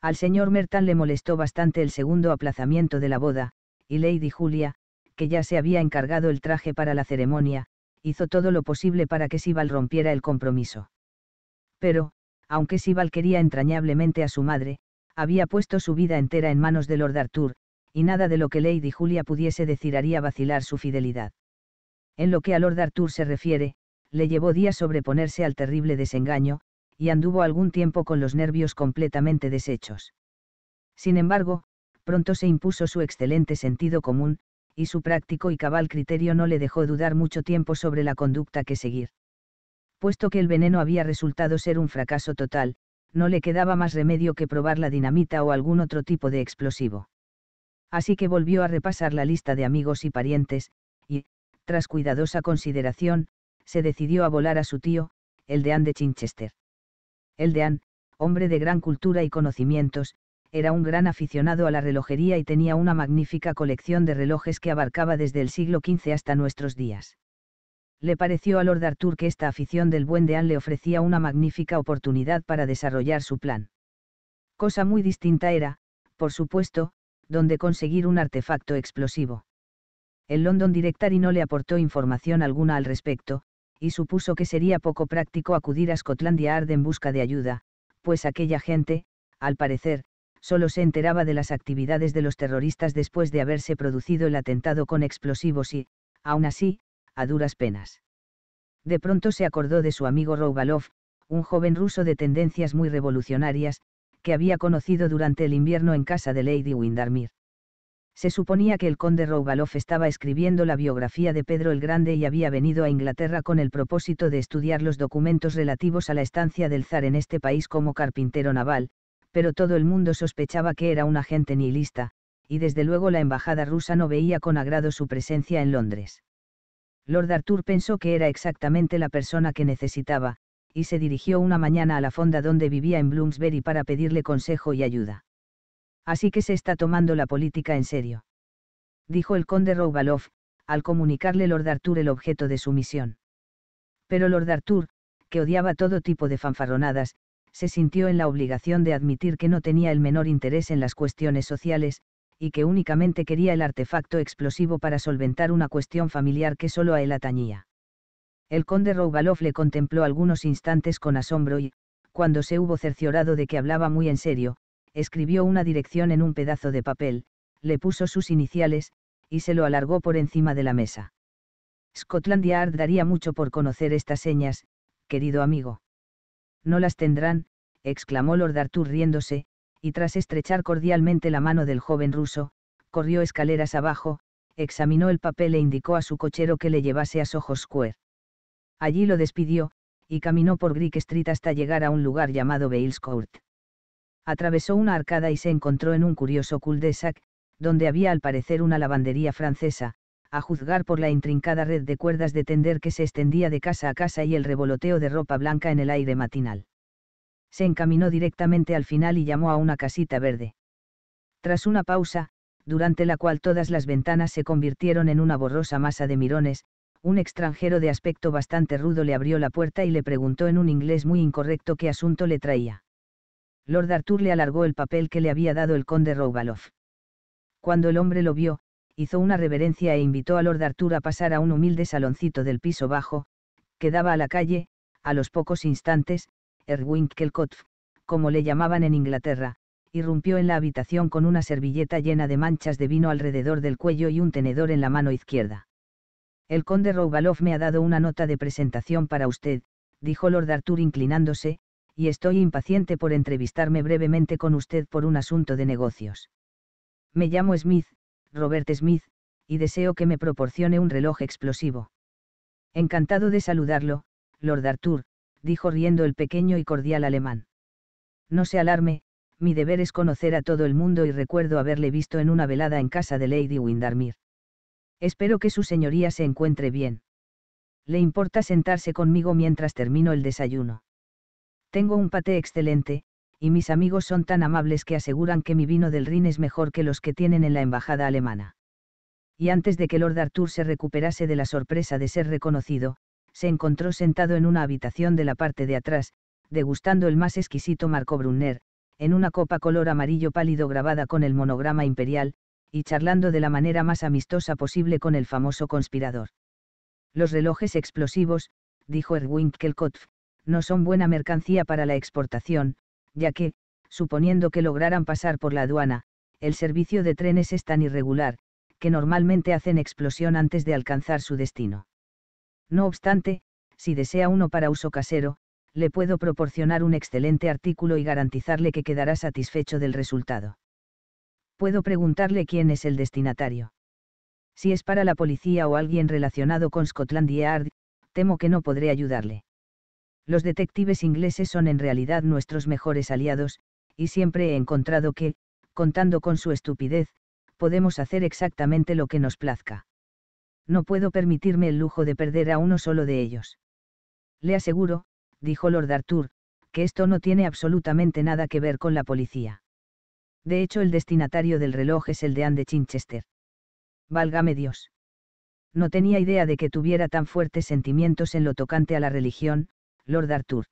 Al señor Merton le molestó bastante el segundo aplazamiento de la boda, y Lady Julia, que ya se había encargado el traje para la ceremonia, hizo todo lo posible para que Sibal rompiera el compromiso. Pero, aunque Sibal quería entrañablemente a su madre, había puesto su vida entera en manos de Lord Arthur, y nada de lo que Lady Julia pudiese decir haría vacilar su fidelidad. En lo que a Lord Arthur se refiere, le llevó días sobreponerse al terrible desengaño, y anduvo algún tiempo con los nervios completamente deshechos. Sin embargo, pronto se impuso su excelente sentido común, y su práctico y cabal criterio no le dejó dudar mucho tiempo sobre la conducta que seguir. Puesto que el veneno había resultado ser un fracaso total, no le quedaba más remedio que probar la dinamita o algún otro tipo de explosivo. Así que volvió a repasar la lista de amigos y parientes, y, tras cuidadosa consideración, se decidió a volar a su tío, el deán de Chichester. El deán, hombre de gran cultura y conocimientos, era un gran aficionado a la relojería y tenía una magnífica colección de relojes que abarcaba desde el siglo XV hasta nuestros días. Le pareció a Lord Arthur que esta afición del buen Dean le ofrecía una magnífica oportunidad para desarrollar su plan. Cosa muy distinta era, por supuesto, donde conseguir un artefacto explosivo. El London Directory no le aportó información alguna al respecto, y supuso que sería poco práctico acudir a Scotland Yard en busca de ayuda, pues aquella gente, al parecer, solo se enteraba de las actividades de los terroristas después de haberse producido el atentado con explosivos y, aún así, a duras penas. De pronto se acordó de su amigo Roubalov, un joven ruso de tendencias muy revolucionarias, que había conocido durante el invierno en casa de Lady Windermere. Se suponía que el conde Roubalov estaba escribiendo la biografía de Pedro el Grande y había venido a Inglaterra con el propósito de estudiar los documentos relativos a la estancia del zar en este país como carpintero naval, pero todo el mundo sospechaba que era un agente nihilista, y desde luego la embajada rusa no veía con agrado su presencia en Londres. Lord Arthur pensó que era exactamente la persona que necesitaba, y se dirigió una mañana a la fonda donde vivía en Bloomsbury para pedirle consejo y ayuda. Así que se está tomando la política en serio. Dijo el conde Roubaloff, al comunicarle Lord Arthur el objeto de su misión. Pero Lord Arthur, que odiaba todo tipo de fanfarronadas, se sintió en la obligación de admitir que no tenía el menor interés en las cuestiones sociales, y que únicamente quería el artefacto explosivo para solventar una cuestión familiar que solo a él atañía. El conde Roubalov le contempló algunos instantes con asombro y, cuando se hubo cerciorado de que hablaba muy en serio, escribió una dirección en un pedazo de papel, le puso sus iniciales, y se lo alargó por encima de la mesa. Scotland Yard daría mucho por conocer estas señas, querido amigo. No las tendrán, exclamó Lord Arthur riéndose, y tras estrechar cordialmente la mano del joven ruso, corrió escaleras abajo, examinó el papel e indicó a su cochero que le llevase a Soho Square. Allí lo despidió, y caminó por Greek Street hasta llegar a un lugar llamado Bales Court. Atravesó una arcada y se encontró en un curioso cul-de-sac, donde había al parecer una lavandería francesa, a juzgar por la intrincada red de cuerdas de tender que se extendía de casa a casa y el revoloteo de ropa blanca en el aire matinal. Se encaminó directamente al final y llamó a una casita verde. Tras una pausa, durante la cual todas las ventanas se convirtieron en una borrosa masa de mirones, un extranjero de aspecto bastante rudo le abrió la puerta y le preguntó en un inglés muy incorrecto qué asunto le traía. Lord Arthur le alargó el papel que le había dado el conde Rouvaloff. Cuando el hombre lo vio, hizo una reverencia e invitó a Lord Arthur a pasar a un humilde saloncito del piso bajo, que daba a la calle, a los pocos instantes, Erwin Kelkotf, como le llamaban en Inglaterra, irrumpió en la habitación con una servilleta llena de manchas de vino alrededor del cuello y un tenedor en la mano izquierda. El conde Roubaloff me ha dado una nota de presentación para usted, dijo Lord Arthur inclinándose, y estoy impaciente por entrevistarme brevemente con usted por un asunto de negocios. Me llamo Smith, Robert Smith, y deseo que me proporcione un reloj explosivo. Encantado de saludarlo, Lord Arthur, dijo riendo el pequeño y cordial alemán. No se alarme, mi deber es conocer a todo el mundo y recuerdo haberle visto en una velada en casa de Lady Windermere. Espero que su señoría se encuentre bien. ¿Le importa sentarse conmigo mientras termino el desayuno? Tengo un paté excelente, y mis amigos son tan amables que aseguran que mi vino del Rin es mejor que los que tienen en la embajada alemana. Y antes de que Lord Arthur se recuperase de la sorpresa de ser reconocido, se encontró sentado en una habitación de la parte de atrás, degustando el más exquisito Marco Brunner, en una copa color amarillo pálido grabada con el monograma imperial, y charlando de la manera más amistosa posible con el famoso conspirador. Los relojes explosivos, dijo Erwin Kelkopf, no son buena mercancía para la exportación, ya que, suponiendo que lograran pasar por la aduana, el servicio de trenes es tan irregular, que normalmente hacen explosión antes de alcanzar su destino. No obstante, si desea uno para uso casero, le puedo proporcionar un excelente artículo y garantizarle que quedará satisfecho del resultado. Puedo preguntarle quién es el destinatario. Si es para la policía o alguien relacionado con Scotland Yard, temo que no podré ayudarle. Los detectives ingleses son en realidad nuestros mejores aliados, y siempre he encontrado que, contando con su estupidez, podemos hacer exactamente lo que nos plazca. No puedo permitirme el lujo de perder a uno solo de ellos. Le aseguro, dijo Lord Arthur, que esto no tiene absolutamente nada que ver con la policía. De hecho, el destinatario del reloj es el de Anne de Chichester. Válgame Dios. No tenía idea de que tuviera tan fuertes sentimientos en lo tocante a la religión, Lord Arthur.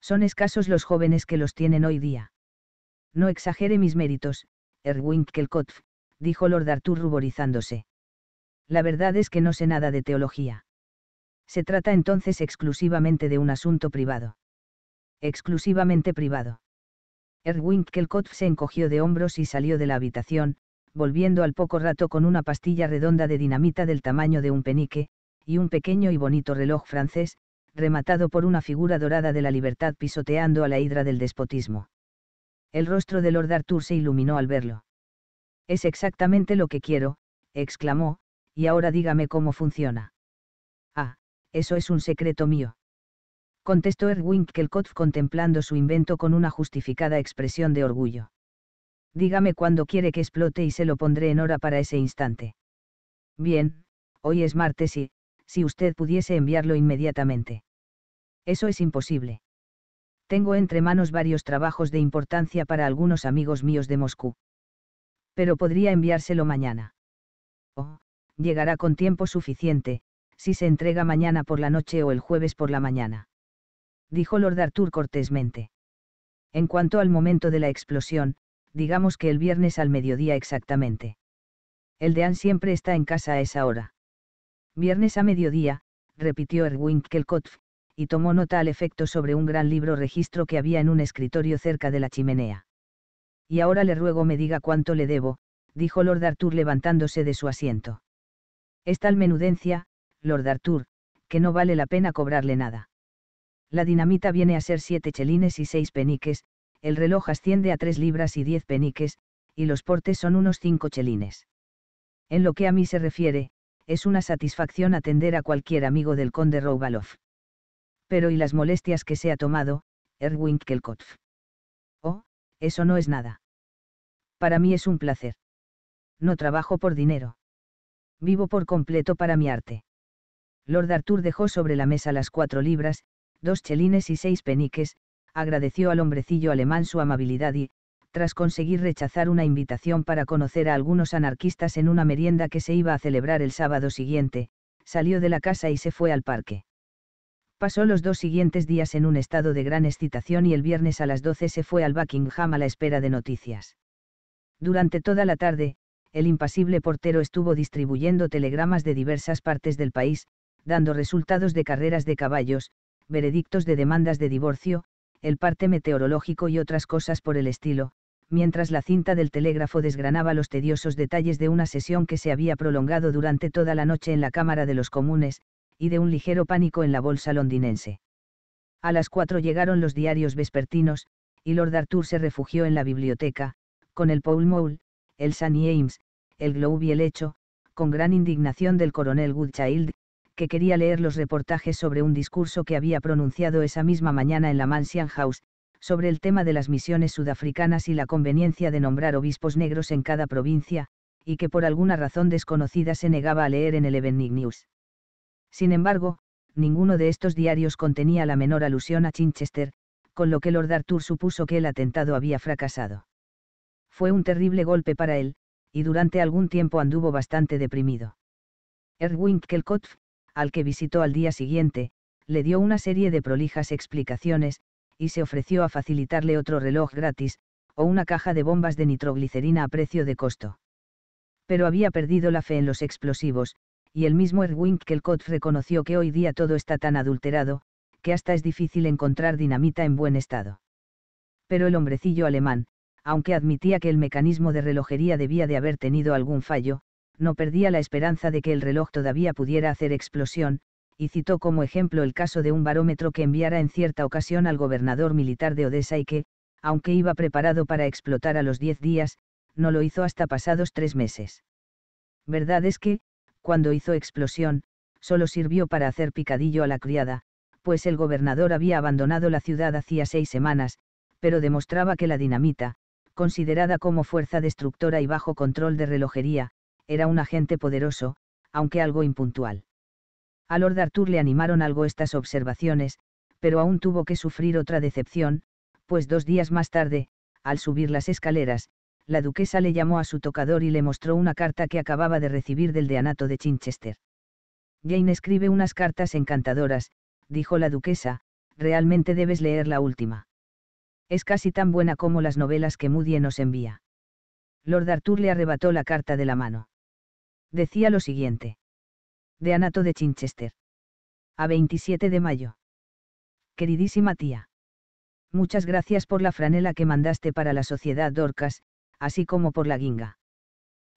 Son escasos los jóvenes que los tienen hoy día. No exagere mis méritos, Erwin Kelkotf, dijo Lord Arthur ruborizándose. La verdad es que no sé nada de teología. Se trata entonces exclusivamente de un asunto privado. Exclusivamente privado. Erwin Kelkotf se encogió de hombros y salió de la habitación, volviendo al poco rato con una pastilla redonda de dinamita del tamaño de un penique, y un pequeño y bonito reloj francés, rematado por una figura dorada de la libertad pisoteando a la hidra del despotismo. El rostro de Lord Arthur se iluminó al verlo. Es exactamente lo que quiero, exclamó, y ahora dígame cómo funciona. Ah, eso es un secreto mío. Contestó Erwin Kelkotf contemplando su invento con una justificada expresión de orgullo. Dígame cuándo quiere que explote y se lo pondré en hora para ese instante. Bien, hoy es martes y, si usted pudiese enviarlo inmediatamente. Eso es imposible. Tengo entre manos varios trabajos de importancia para algunos amigos míos de Moscú. Pero podría enviárselo mañana. Oh, llegará con tiempo suficiente, si se entrega mañana por la noche o el jueves por la mañana. Dijo Lord Arthur cortésmente. En cuanto al momento de la explosión, digamos que el viernes al mediodía exactamente. El deán siempre está en casa a esa hora. Viernes a mediodía, repitió Erwin Kelkotf, y tomó nota al efecto sobre un gran libro registro que había en un escritorio cerca de la chimenea. Y ahora le ruego me diga cuánto le debo, dijo Lord Arthur levantándose de su asiento. Es tal menudencia, Lord Arthur, que no vale la pena cobrarle nada. La dinamita viene a ser siete chelines y seis peniques, el reloj asciende a tres libras y diez peniques, y los portes son unos cinco chelines. En lo que a mí se refiere, es una satisfacción atender a cualquier amigo del conde Roubaloff pero y las molestias que se ha tomado, Erwin Kelkopf. Oh, eso no es nada. Para mí es un placer. No trabajo por dinero. Vivo por completo para mi arte. Lord Arthur dejó sobre la mesa las cuatro libras, dos chelines y seis peniques, agradeció al hombrecillo alemán su amabilidad y, tras conseguir rechazar una invitación para conocer a algunos anarquistas en una merienda que se iba a celebrar el sábado siguiente, salió de la casa y se fue al parque. Pasó los dos siguientes días en un estado de gran excitación y el viernes a las 12 se fue al Buckingham a la espera de noticias. Durante toda la tarde, el impasible portero estuvo distribuyendo telegramas de diversas partes del país, dando resultados de carreras de caballos, veredictos de demandas de divorcio, el parte meteorológico y otras cosas por el estilo, mientras la cinta del telégrafo desgranaba los tediosos detalles de una sesión que se había prolongado durante toda la noche en la Cámara de los Comunes, y de un ligero pánico en la bolsa londinense. A las cuatro llegaron los diarios vespertinos, y Lord Arthur se refugió en la biblioteca, con el Paul Mole, el Sunny Ames, el Globe y el Hecho, con gran indignación del coronel Goodchild, que quería leer los reportajes sobre un discurso que había pronunciado esa misma mañana en la Mansion House, sobre el tema de las misiones sudafricanas y la conveniencia de nombrar obispos negros en cada provincia, y que por alguna razón desconocida se negaba a leer en el Evening News. Sin embargo, ninguno de estos diarios contenía la menor alusión a Chinchester, con lo que Lord Arthur supuso que el atentado había fracasado. Fue un terrible golpe para él, y durante algún tiempo anduvo bastante deprimido. Erwin Kelkopf, al que visitó al día siguiente, le dio una serie de prolijas explicaciones, y se ofreció a facilitarle otro reloj gratis, o una caja de bombas de nitroglicerina a precio de costo. Pero había perdido la fe en los explosivos, y el mismo Erwin Kelcott reconoció que hoy día todo está tan adulterado, que hasta es difícil encontrar dinamita en buen estado. Pero el hombrecillo alemán, aunque admitía que el mecanismo de relojería debía de haber tenido algún fallo, no perdía la esperanza de que el reloj todavía pudiera hacer explosión, y citó como ejemplo el caso de un barómetro que enviara en cierta ocasión al gobernador militar de Odessa y que, aunque iba preparado para explotar a los diez días, no lo hizo hasta pasados tres meses. Verdad es que, cuando hizo explosión, solo sirvió para hacer picadillo a la criada, pues el gobernador había abandonado la ciudad hacía seis semanas, pero demostraba que la dinamita, considerada como fuerza destructora y bajo control de relojería, era un agente poderoso, aunque algo impuntual. A Lord Arthur le animaron algo estas observaciones, pero aún tuvo que sufrir otra decepción, pues dos días más tarde, al subir las escaleras, la duquesa le llamó a su tocador y le mostró una carta que acababa de recibir del deanato de Chinchester. Jane escribe unas cartas encantadoras, dijo la duquesa, realmente debes leer la última. Es casi tan buena como las novelas que Moody nos envía. Lord Arthur le arrebató la carta de la mano. Decía lo siguiente. Deanato de Chinchester. A 27 de mayo. Queridísima tía. Muchas gracias por la franela que mandaste para la Sociedad Dorcas, así como por la guinga.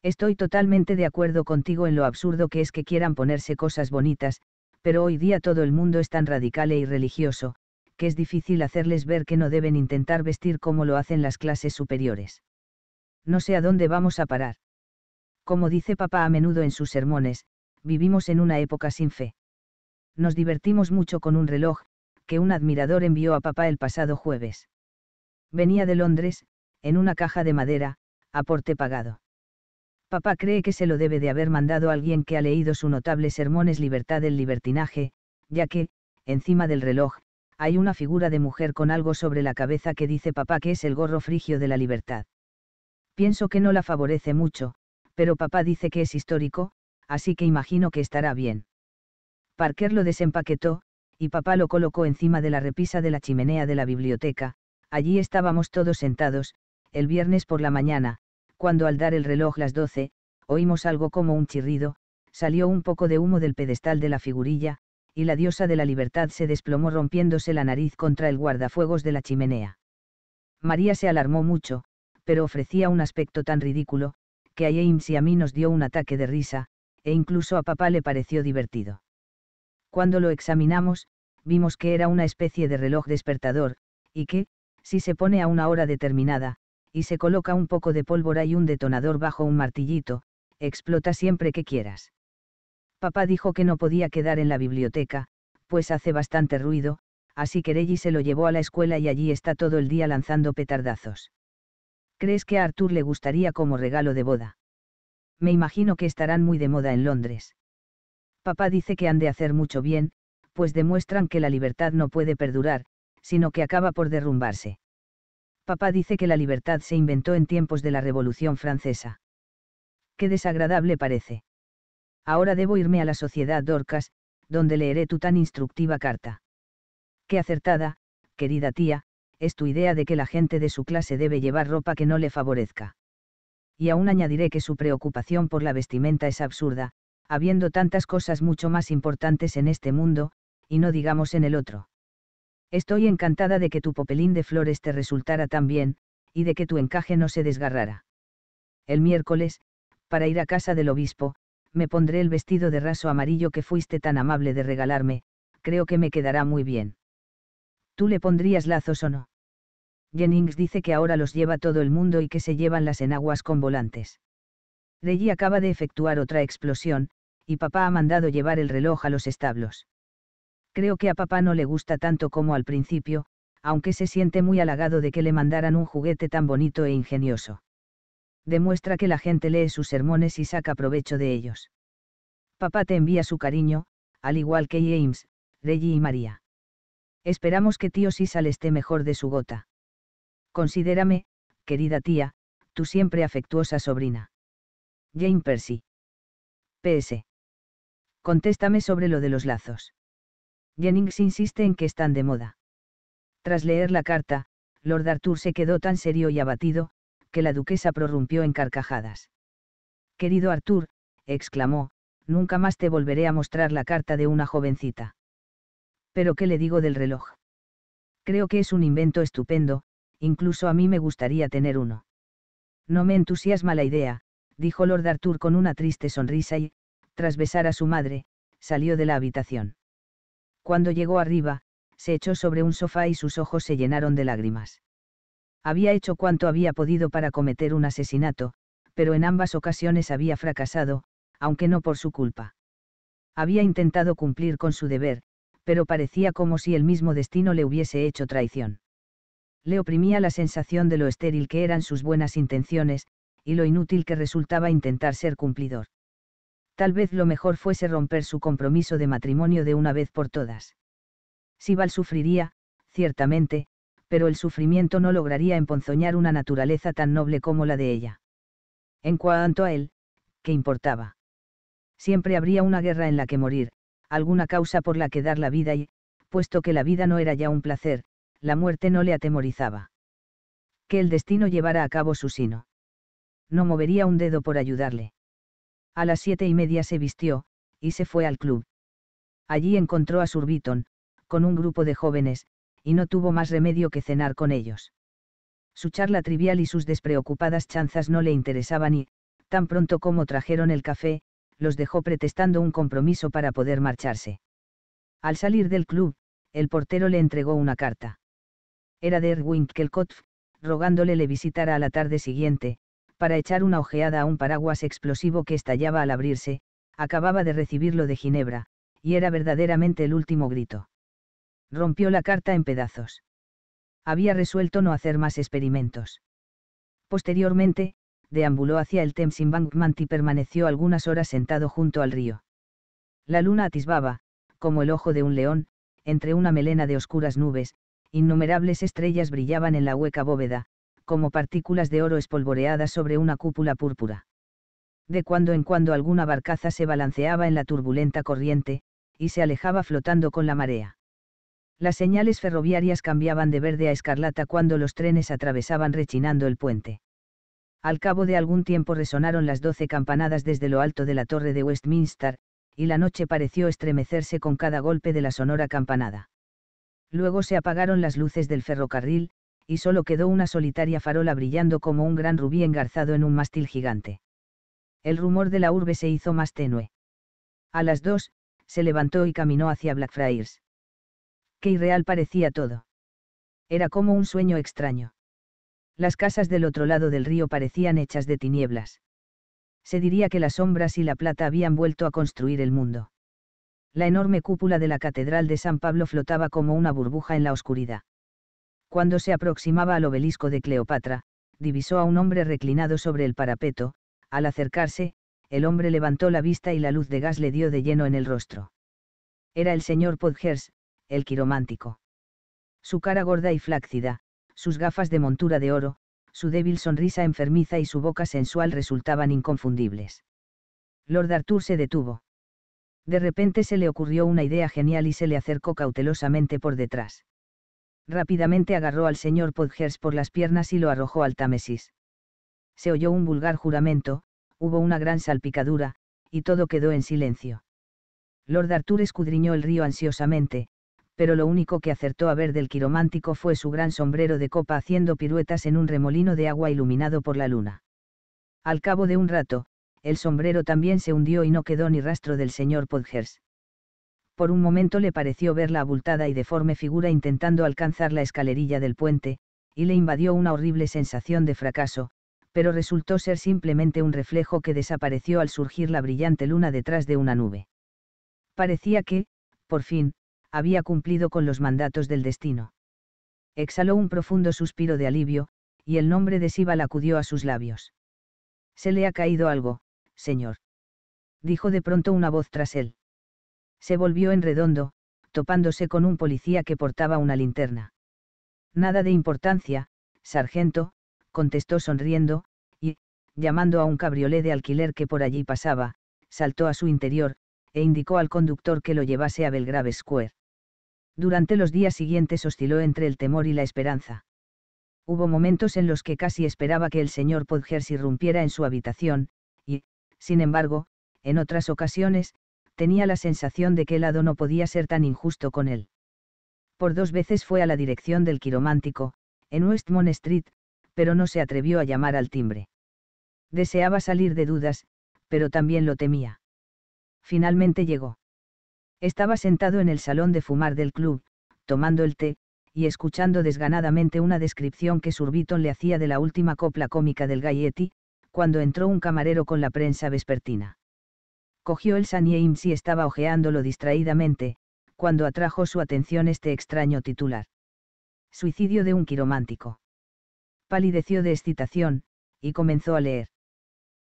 Estoy totalmente de acuerdo contigo en lo absurdo que es que quieran ponerse cosas bonitas, pero hoy día todo el mundo es tan radical e irreligioso, que es difícil hacerles ver que no deben intentar vestir como lo hacen las clases superiores. No sé a dónde vamos a parar. Como dice papá a menudo en sus sermones, vivimos en una época sin fe. Nos divertimos mucho con un reloj, que un admirador envió a papá el pasado jueves. Venía de Londres, en una caja de madera, aporte pagado. Papá cree que se lo debe de haber mandado alguien que ha leído su notable sermón Es libertad del libertinaje, ya que, encima del reloj, hay una figura de mujer con algo sobre la cabeza que dice papá que es el gorro frigio de la libertad. Pienso que no la favorece mucho, pero papá dice que es histórico, así que imagino que estará bien. Parker lo desempaquetó, y papá lo colocó encima de la repisa de la chimenea de la biblioteca, allí estábamos todos sentados, el viernes por la mañana, cuando al dar el reloj las doce, oímos algo como un chirrido, salió un poco de humo del pedestal de la figurilla, y la diosa de la libertad se desplomó rompiéndose la nariz contra el guardafuegos de la chimenea. María se alarmó mucho, pero ofrecía un aspecto tan ridículo, que a James y a mí nos dio un ataque de risa, e incluso a papá le pareció divertido. Cuando lo examinamos, vimos que era una especie de reloj despertador, y que, si se pone a una hora determinada, y se coloca un poco de pólvora y un detonador bajo un martillito, explota siempre que quieras. Papá dijo que no podía quedar en la biblioteca, pues hace bastante ruido, así que Reggie se lo llevó a la escuela y allí está todo el día lanzando petardazos. ¿Crees que a Arthur le gustaría como regalo de boda? Me imagino que estarán muy de moda en Londres. Papá dice que han de hacer mucho bien, pues demuestran que la libertad no puede perdurar, sino que acaba por derrumbarse. Papá dice que la libertad se inventó en tiempos de la Revolución Francesa. Qué desagradable parece. Ahora debo irme a la Sociedad Dorcas, donde leeré tu tan instructiva carta. Qué acertada, querida tía, es tu idea de que la gente de su clase debe llevar ropa que no le favorezca. Y aún añadiré que su preocupación por la vestimenta es absurda, habiendo tantas cosas mucho más importantes en este mundo, y no digamos en el otro. Estoy encantada de que tu popelín de flores te resultara tan bien, y de que tu encaje no se desgarrara. El miércoles, para ir a casa del obispo, me pondré el vestido de raso amarillo que fuiste tan amable de regalarme, creo que me quedará muy bien. ¿Tú le pondrías lazos o no? Jennings dice que ahora los lleva todo el mundo y que se llevan las enaguas con volantes. Reggie acaba de efectuar otra explosión, y papá ha mandado llevar el reloj a los establos. Creo que a papá no le gusta tanto como al principio, aunque se siente muy halagado de que le mandaran un juguete tan bonito e ingenioso. Demuestra que la gente lee sus sermones y saca provecho de ellos. Papá te envía su cariño, al igual que James, Reggie y María. Esperamos que tío Sisal esté mejor de su gota. Considérame, querida tía, tu siempre afectuosa sobrina. Jane Percy. PS. Contéstame sobre lo de los lazos. Jennings insiste en que están de moda. Tras leer la carta, Lord Arthur se quedó tan serio y abatido, que la duquesa prorrumpió en carcajadas. Querido Arthur, exclamó, nunca más te volveré a mostrar la carta de una jovencita. Pero ¿qué le digo del reloj? Creo que es un invento estupendo, incluso a mí me gustaría tener uno. No me entusiasma la idea, dijo Lord Arthur con una triste sonrisa y, tras besar a su madre, salió de la habitación. Cuando llegó arriba, se echó sobre un sofá y sus ojos se llenaron de lágrimas. Había hecho cuanto había podido para cometer un asesinato, pero en ambas ocasiones había fracasado, aunque no por su culpa. Había intentado cumplir con su deber, pero parecía como si el mismo destino le hubiese hecho traición. Le oprimía la sensación de lo estéril que eran sus buenas intenciones, y lo inútil que resultaba intentar ser cumplidor tal vez lo mejor fuese romper su compromiso de matrimonio de una vez por todas. Sibal sufriría, ciertamente, pero el sufrimiento no lograría emponzoñar una naturaleza tan noble como la de ella. En cuanto a él, ¿qué importaba? Siempre habría una guerra en la que morir, alguna causa por la que dar la vida y, puesto que la vida no era ya un placer, la muerte no le atemorizaba. Que el destino llevara a cabo su sino. No movería un dedo por ayudarle. A las siete y media se vistió, y se fue al club. Allí encontró a Surbiton, con un grupo de jóvenes, y no tuvo más remedio que cenar con ellos. Su charla trivial y sus despreocupadas chanzas no le interesaban y, tan pronto como trajeron el café, los dejó pretestando un compromiso para poder marcharse. Al salir del club, el portero le entregó una carta. Era de Erwin Kelkotf, rogándole le visitara a la tarde siguiente, para echar una ojeada a un paraguas explosivo que estallaba al abrirse, acababa de recibirlo de Ginebra, y era verdaderamente el último grito. Rompió la carta en pedazos. Había resuelto no hacer más experimentos. Posteriormente, deambuló hacia el Thames Embankment y permaneció algunas horas sentado junto al río. La luna atisbaba, como el ojo de un león, entre una melena de oscuras nubes, innumerables estrellas brillaban en la hueca bóveda, como partículas de oro espolvoreadas sobre una cúpula púrpura. De cuando en cuando alguna barcaza se balanceaba en la turbulenta corriente, y se alejaba flotando con la marea. Las señales ferroviarias cambiaban de verde a escarlata cuando los trenes atravesaban rechinando el puente. Al cabo de algún tiempo resonaron las doce campanadas desde lo alto de la torre de Westminster, y la noche pareció estremecerse con cada golpe de la sonora campanada. Luego se apagaron las luces del ferrocarril, y solo quedó una solitaria farola brillando como un gran rubí engarzado en un mástil gigante. El rumor de la urbe se hizo más tenue. A las dos, se levantó y caminó hacia Blackfriars. Qué irreal parecía todo. Era como un sueño extraño. Las casas del otro lado del río parecían hechas de tinieblas. Se diría que las sombras y la plata habían vuelto a construir el mundo. La enorme cúpula de la Catedral de San Pablo flotaba como una burbuja en la oscuridad. Cuando se aproximaba al obelisco de Cleopatra, divisó a un hombre reclinado sobre el parapeto, al acercarse, el hombre levantó la vista y la luz de gas le dio de lleno en el rostro. Era el señor Podgers, el quiromántico. Su cara gorda y flácida, sus gafas de montura de oro, su débil sonrisa enfermiza y su boca sensual resultaban inconfundibles. Lord Arthur se detuvo. De repente se le ocurrió una idea genial y se le acercó cautelosamente por detrás. Rápidamente agarró al señor Podgers por las piernas y lo arrojó al Támesis. Se oyó un vulgar juramento, hubo una gran salpicadura, y todo quedó en silencio. Lord Arthur escudriñó el río ansiosamente, pero lo único que acertó a ver del quiromántico fue su gran sombrero de copa haciendo piruetas en un remolino de agua iluminado por la luna. Al cabo de un rato, el sombrero también se hundió y no quedó ni rastro del señor Podgers por un momento le pareció ver la abultada y deforme figura intentando alcanzar la escalerilla del puente, y le invadió una horrible sensación de fracaso, pero resultó ser simplemente un reflejo que desapareció al surgir la brillante luna detrás de una nube. Parecía que, por fin, había cumplido con los mandatos del destino. Exhaló un profundo suspiro de alivio, y el nombre de Sibal acudió a sus labios. Se le ha caído algo, señor. Dijo de pronto una voz tras él. Se volvió en redondo, topándose con un policía que portaba una linterna. Nada de importancia, sargento, contestó sonriendo, y, llamando a un cabriolé de alquiler que por allí pasaba, saltó a su interior, e indicó al conductor que lo llevase a Belgrave Square. Durante los días siguientes osciló entre el temor y la esperanza. Hubo momentos en los que casi esperaba que el señor Podgers irrumpiera en su habitación, y, sin embargo, en otras ocasiones, tenía la sensación de que el hado no podía ser tan injusto con él. Por dos veces fue a la dirección del quiromántico, en Westmont Street, pero no se atrevió a llamar al timbre. Deseaba salir de dudas, pero también lo temía. Finalmente llegó. Estaba sentado en el salón de fumar del club, tomando el té, y escuchando desganadamente una descripción que Surbiton le hacía de la última copla cómica del Gaietti, cuando entró un camarero con la prensa vespertina cogió el San y estaba hojeándolo distraídamente, cuando atrajo su atención este extraño titular. Suicidio de un quiromántico. Palideció de excitación, y comenzó a leer.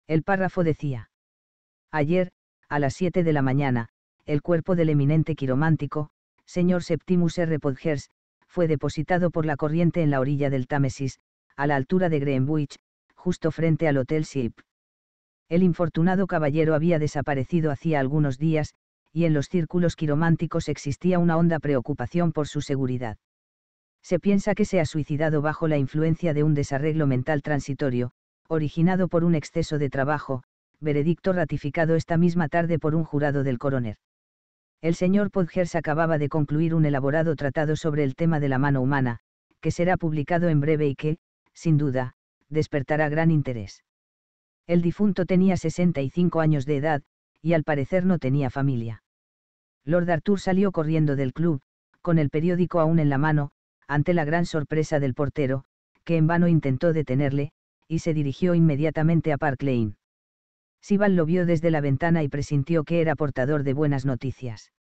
El párrafo decía. Ayer, a las 7 de la mañana, el cuerpo del eminente quiromántico, señor Septimus R. Podgers, fue depositado por la corriente en la orilla del Támesis, a la altura de Greenwich, justo frente al Hotel Ship. El infortunado caballero había desaparecido hacía algunos días, y en los círculos quirománticos existía una honda preocupación por su seguridad. Se piensa que se ha suicidado bajo la influencia de un desarreglo mental transitorio, originado por un exceso de trabajo, veredicto ratificado esta misma tarde por un jurado del coroner. El señor Podgers acababa de concluir un elaborado tratado sobre el tema de la mano humana, que será publicado en breve y que, sin duda, despertará gran interés. El difunto tenía 65 años de edad, y al parecer no tenía familia. Lord Arthur salió corriendo del club, con el periódico aún en la mano, ante la gran sorpresa del portero, que en vano intentó detenerle, y se dirigió inmediatamente a Park Lane. sibal lo vio desde la ventana y presintió que era portador de buenas noticias.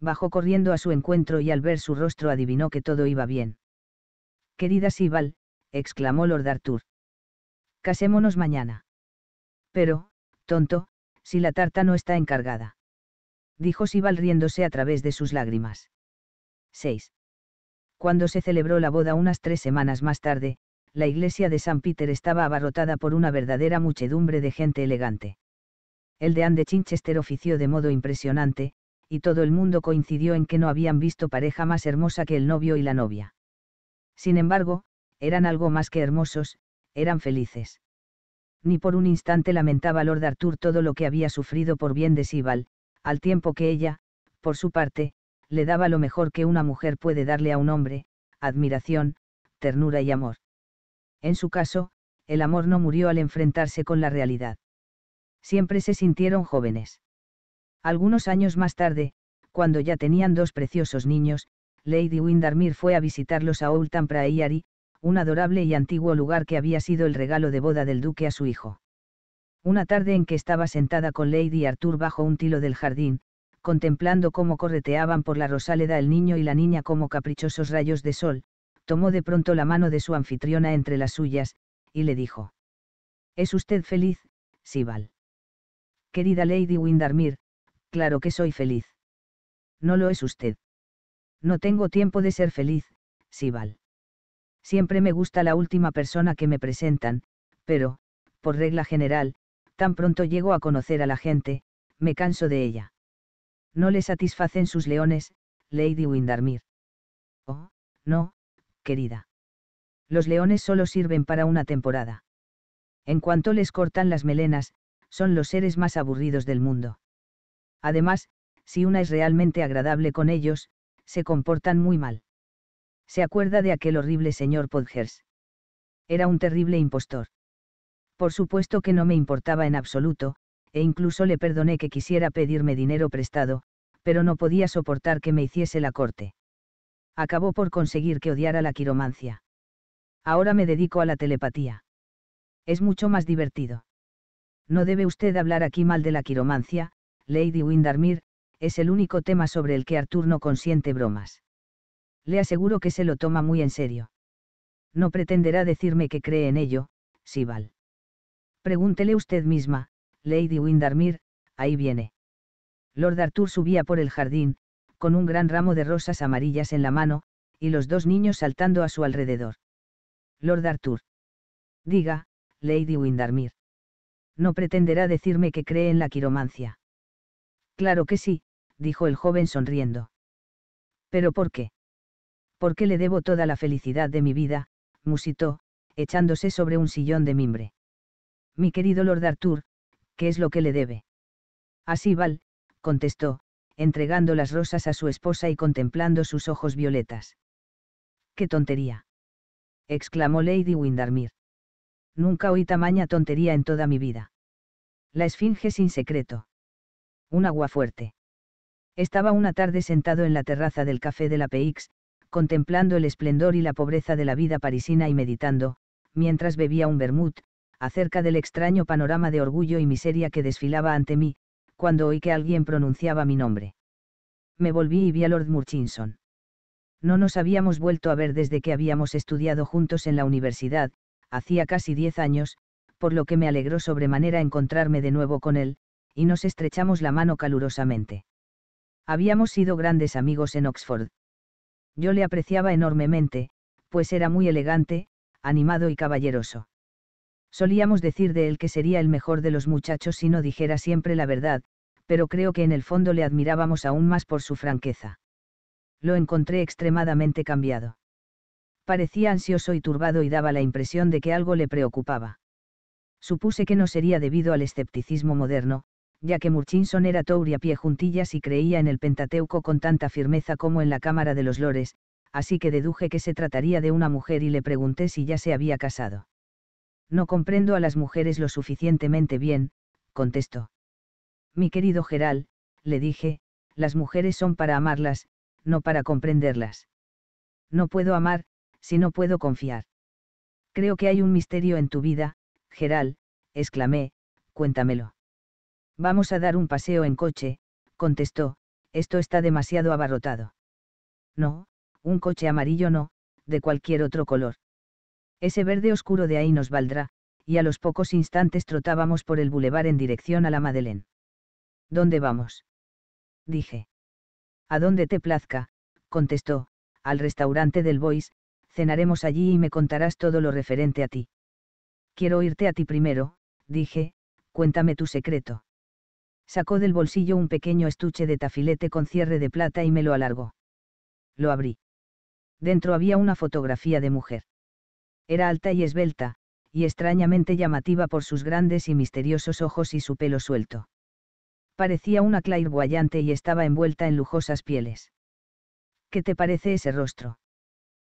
Bajó corriendo a su encuentro y al ver su rostro adivinó que todo iba bien. Querida Sibal, exclamó Lord Arthur. Casémonos mañana. Pero, tonto, si la tarta no está encargada. Dijo Sibal riéndose a través de sus lágrimas. 6. Cuando se celebró la boda unas tres semanas más tarde, la iglesia de San Peter estaba abarrotada por una verdadera muchedumbre de gente elegante. El deán de Chichester ofició de modo impresionante, y todo el mundo coincidió en que no habían visto pareja más hermosa que el novio y la novia. Sin embargo, eran algo más que hermosos, eran felices ni por un instante lamentaba Lord Arthur todo lo que había sufrido por bien de Sibal, al tiempo que ella, por su parte, le daba lo mejor que una mujer puede darle a un hombre, admiración, ternura y amor. En su caso, el amor no murió al enfrentarse con la realidad. Siempre se sintieron jóvenes. Algunos años más tarde, cuando ya tenían dos preciosos niños, Lady Windermere fue a visitarlos a Oulton Prairie, un adorable y antiguo lugar que había sido el regalo de boda del duque a su hijo. Una tarde en que estaba sentada con Lady Arthur bajo un tilo del jardín, contemplando cómo correteaban por la rosaleda el niño y la niña como caprichosos rayos de sol, tomó de pronto la mano de su anfitriona entre las suyas, y le dijo. ¿Es usted feliz, Sibal? Querida Lady Windermere, claro que soy feliz. No lo es usted. No tengo tiempo de ser feliz, Sibal. Siempre me gusta la última persona que me presentan, pero, por regla general, tan pronto llego a conocer a la gente, me canso de ella. No le satisfacen sus leones, Lady Windermere. Oh, no, querida. Los leones solo sirven para una temporada. En cuanto les cortan las melenas, son los seres más aburridos del mundo. Además, si una es realmente agradable con ellos, se comportan muy mal se acuerda de aquel horrible señor Podgers. Era un terrible impostor. Por supuesto que no me importaba en absoluto, e incluso le perdoné que quisiera pedirme dinero prestado, pero no podía soportar que me hiciese la corte. Acabó por conseguir que odiara la quiromancia. Ahora me dedico a la telepatía. Es mucho más divertido. No debe usted hablar aquí mal de la quiromancia, Lady Windermere, es el único tema sobre el que Arthur no consiente bromas le aseguro que se lo toma muy en serio. No pretenderá decirme que cree en ello, Sibal. Pregúntele usted misma, Lady Windermere, ahí viene. Lord Arthur subía por el jardín, con un gran ramo de rosas amarillas en la mano, y los dos niños saltando a su alrededor. Lord Arthur. Diga, Lady Windermere. No pretenderá decirme que cree en la quiromancia. Claro que sí, dijo el joven sonriendo. ¿Pero por qué? ¿Por qué le debo toda la felicidad de mi vida? musitó, echándose sobre un sillón de mimbre. Mi querido Lord Arthur, ¿qué es lo que le debe? Así val, contestó, entregando las rosas a su esposa y contemplando sus ojos violetas. ¡Qué tontería! exclamó Lady Windermere. Nunca oí tamaña tontería en toda mi vida. La esfinge sin secreto. Un agua fuerte. Estaba una tarde sentado en la terraza del café de la px contemplando el esplendor y la pobreza de la vida parisina y meditando, mientras bebía un vermut, acerca del extraño panorama de orgullo y miseria que desfilaba ante mí, cuando oí que alguien pronunciaba mi nombre. Me volví y vi a Lord Murchinson. No nos habíamos vuelto a ver desde que habíamos estudiado juntos en la universidad, hacía casi diez años, por lo que me alegró sobremanera encontrarme de nuevo con él, y nos estrechamos la mano calurosamente. Habíamos sido grandes amigos en Oxford yo le apreciaba enormemente, pues era muy elegante, animado y caballeroso. Solíamos decir de él que sería el mejor de los muchachos si no dijera siempre la verdad, pero creo que en el fondo le admirábamos aún más por su franqueza. Lo encontré extremadamente cambiado. Parecía ansioso y turbado y daba la impresión de que algo le preocupaba. Supuse que no sería debido al escepticismo moderno, ya que Murchinson era Tauri a pie juntillas y creía en el Pentateuco con tanta firmeza como en la Cámara de los Lores, así que deduje que se trataría de una mujer y le pregunté si ya se había casado. No comprendo a las mujeres lo suficientemente bien, contestó. Mi querido Geral, le dije, las mujeres son para amarlas, no para comprenderlas. No puedo amar, si no puedo confiar. Creo que hay un misterio en tu vida, Geral, exclamé, cuéntamelo. Vamos a dar un paseo en coche, contestó, esto está demasiado abarrotado. No, un coche amarillo no, de cualquier otro color. Ese verde oscuro de ahí nos valdrá, y a los pocos instantes trotábamos por el bulevar en dirección a la Madeleine. ¿Dónde vamos? dije. A donde te plazca, contestó, al restaurante del Bois, cenaremos allí y me contarás todo lo referente a ti. Quiero irte a ti primero, dije, cuéntame tu secreto. Sacó del bolsillo un pequeño estuche de tafilete con cierre de plata y me lo alargó. Lo abrí. Dentro había una fotografía de mujer. Era alta y esbelta, y extrañamente llamativa por sus grandes y misteriosos ojos y su pelo suelto. Parecía una clairvoyante y estaba envuelta en lujosas pieles. ¿Qué te parece ese rostro?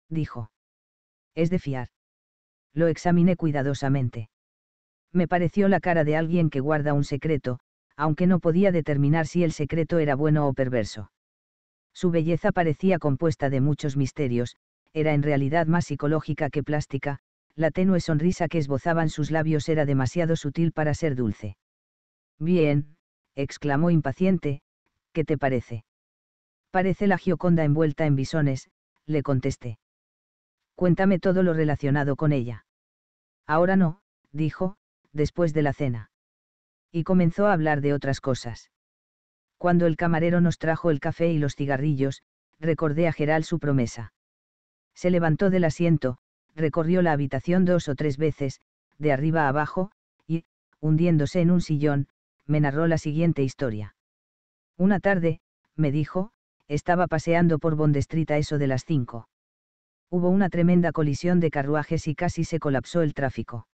dijo. Es de fiar. Lo examiné cuidadosamente. Me pareció la cara de alguien que guarda un secreto, aunque no podía determinar si el secreto era bueno o perverso. Su belleza parecía compuesta de muchos misterios, era en realidad más psicológica que plástica, la tenue sonrisa que esbozaban sus labios era demasiado sutil para ser dulce. Bien, exclamó impaciente, ¿qué te parece? Parece la Gioconda envuelta en bisones, le contesté. Cuéntame todo lo relacionado con ella. Ahora no, dijo, después de la cena y comenzó a hablar de otras cosas. Cuando el camarero nos trajo el café y los cigarrillos, recordé a Geral su promesa. Se levantó del asiento, recorrió la habitación dos o tres veces, de arriba a abajo, y, hundiéndose en un sillón, me narró la siguiente historia. Una tarde, me dijo, estaba paseando por a eso de las cinco. Hubo una tremenda colisión de carruajes y casi se colapsó el tráfico.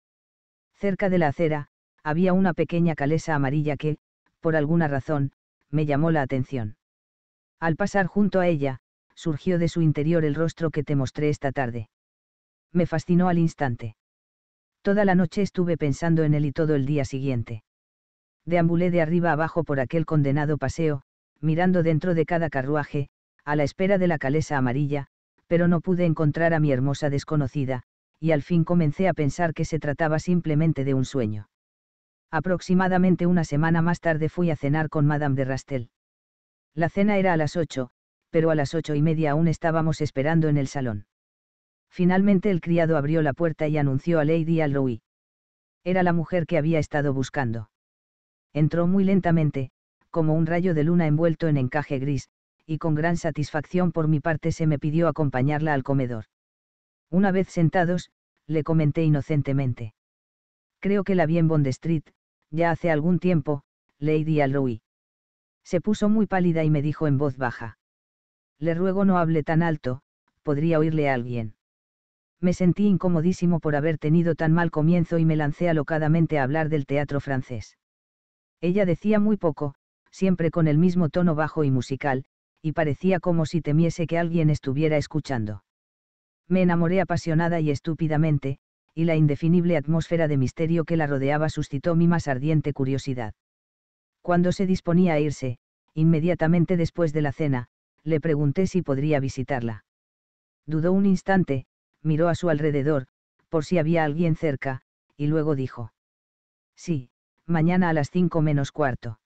Cerca de la acera, había una pequeña calesa amarilla que, por alguna razón, me llamó la atención. Al pasar junto a ella, surgió de su interior el rostro que te mostré esta tarde. Me fascinó al instante. Toda la noche estuve pensando en él y todo el día siguiente. Deambulé de arriba abajo por aquel condenado paseo, mirando dentro de cada carruaje, a la espera de la calesa amarilla, pero no pude encontrar a mi hermosa desconocida, y al fin comencé a pensar que se trataba simplemente de un sueño. Aproximadamente una semana más tarde fui a cenar con Madame de Rastel. La cena era a las ocho, pero a las ocho y media aún estábamos esperando en el salón. Finalmente el criado abrió la puerta y anunció a Lady Alroy. Era la mujer que había estado buscando. Entró muy lentamente, como un rayo de luna envuelto en encaje gris, y con gran satisfacción por mi parte se me pidió acompañarla al comedor. Una vez sentados, le comenté inocentemente creo que la vi en Bond Street, ya hace algún tiempo, Lady Alroy. Se puso muy pálida y me dijo en voz baja. Le ruego no hable tan alto, podría oírle a alguien. Me sentí incomodísimo por haber tenido tan mal comienzo y me lancé alocadamente a hablar del teatro francés. Ella decía muy poco, siempre con el mismo tono bajo y musical, y parecía como si temiese que alguien estuviera escuchando. Me enamoré apasionada y estúpidamente, y la indefinible atmósfera de misterio que la rodeaba suscitó mi más ardiente curiosidad. Cuando se disponía a irse, inmediatamente después de la cena, le pregunté si podría visitarla. Dudó un instante, miró a su alrededor, por si había alguien cerca, y luego dijo. Sí, mañana a las cinco menos cuarto.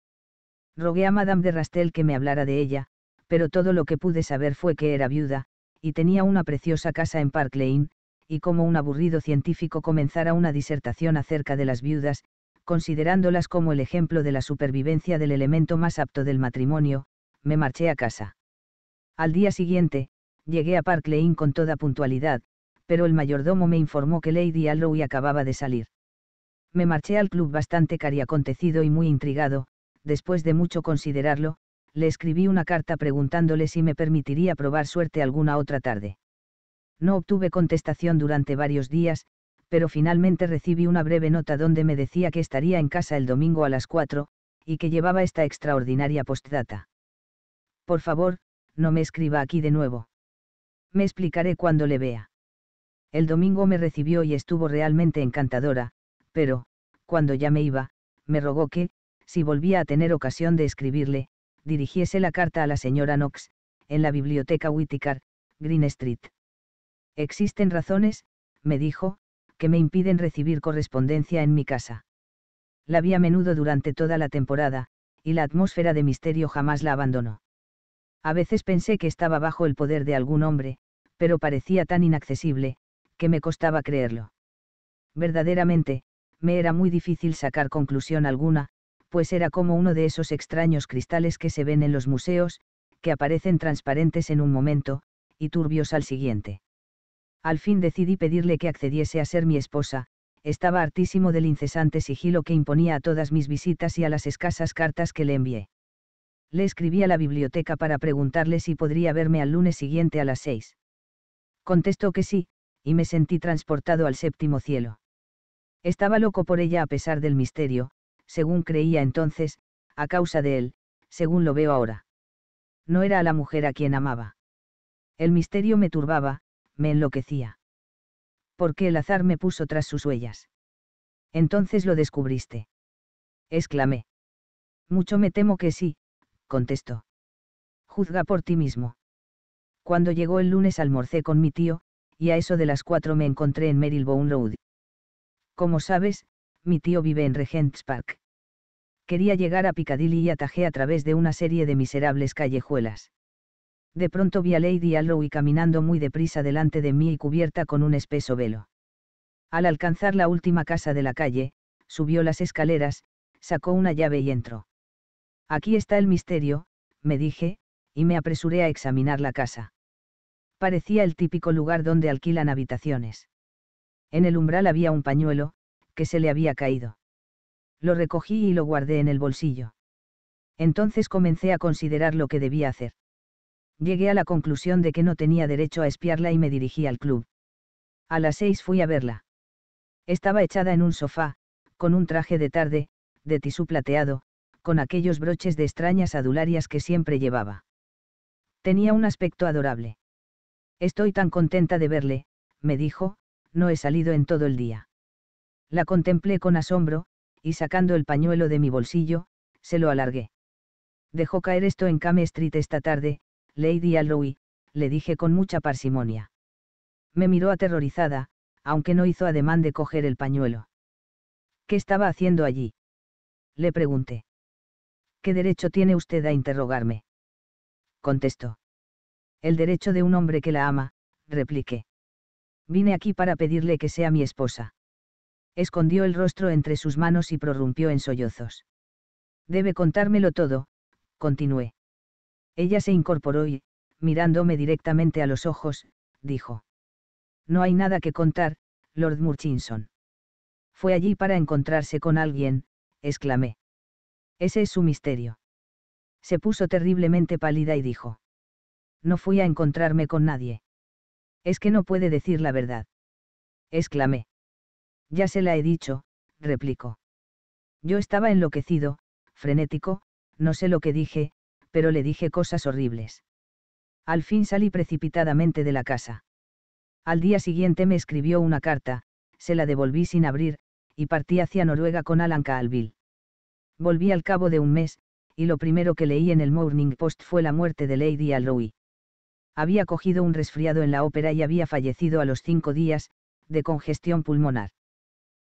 Rogué a Madame de Rastel que me hablara de ella, pero todo lo que pude saber fue que era viuda, y tenía una preciosa casa en Park Lane, y como un aburrido científico comenzara una disertación acerca de las viudas, considerándolas como el ejemplo de la supervivencia del elemento más apto del matrimonio, me marché a casa. Al día siguiente, llegué a Park Lane con toda puntualidad, pero el mayordomo me informó que Lady Alloway acababa de salir. Me marché al club bastante cariacontecido y muy intrigado, después de mucho considerarlo, le escribí una carta preguntándole si me permitiría probar suerte alguna otra tarde. No obtuve contestación durante varios días, pero finalmente recibí una breve nota donde me decía que estaría en casa el domingo a las 4, y que llevaba esta extraordinaria postdata. Por favor, no me escriba aquí de nuevo. Me explicaré cuando le vea. El domingo me recibió y estuvo realmente encantadora, pero, cuando ya me iba, me rogó que, si volvía a tener ocasión de escribirle, dirigiese la carta a la señora Knox, en la biblioteca Whittaker, Green Street. Existen razones, me dijo, que me impiden recibir correspondencia en mi casa. La vi a menudo durante toda la temporada, y la atmósfera de misterio jamás la abandonó. A veces pensé que estaba bajo el poder de algún hombre, pero parecía tan inaccesible, que me costaba creerlo. Verdaderamente, me era muy difícil sacar conclusión alguna, pues era como uno de esos extraños cristales que se ven en los museos, que aparecen transparentes en un momento, y turbios al siguiente. Al fin decidí pedirle que accediese a ser mi esposa, estaba hartísimo del incesante sigilo que imponía a todas mis visitas y a las escasas cartas que le envié. Le escribí a la biblioteca para preguntarle si podría verme al lunes siguiente a las seis. Contestó que sí, y me sentí transportado al séptimo cielo. Estaba loco por ella a pesar del misterio, según creía entonces, a causa de él, según lo veo ahora. No era a la mujer a quien amaba. El misterio me turbaba, me enloquecía. Porque el azar me puso tras sus huellas? Entonces lo descubriste. Exclamé. Mucho me temo que sí, contestó. Juzga por ti mismo. Cuando llegó el lunes almorcé con mi tío, y a eso de las cuatro me encontré en Marylebone Road. Como sabes, mi tío vive en Regent's Park. Quería llegar a Piccadilly y atajé a través de una serie de miserables callejuelas. De pronto vi a Lady Alloy caminando muy deprisa delante de mí y cubierta con un espeso velo. Al alcanzar la última casa de la calle, subió las escaleras, sacó una llave y entró. Aquí está el misterio, me dije, y me apresuré a examinar la casa. Parecía el típico lugar donde alquilan habitaciones. En el umbral había un pañuelo, que se le había caído. Lo recogí y lo guardé en el bolsillo. Entonces comencé a considerar lo que debía hacer. Llegué a la conclusión de que no tenía derecho a espiarla y me dirigí al club. A las seis fui a verla. Estaba echada en un sofá, con un traje de tarde, de tisú plateado, con aquellos broches de extrañas adularias que siempre llevaba. Tenía un aspecto adorable. Estoy tan contenta de verle, me dijo, no he salido en todo el día. La contemplé con asombro, y sacando el pañuelo de mi bolsillo, se lo alargué. Dejó caer esto en Came Street esta tarde, Lady Alloy, le dije con mucha parsimonia. Me miró aterrorizada, aunque no hizo ademán de coger el pañuelo. ¿Qué estaba haciendo allí? Le pregunté. ¿Qué derecho tiene usted a interrogarme? Contestó. El derecho de un hombre que la ama, repliqué. Vine aquí para pedirle que sea mi esposa. Escondió el rostro entre sus manos y prorrumpió en sollozos. Debe contármelo todo, continué. Ella se incorporó y, mirándome directamente a los ojos, dijo. No hay nada que contar, Lord Murchinson. Fue allí para encontrarse con alguien, exclamé. Ese es su misterio. Se puso terriblemente pálida y dijo. No fui a encontrarme con nadie. Es que no puede decir la verdad. Exclamé. Ya se la he dicho, replicó. Yo estaba enloquecido, frenético, no sé lo que dije, pero le dije cosas horribles. Al fin salí precipitadamente de la casa. Al día siguiente me escribió una carta, se la devolví sin abrir, y partí hacia Noruega con Alan Calville. Volví al cabo de un mes, y lo primero que leí en el Morning Post fue la muerte de Lady Alroy. Había cogido un resfriado en la ópera y había fallecido a los cinco días, de congestión pulmonar.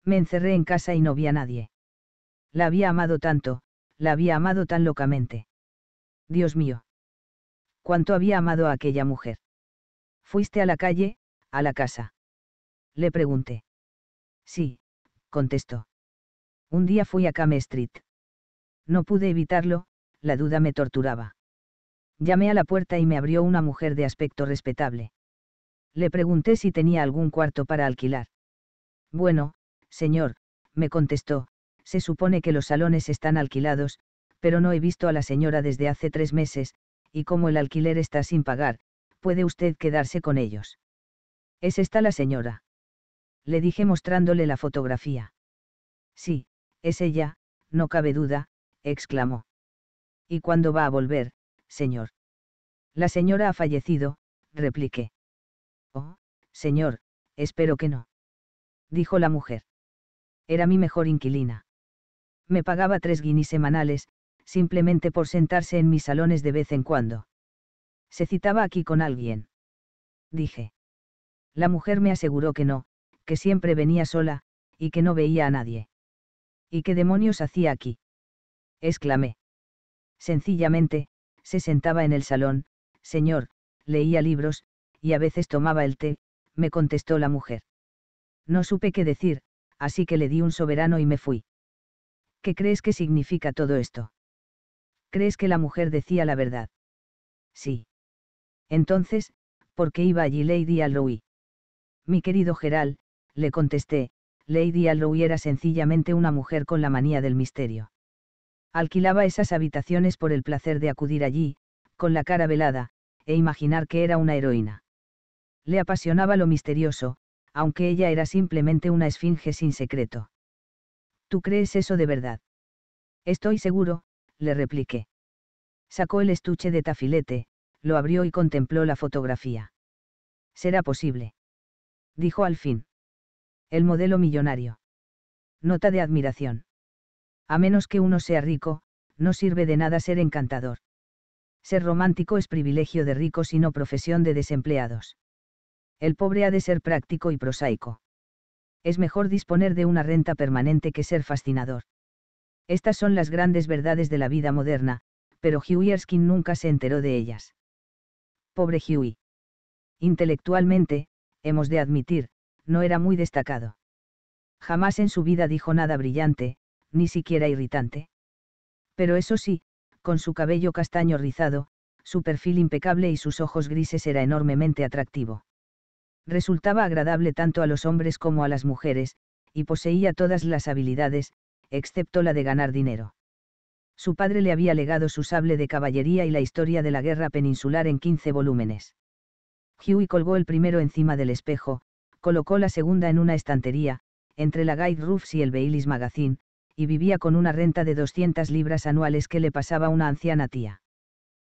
Me encerré en casa y no vi a nadie. La había amado tanto, la había amado tan locamente. Dios mío. Cuánto había amado a aquella mujer. ¿Fuiste a la calle, a la casa? Le pregunté. Sí, contestó. Un día fui a Came Street. No pude evitarlo, la duda me torturaba. Llamé a la puerta y me abrió una mujer de aspecto respetable. Le pregunté si tenía algún cuarto para alquilar. Bueno, señor, me contestó, se supone que los salones están alquilados, pero no he visto a la señora desde hace tres meses, y como el alquiler está sin pagar, puede usted quedarse con ellos. ¿Es esta la señora? Le dije mostrándole la fotografía. Sí, es ella, no cabe duda, exclamó. ¿Y cuándo va a volver, señor? La señora ha fallecido, repliqué. Oh, señor, espero que no. Dijo la mujer. Era mi mejor inquilina. Me pagaba tres guinis semanales, simplemente por sentarse en mis salones de vez en cuando. Se citaba aquí con alguien. Dije. La mujer me aseguró que no, que siempre venía sola, y que no veía a nadie. ¿Y qué demonios hacía aquí? exclamé. Sencillamente, se sentaba en el salón, señor, leía libros, y a veces tomaba el té, me contestó la mujer. No supe qué decir, así que le di un soberano y me fui. ¿Qué crees que significa todo esto? ¿Crees que la mujer decía la verdad? Sí. Entonces, ¿por qué iba allí Lady Alloy? Mi querido Geral, le contesté, Lady Alroy era sencillamente una mujer con la manía del misterio. Alquilaba esas habitaciones por el placer de acudir allí, con la cara velada, e imaginar que era una heroína. Le apasionaba lo misterioso, aunque ella era simplemente una esfinge sin secreto. ¿Tú crees eso de verdad? Estoy seguro, le repliqué. Sacó el estuche de tafilete, lo abrió y contempló la fotografía. Será posible. Dijo al fin. El modelo millonario. Nota de admiración. A menos que uno sea rico, no sirve de nada ser encantador. Ser romántico es privilegio de ricos y no profesión de desempleados. El pobre ha de ser práctico y prosaico. Es mejor disponer de una renta permanente que ser fascinador. Estas son las grandes verdades de la vida moderna, pero Huey Erskine nunca se enteró de ellas. Pobre Huey. Intelectualmente, hemos de admitir, no era muy destacado. Jamás en su vida dijo nada brillante, ni siquiera irritante. Pero eso sí, con su cabello castaño rizado, su perfil impecable y sus ojos grises era enormemente atractivo. Resultaba agradable tanto a los hombres como a las mujeres, y poseía todas las habilidades, excepto la de ganar dinero. Su padre le había legado su sable de caballería y la historia de la guerra peninsular en 15 volúmenes. Huey colgó el primero encima del espejo, colocó la segunda en una estantería, entre la Guide Roofs y el Baileys Magazine, y vivía con una renta de 200 libras anuales que le pasaba una anciana tía.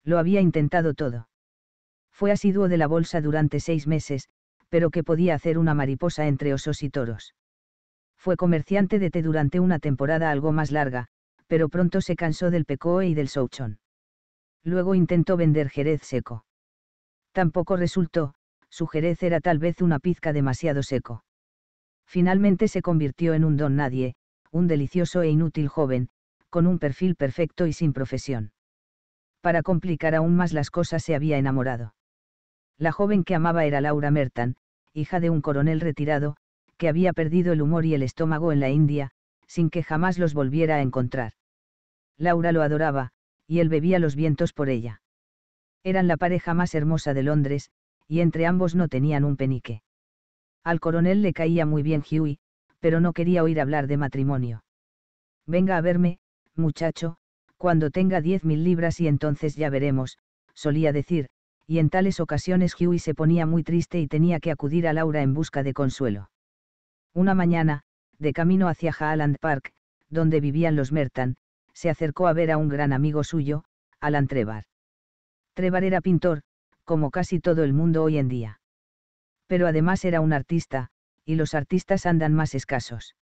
Lo había intentado todo. Fue asiduo de la bolsa durante seis meses, pero que podía hacer una mariposa entre osos y toros. Fue comerciante de té durante una temporada algo más larga, pero pronto se cansó del pecoe y del souchón. Luego intentó vender jerez seco. Tampoco resultó, su jerez era tal vez una pizca demasiado seco. Finalmente se convirtió en un don nadie, un delicioso e inútil joven, con un perfil perfecto y sin profesión. Para complicar aún más las cosas se había enamorado. La joven que amaba era Laura Mertan, hija de un coronel retirado, que había perdido el humor y el estómago en la India, sin que jamás los volviera a encontrar. Laura lo adoraba, y él bebía los vientos por ella. Eran la pareja más hermosa de Londres, y entre ambos no tenían un penique. Al coronel le caía muy bien Huey, pero no quería oír hablar de matrimonio. Venga a verme, muchacho, cuando tenga diez mil libras y entonces ya veremos, solía decir, y en tales ocasiones Huey se ponía muy triste y tenía que acudir a Laura en busca de consuelo. Una mañana, de camino hacia Haaland Park, donde vivían los Mertan, se acercó a ver a un gran amigo suyo, Alan Trevar. Trevar era pintor, como casi todo el mundo hoy en día. Pero además era un artista, y los artistas andan más escasos.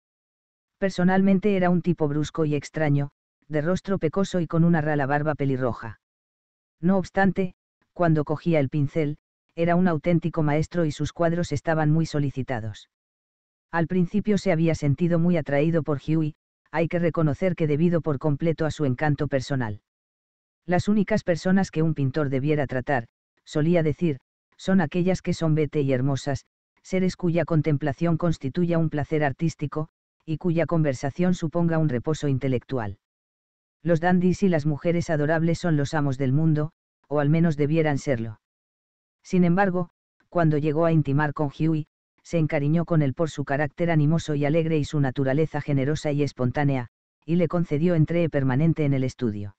Personalmente era un tipo brusco y extraño, de rostro pecoso y con una rala barba pelirroja. No obstante, cuando cogía el pincel, era un auténtico maestro y sus cuadros estaban muy solicitados. Al principio se había sentido muy atraído por Huey, hay que reconocer que debido por completo a su encanto personal. Las únicas personas que un pintor debiera tratar, solía decir, son aquellas que son vete y hermosas, seres cuya contemplación constituya un placer artístico, y cuya conversación suponga un reposo intelectual. Los dandis y las mujeres adorables son los amos del mundo, o al menos debieran serlo. Sin embargo, cuando llegó a intimar con Huey, se encariñó con él por su carácter animoso y alegre y su naturaleza generosa y espontánea, y le concedió entree permanente en el estudio.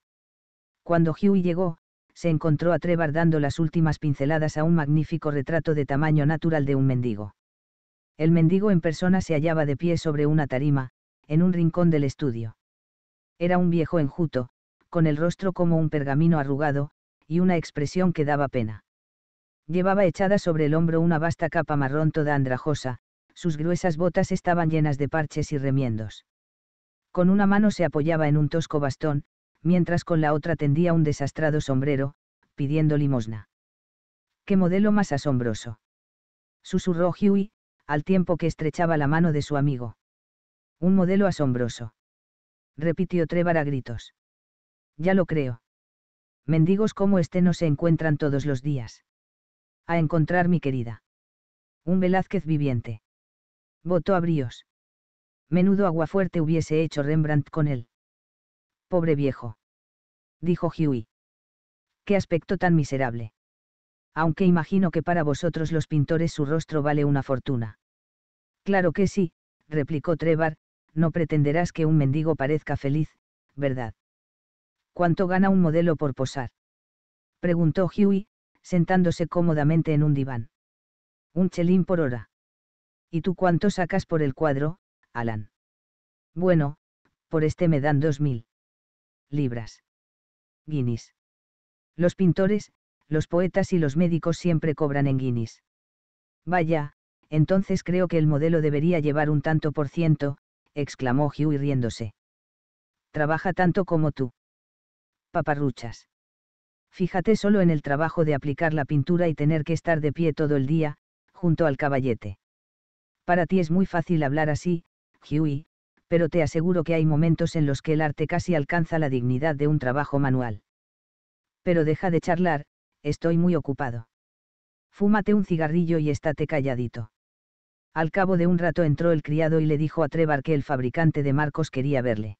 Cuando Hugh llegó, se encontró a Trevor dando las últimas pinceladas a un magnífico retrato de tamaño natural de un mendigo. El mendigo en persona se hallaba de pie sobre una tarima, en un rincón del estudio. Era un viejo enjuto, con el rostro como un pergamino arrugado, y una expresión que daba pena. Llevaba echada sobre el hombro una vasta capa marrón toda andrajosa, sus gruesas botas estaban llenas de parches y remiendos. Con una mano se apoyaba en un tosco bastón, mientras con la otra tendía un desastrado sombrero, pidiendo limosna. ¡Qué modelo más asombroso! Susurró Huey, al tiempo que estrechaba la mano de su amigo. Un modelo asombroso. Repitió Trevor a gritos. Ya lo creo. Mendigos como este no se encuentran todos los días a encontrar mi querida. Un Velázquez viviente. Votó a Bríos. Menudo aguafuerte hubiese hecho Rembrandt con él. Pobre viejo. Dijo Huey. Qué aspecto tan miserable. Aunque imagino que para vosotros los pintores su rostro vale una fortuna. Claro que sí, replicó Trevar, no pretenderás que un mendigo parezca feliz, ¿verdad? ¿Cuánto gana un modelo por posar? Preguntó Huey, sentándose cómodamente en un diván. Un chelín por hora. ¿Y tú cuánto sacas por el cuadro, Alan? Bueno, por este me dan dos mil. Libras. Guinness. Los pintores, los poetas y los médicos siempre cobran en Guinness. Vaya, entonces creo que el modelo debería llevar un tanto por ciento, exclamó Hugh riéndose. Trabaja tanto como tú. Paparruchas fíjate solo en el trabajo de aplicar la pintura y tener que estar de pie todo el día, junto al caballete. Para ti es muy fácil hablar así, Huey, pero te aseguro que hay momentos en los que el arte casi alcanza la dignidad de un trabajo manual. Pero deja de charlar, estoy muy ocupado. Fúmate un cigarrillo y estate calladito. Al cabo de un rato entró el criado y le dijo a Trevor que el fabricante de marcos quería verle.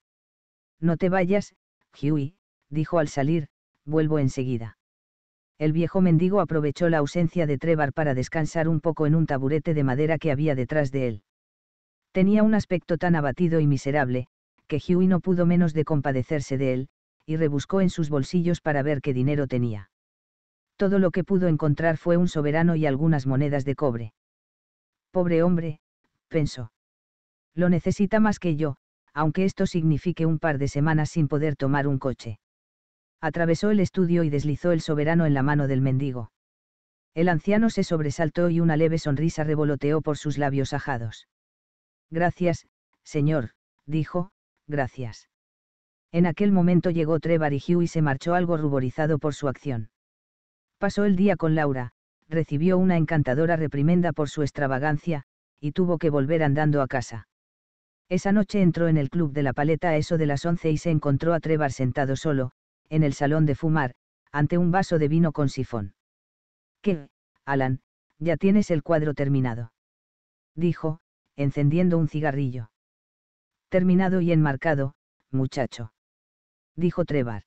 No te vayas, Huey, dijo al salir, vuelvo enseguida. El viejo mendigo aprovechó la ausencia de Trevor para descansar un poco en un taburete de madera que había detrás de él. Tenía un aspecto tan abatido y miserable, que Huey no pudo menos de compadecerse de él, y rebuscó en sus bolsillos para ver qué dinero tenía. Todo lo que pudo encontrar fue un soberano y algunas monedas de cobre. Pobre hombre, pensó. Lo necesita más que yo, aunque esto signifique un par de semanas sin poder tomar un coche atravesó el estudio y deslizó el soberano en la mano del mendigo. El anciano se sobresaltó y una leve sonrisa revoloteó por sus labios ajados. Gracias, señor, dijo, gracias. En aquel momento llegó Trevor y Hugh y se marchó algo ruborizado por su acción. Pasó el día con Laura, recibió una encantadora reprimenda por su extravagancia, y tuvo que volver andando a casa. Esa noche entró en el club de la paleta a eso de las once y se encontró a Trevor sentado solo, en el salón de fumar, ante un vaso de vino con sifón. ¿Qué, Alan, ya tienes el cuadro terminado? Dijo, encendiendo un cigarrillo. Terminado y enmarcado, muchacho. Dijo Trevar.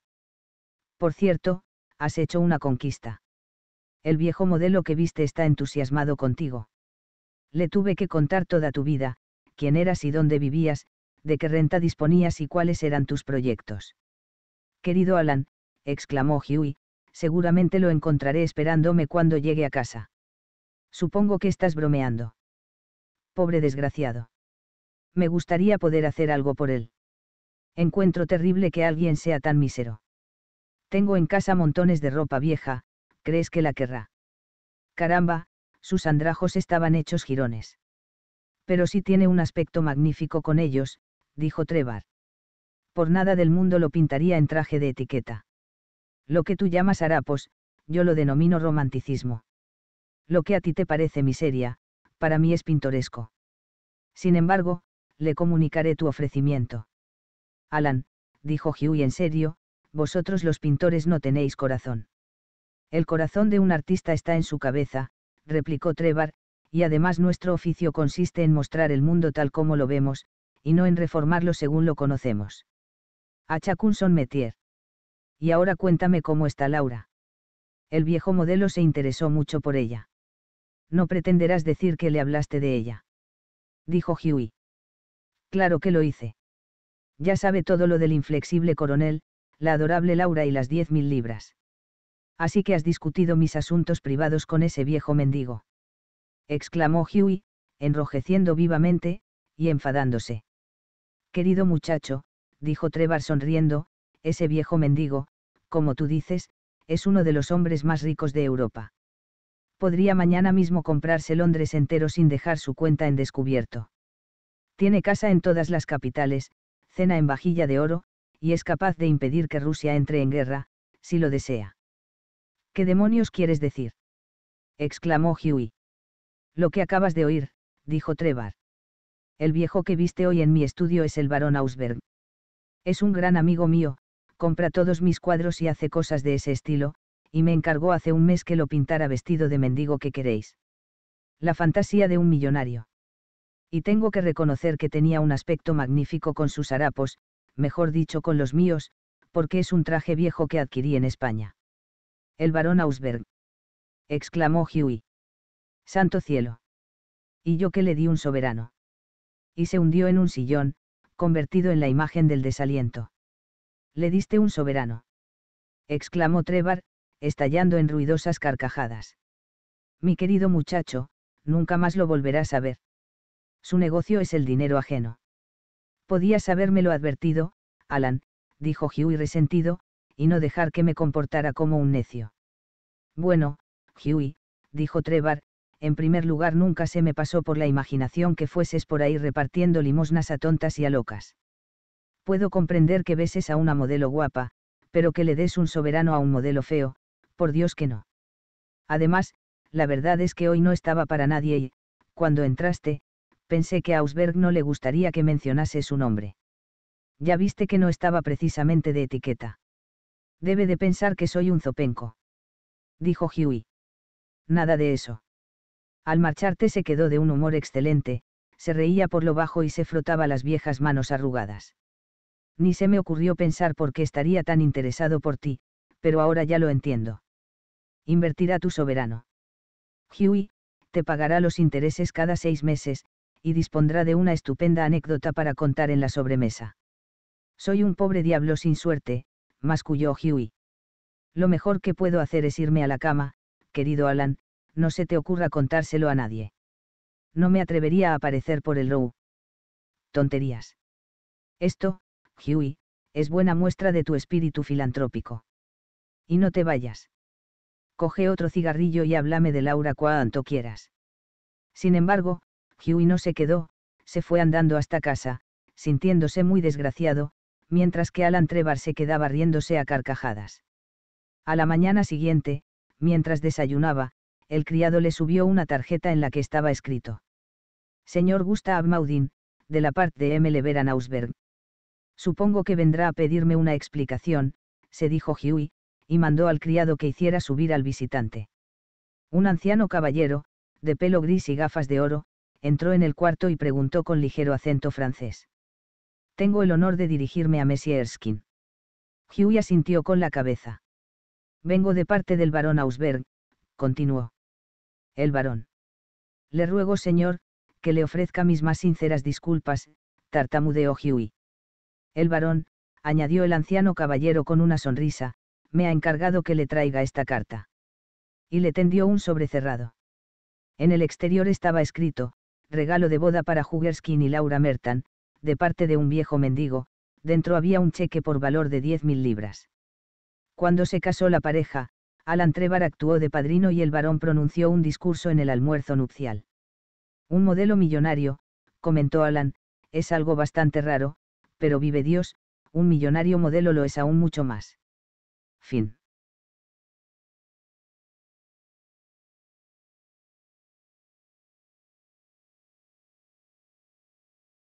Por cierto, has hecho una conquista. El viejo modelo que viste está entusiasmado contigo. Le tuve que contar toda tu vida, quién eras y dónde vivías, de qué renta disponías y cuáles eran tus proyectos querido Alan, exclamó Hughie, seguramente lo encontraré esperándome cuando llegue a casa. Supongo que estás bromeando. Pobre desgraciado. Me gustaría poder hacer algo por él. Encuentro terrible que alguien sea tan mísero. Tengo en casa montones de ropa vieja, ¿crees que la querrá? Caramba, sus andrajos estaban hechos jirones. Pero sí tiene un aspecto magnífico con ellos, dijo Trevar por nada del mundo lo pintaría en traje de etiqueta. Lo que tú llamas harapos, yo lo denomino romanticismo. Lo que a ti te parece miseria, para mí es pintoresco. Sin embargo, le comunicaré tu ofrecimiento. Alan, dijo Hughie en serio, vosotros los pintores no tenéis corazón. El corazón de un artista está en su cabeza, replicó Trevor, y además nuestro oficio consiste en mostrar el mundo tal como lo vemos, y no en reformarlo según lo conocemos a son Metier. Y ahora cuéntame cómo está Laura. El viejo modelo se interesó mucho por ella. No pretenderás decir que le hablaste de ella. Dijo Huey. Claro que lo hice. Ya sabe todo lo del inflexible coronel, la adorable Laura y las diez mil libras. Así que has discutido mis asuntos privados con ese viejo mendigo. Exclamó Huey, enrojeciendo vivamente, y enfadándose. Querido muchacho, dijo Trevor sonriendo, ese viejo mendigo, como tú dices, es uno de los hombres más ricos de Europa. Podría mañana mismo comprarse Londres entero sin dejar su cuenta en descubierto. Tiene casa en todas las capitales, cena en vajilla de oro, y es capaz de impedir que Rusia entre en guerra, si lo desea. ¿Qué demonios quieres decir? exclamó Huey. Lo que acabas de oír, dijo Trevor. El viejo que viste hoy en mi estudio es el barón Ausberg, es un gran amigo mío, compra todos mis cuadros y hace cosas de ese estilo, y me encargó hace un mes que lo pintara vestido de mendigo que queréis. La fantasía de un millonario. Y tengo que reconocer que tenía un aspecto magnífico con sus harapos, mejor dicho con los míos, porque es un traje viejo que adquirí en España. El barón Ausberg. exclamó Huey. Santo cielo. Y yo que le di un soberano. Y se hundió en un sillón, convertido en la imagen del desaliento. Le diste un soberano. exclamó Trevor, estallando en ruidosas carcajadas. Mi querido muchacho, nunca más lo volverás a ver. Su negocio es el dinero ajeno. Podías habérmelo advertido, Alan, dijo Huey resentido, y no dejar que me comportara como un necio. Bueno, Huey», dijo Trevor, en primer lugar nunca se me pasó por la imaginación que fueses por ahí repartiendo limosnas a tontas y a locas. Puedo comprender que beses a una modelo guapa, pero que le des un soberano a un modelo feo, por Dios que no. Además, la verdad es que hoy no estaba para nadie y, cuando entraste, pensé que a Ausberg no le gustaría que mencionase su nombre. Ya viste que no estaba precisamente de etiqueta. Debe de pensar que soy un zopenco. Dijo Huey. Nada de eso. Al marcharte se quedó de un humor excelente, se reía por lo bajo y se frotaba las viejas manos arrugadas. Ni se me ocurrió pensar por qué estaría tan interesado por ti, pero ahora ya lo entiendo. Invertirá tu soberano. Huey, te pagará los intereses cada seis meses, y dispondrá de una estupenda anécdota para contar en la sobremesa. Soy un pobre diablo sin suerte, masculló Huey. Lo mejor que puedo hacer es irme a la cama, querido Alan, no se te ocurra contárselo a nadie. No me atrevería a aparecer por el row. Tonterías. Esto, Huey, es buena muestra de tu espíritu filantrópico. Y no te vayas. Coge otro cigarrillo y háblame de Laura cuanto quieras. Sin embargo, Huey no se quedó, se fue andando hasta casa, sintiéndose muy desgraciado, mientras que Alan Trebar se quedaba riéndose a carcajadas. A la mañana siguiente, mientras desayunaba, el criado le subió una tarjeta en la que estaba escrito. Señor Gustav Maudin, de la parte de M. Leveran Ausberg. Supongo que vendrá a pedirme una explicación, se dijo Huey, y mandó al criado que hiciera subir al visitante. Un anciano caballero, de pelo gris y gafas de oro, entró en el cuarto y preguntó con ligero acento francés. Tengo el honor de dirigirme a Monsieur Erskine. Huey asintió con la cabeza. Vengo de parte del barón Ausberg, continuó el varón. Le ruego, señor, que le ofrezca mis más sinceras disculpas, tartamudeó Huey. El varón, añadió el anciano caballero con una sonrisa, me ha encargado que le traiga esta carta. Y le tendió un sobre cerrado. En el exterior estaba escrito, regalo de boda para Jugerskin y Laura Mertan, de parte de un viejo mendigo, dentro había un cheque por valor de 10.000 libras. Cuando se casó la pareja, Alan Trevar actuó de padrino y el varón pronunció un discurso en el almuerzo nupcial. Un modelo millonario, comentó Alan, es algo bastante raro, pero vive Dios, un millonario modelo lo es aún mucho más. Fin.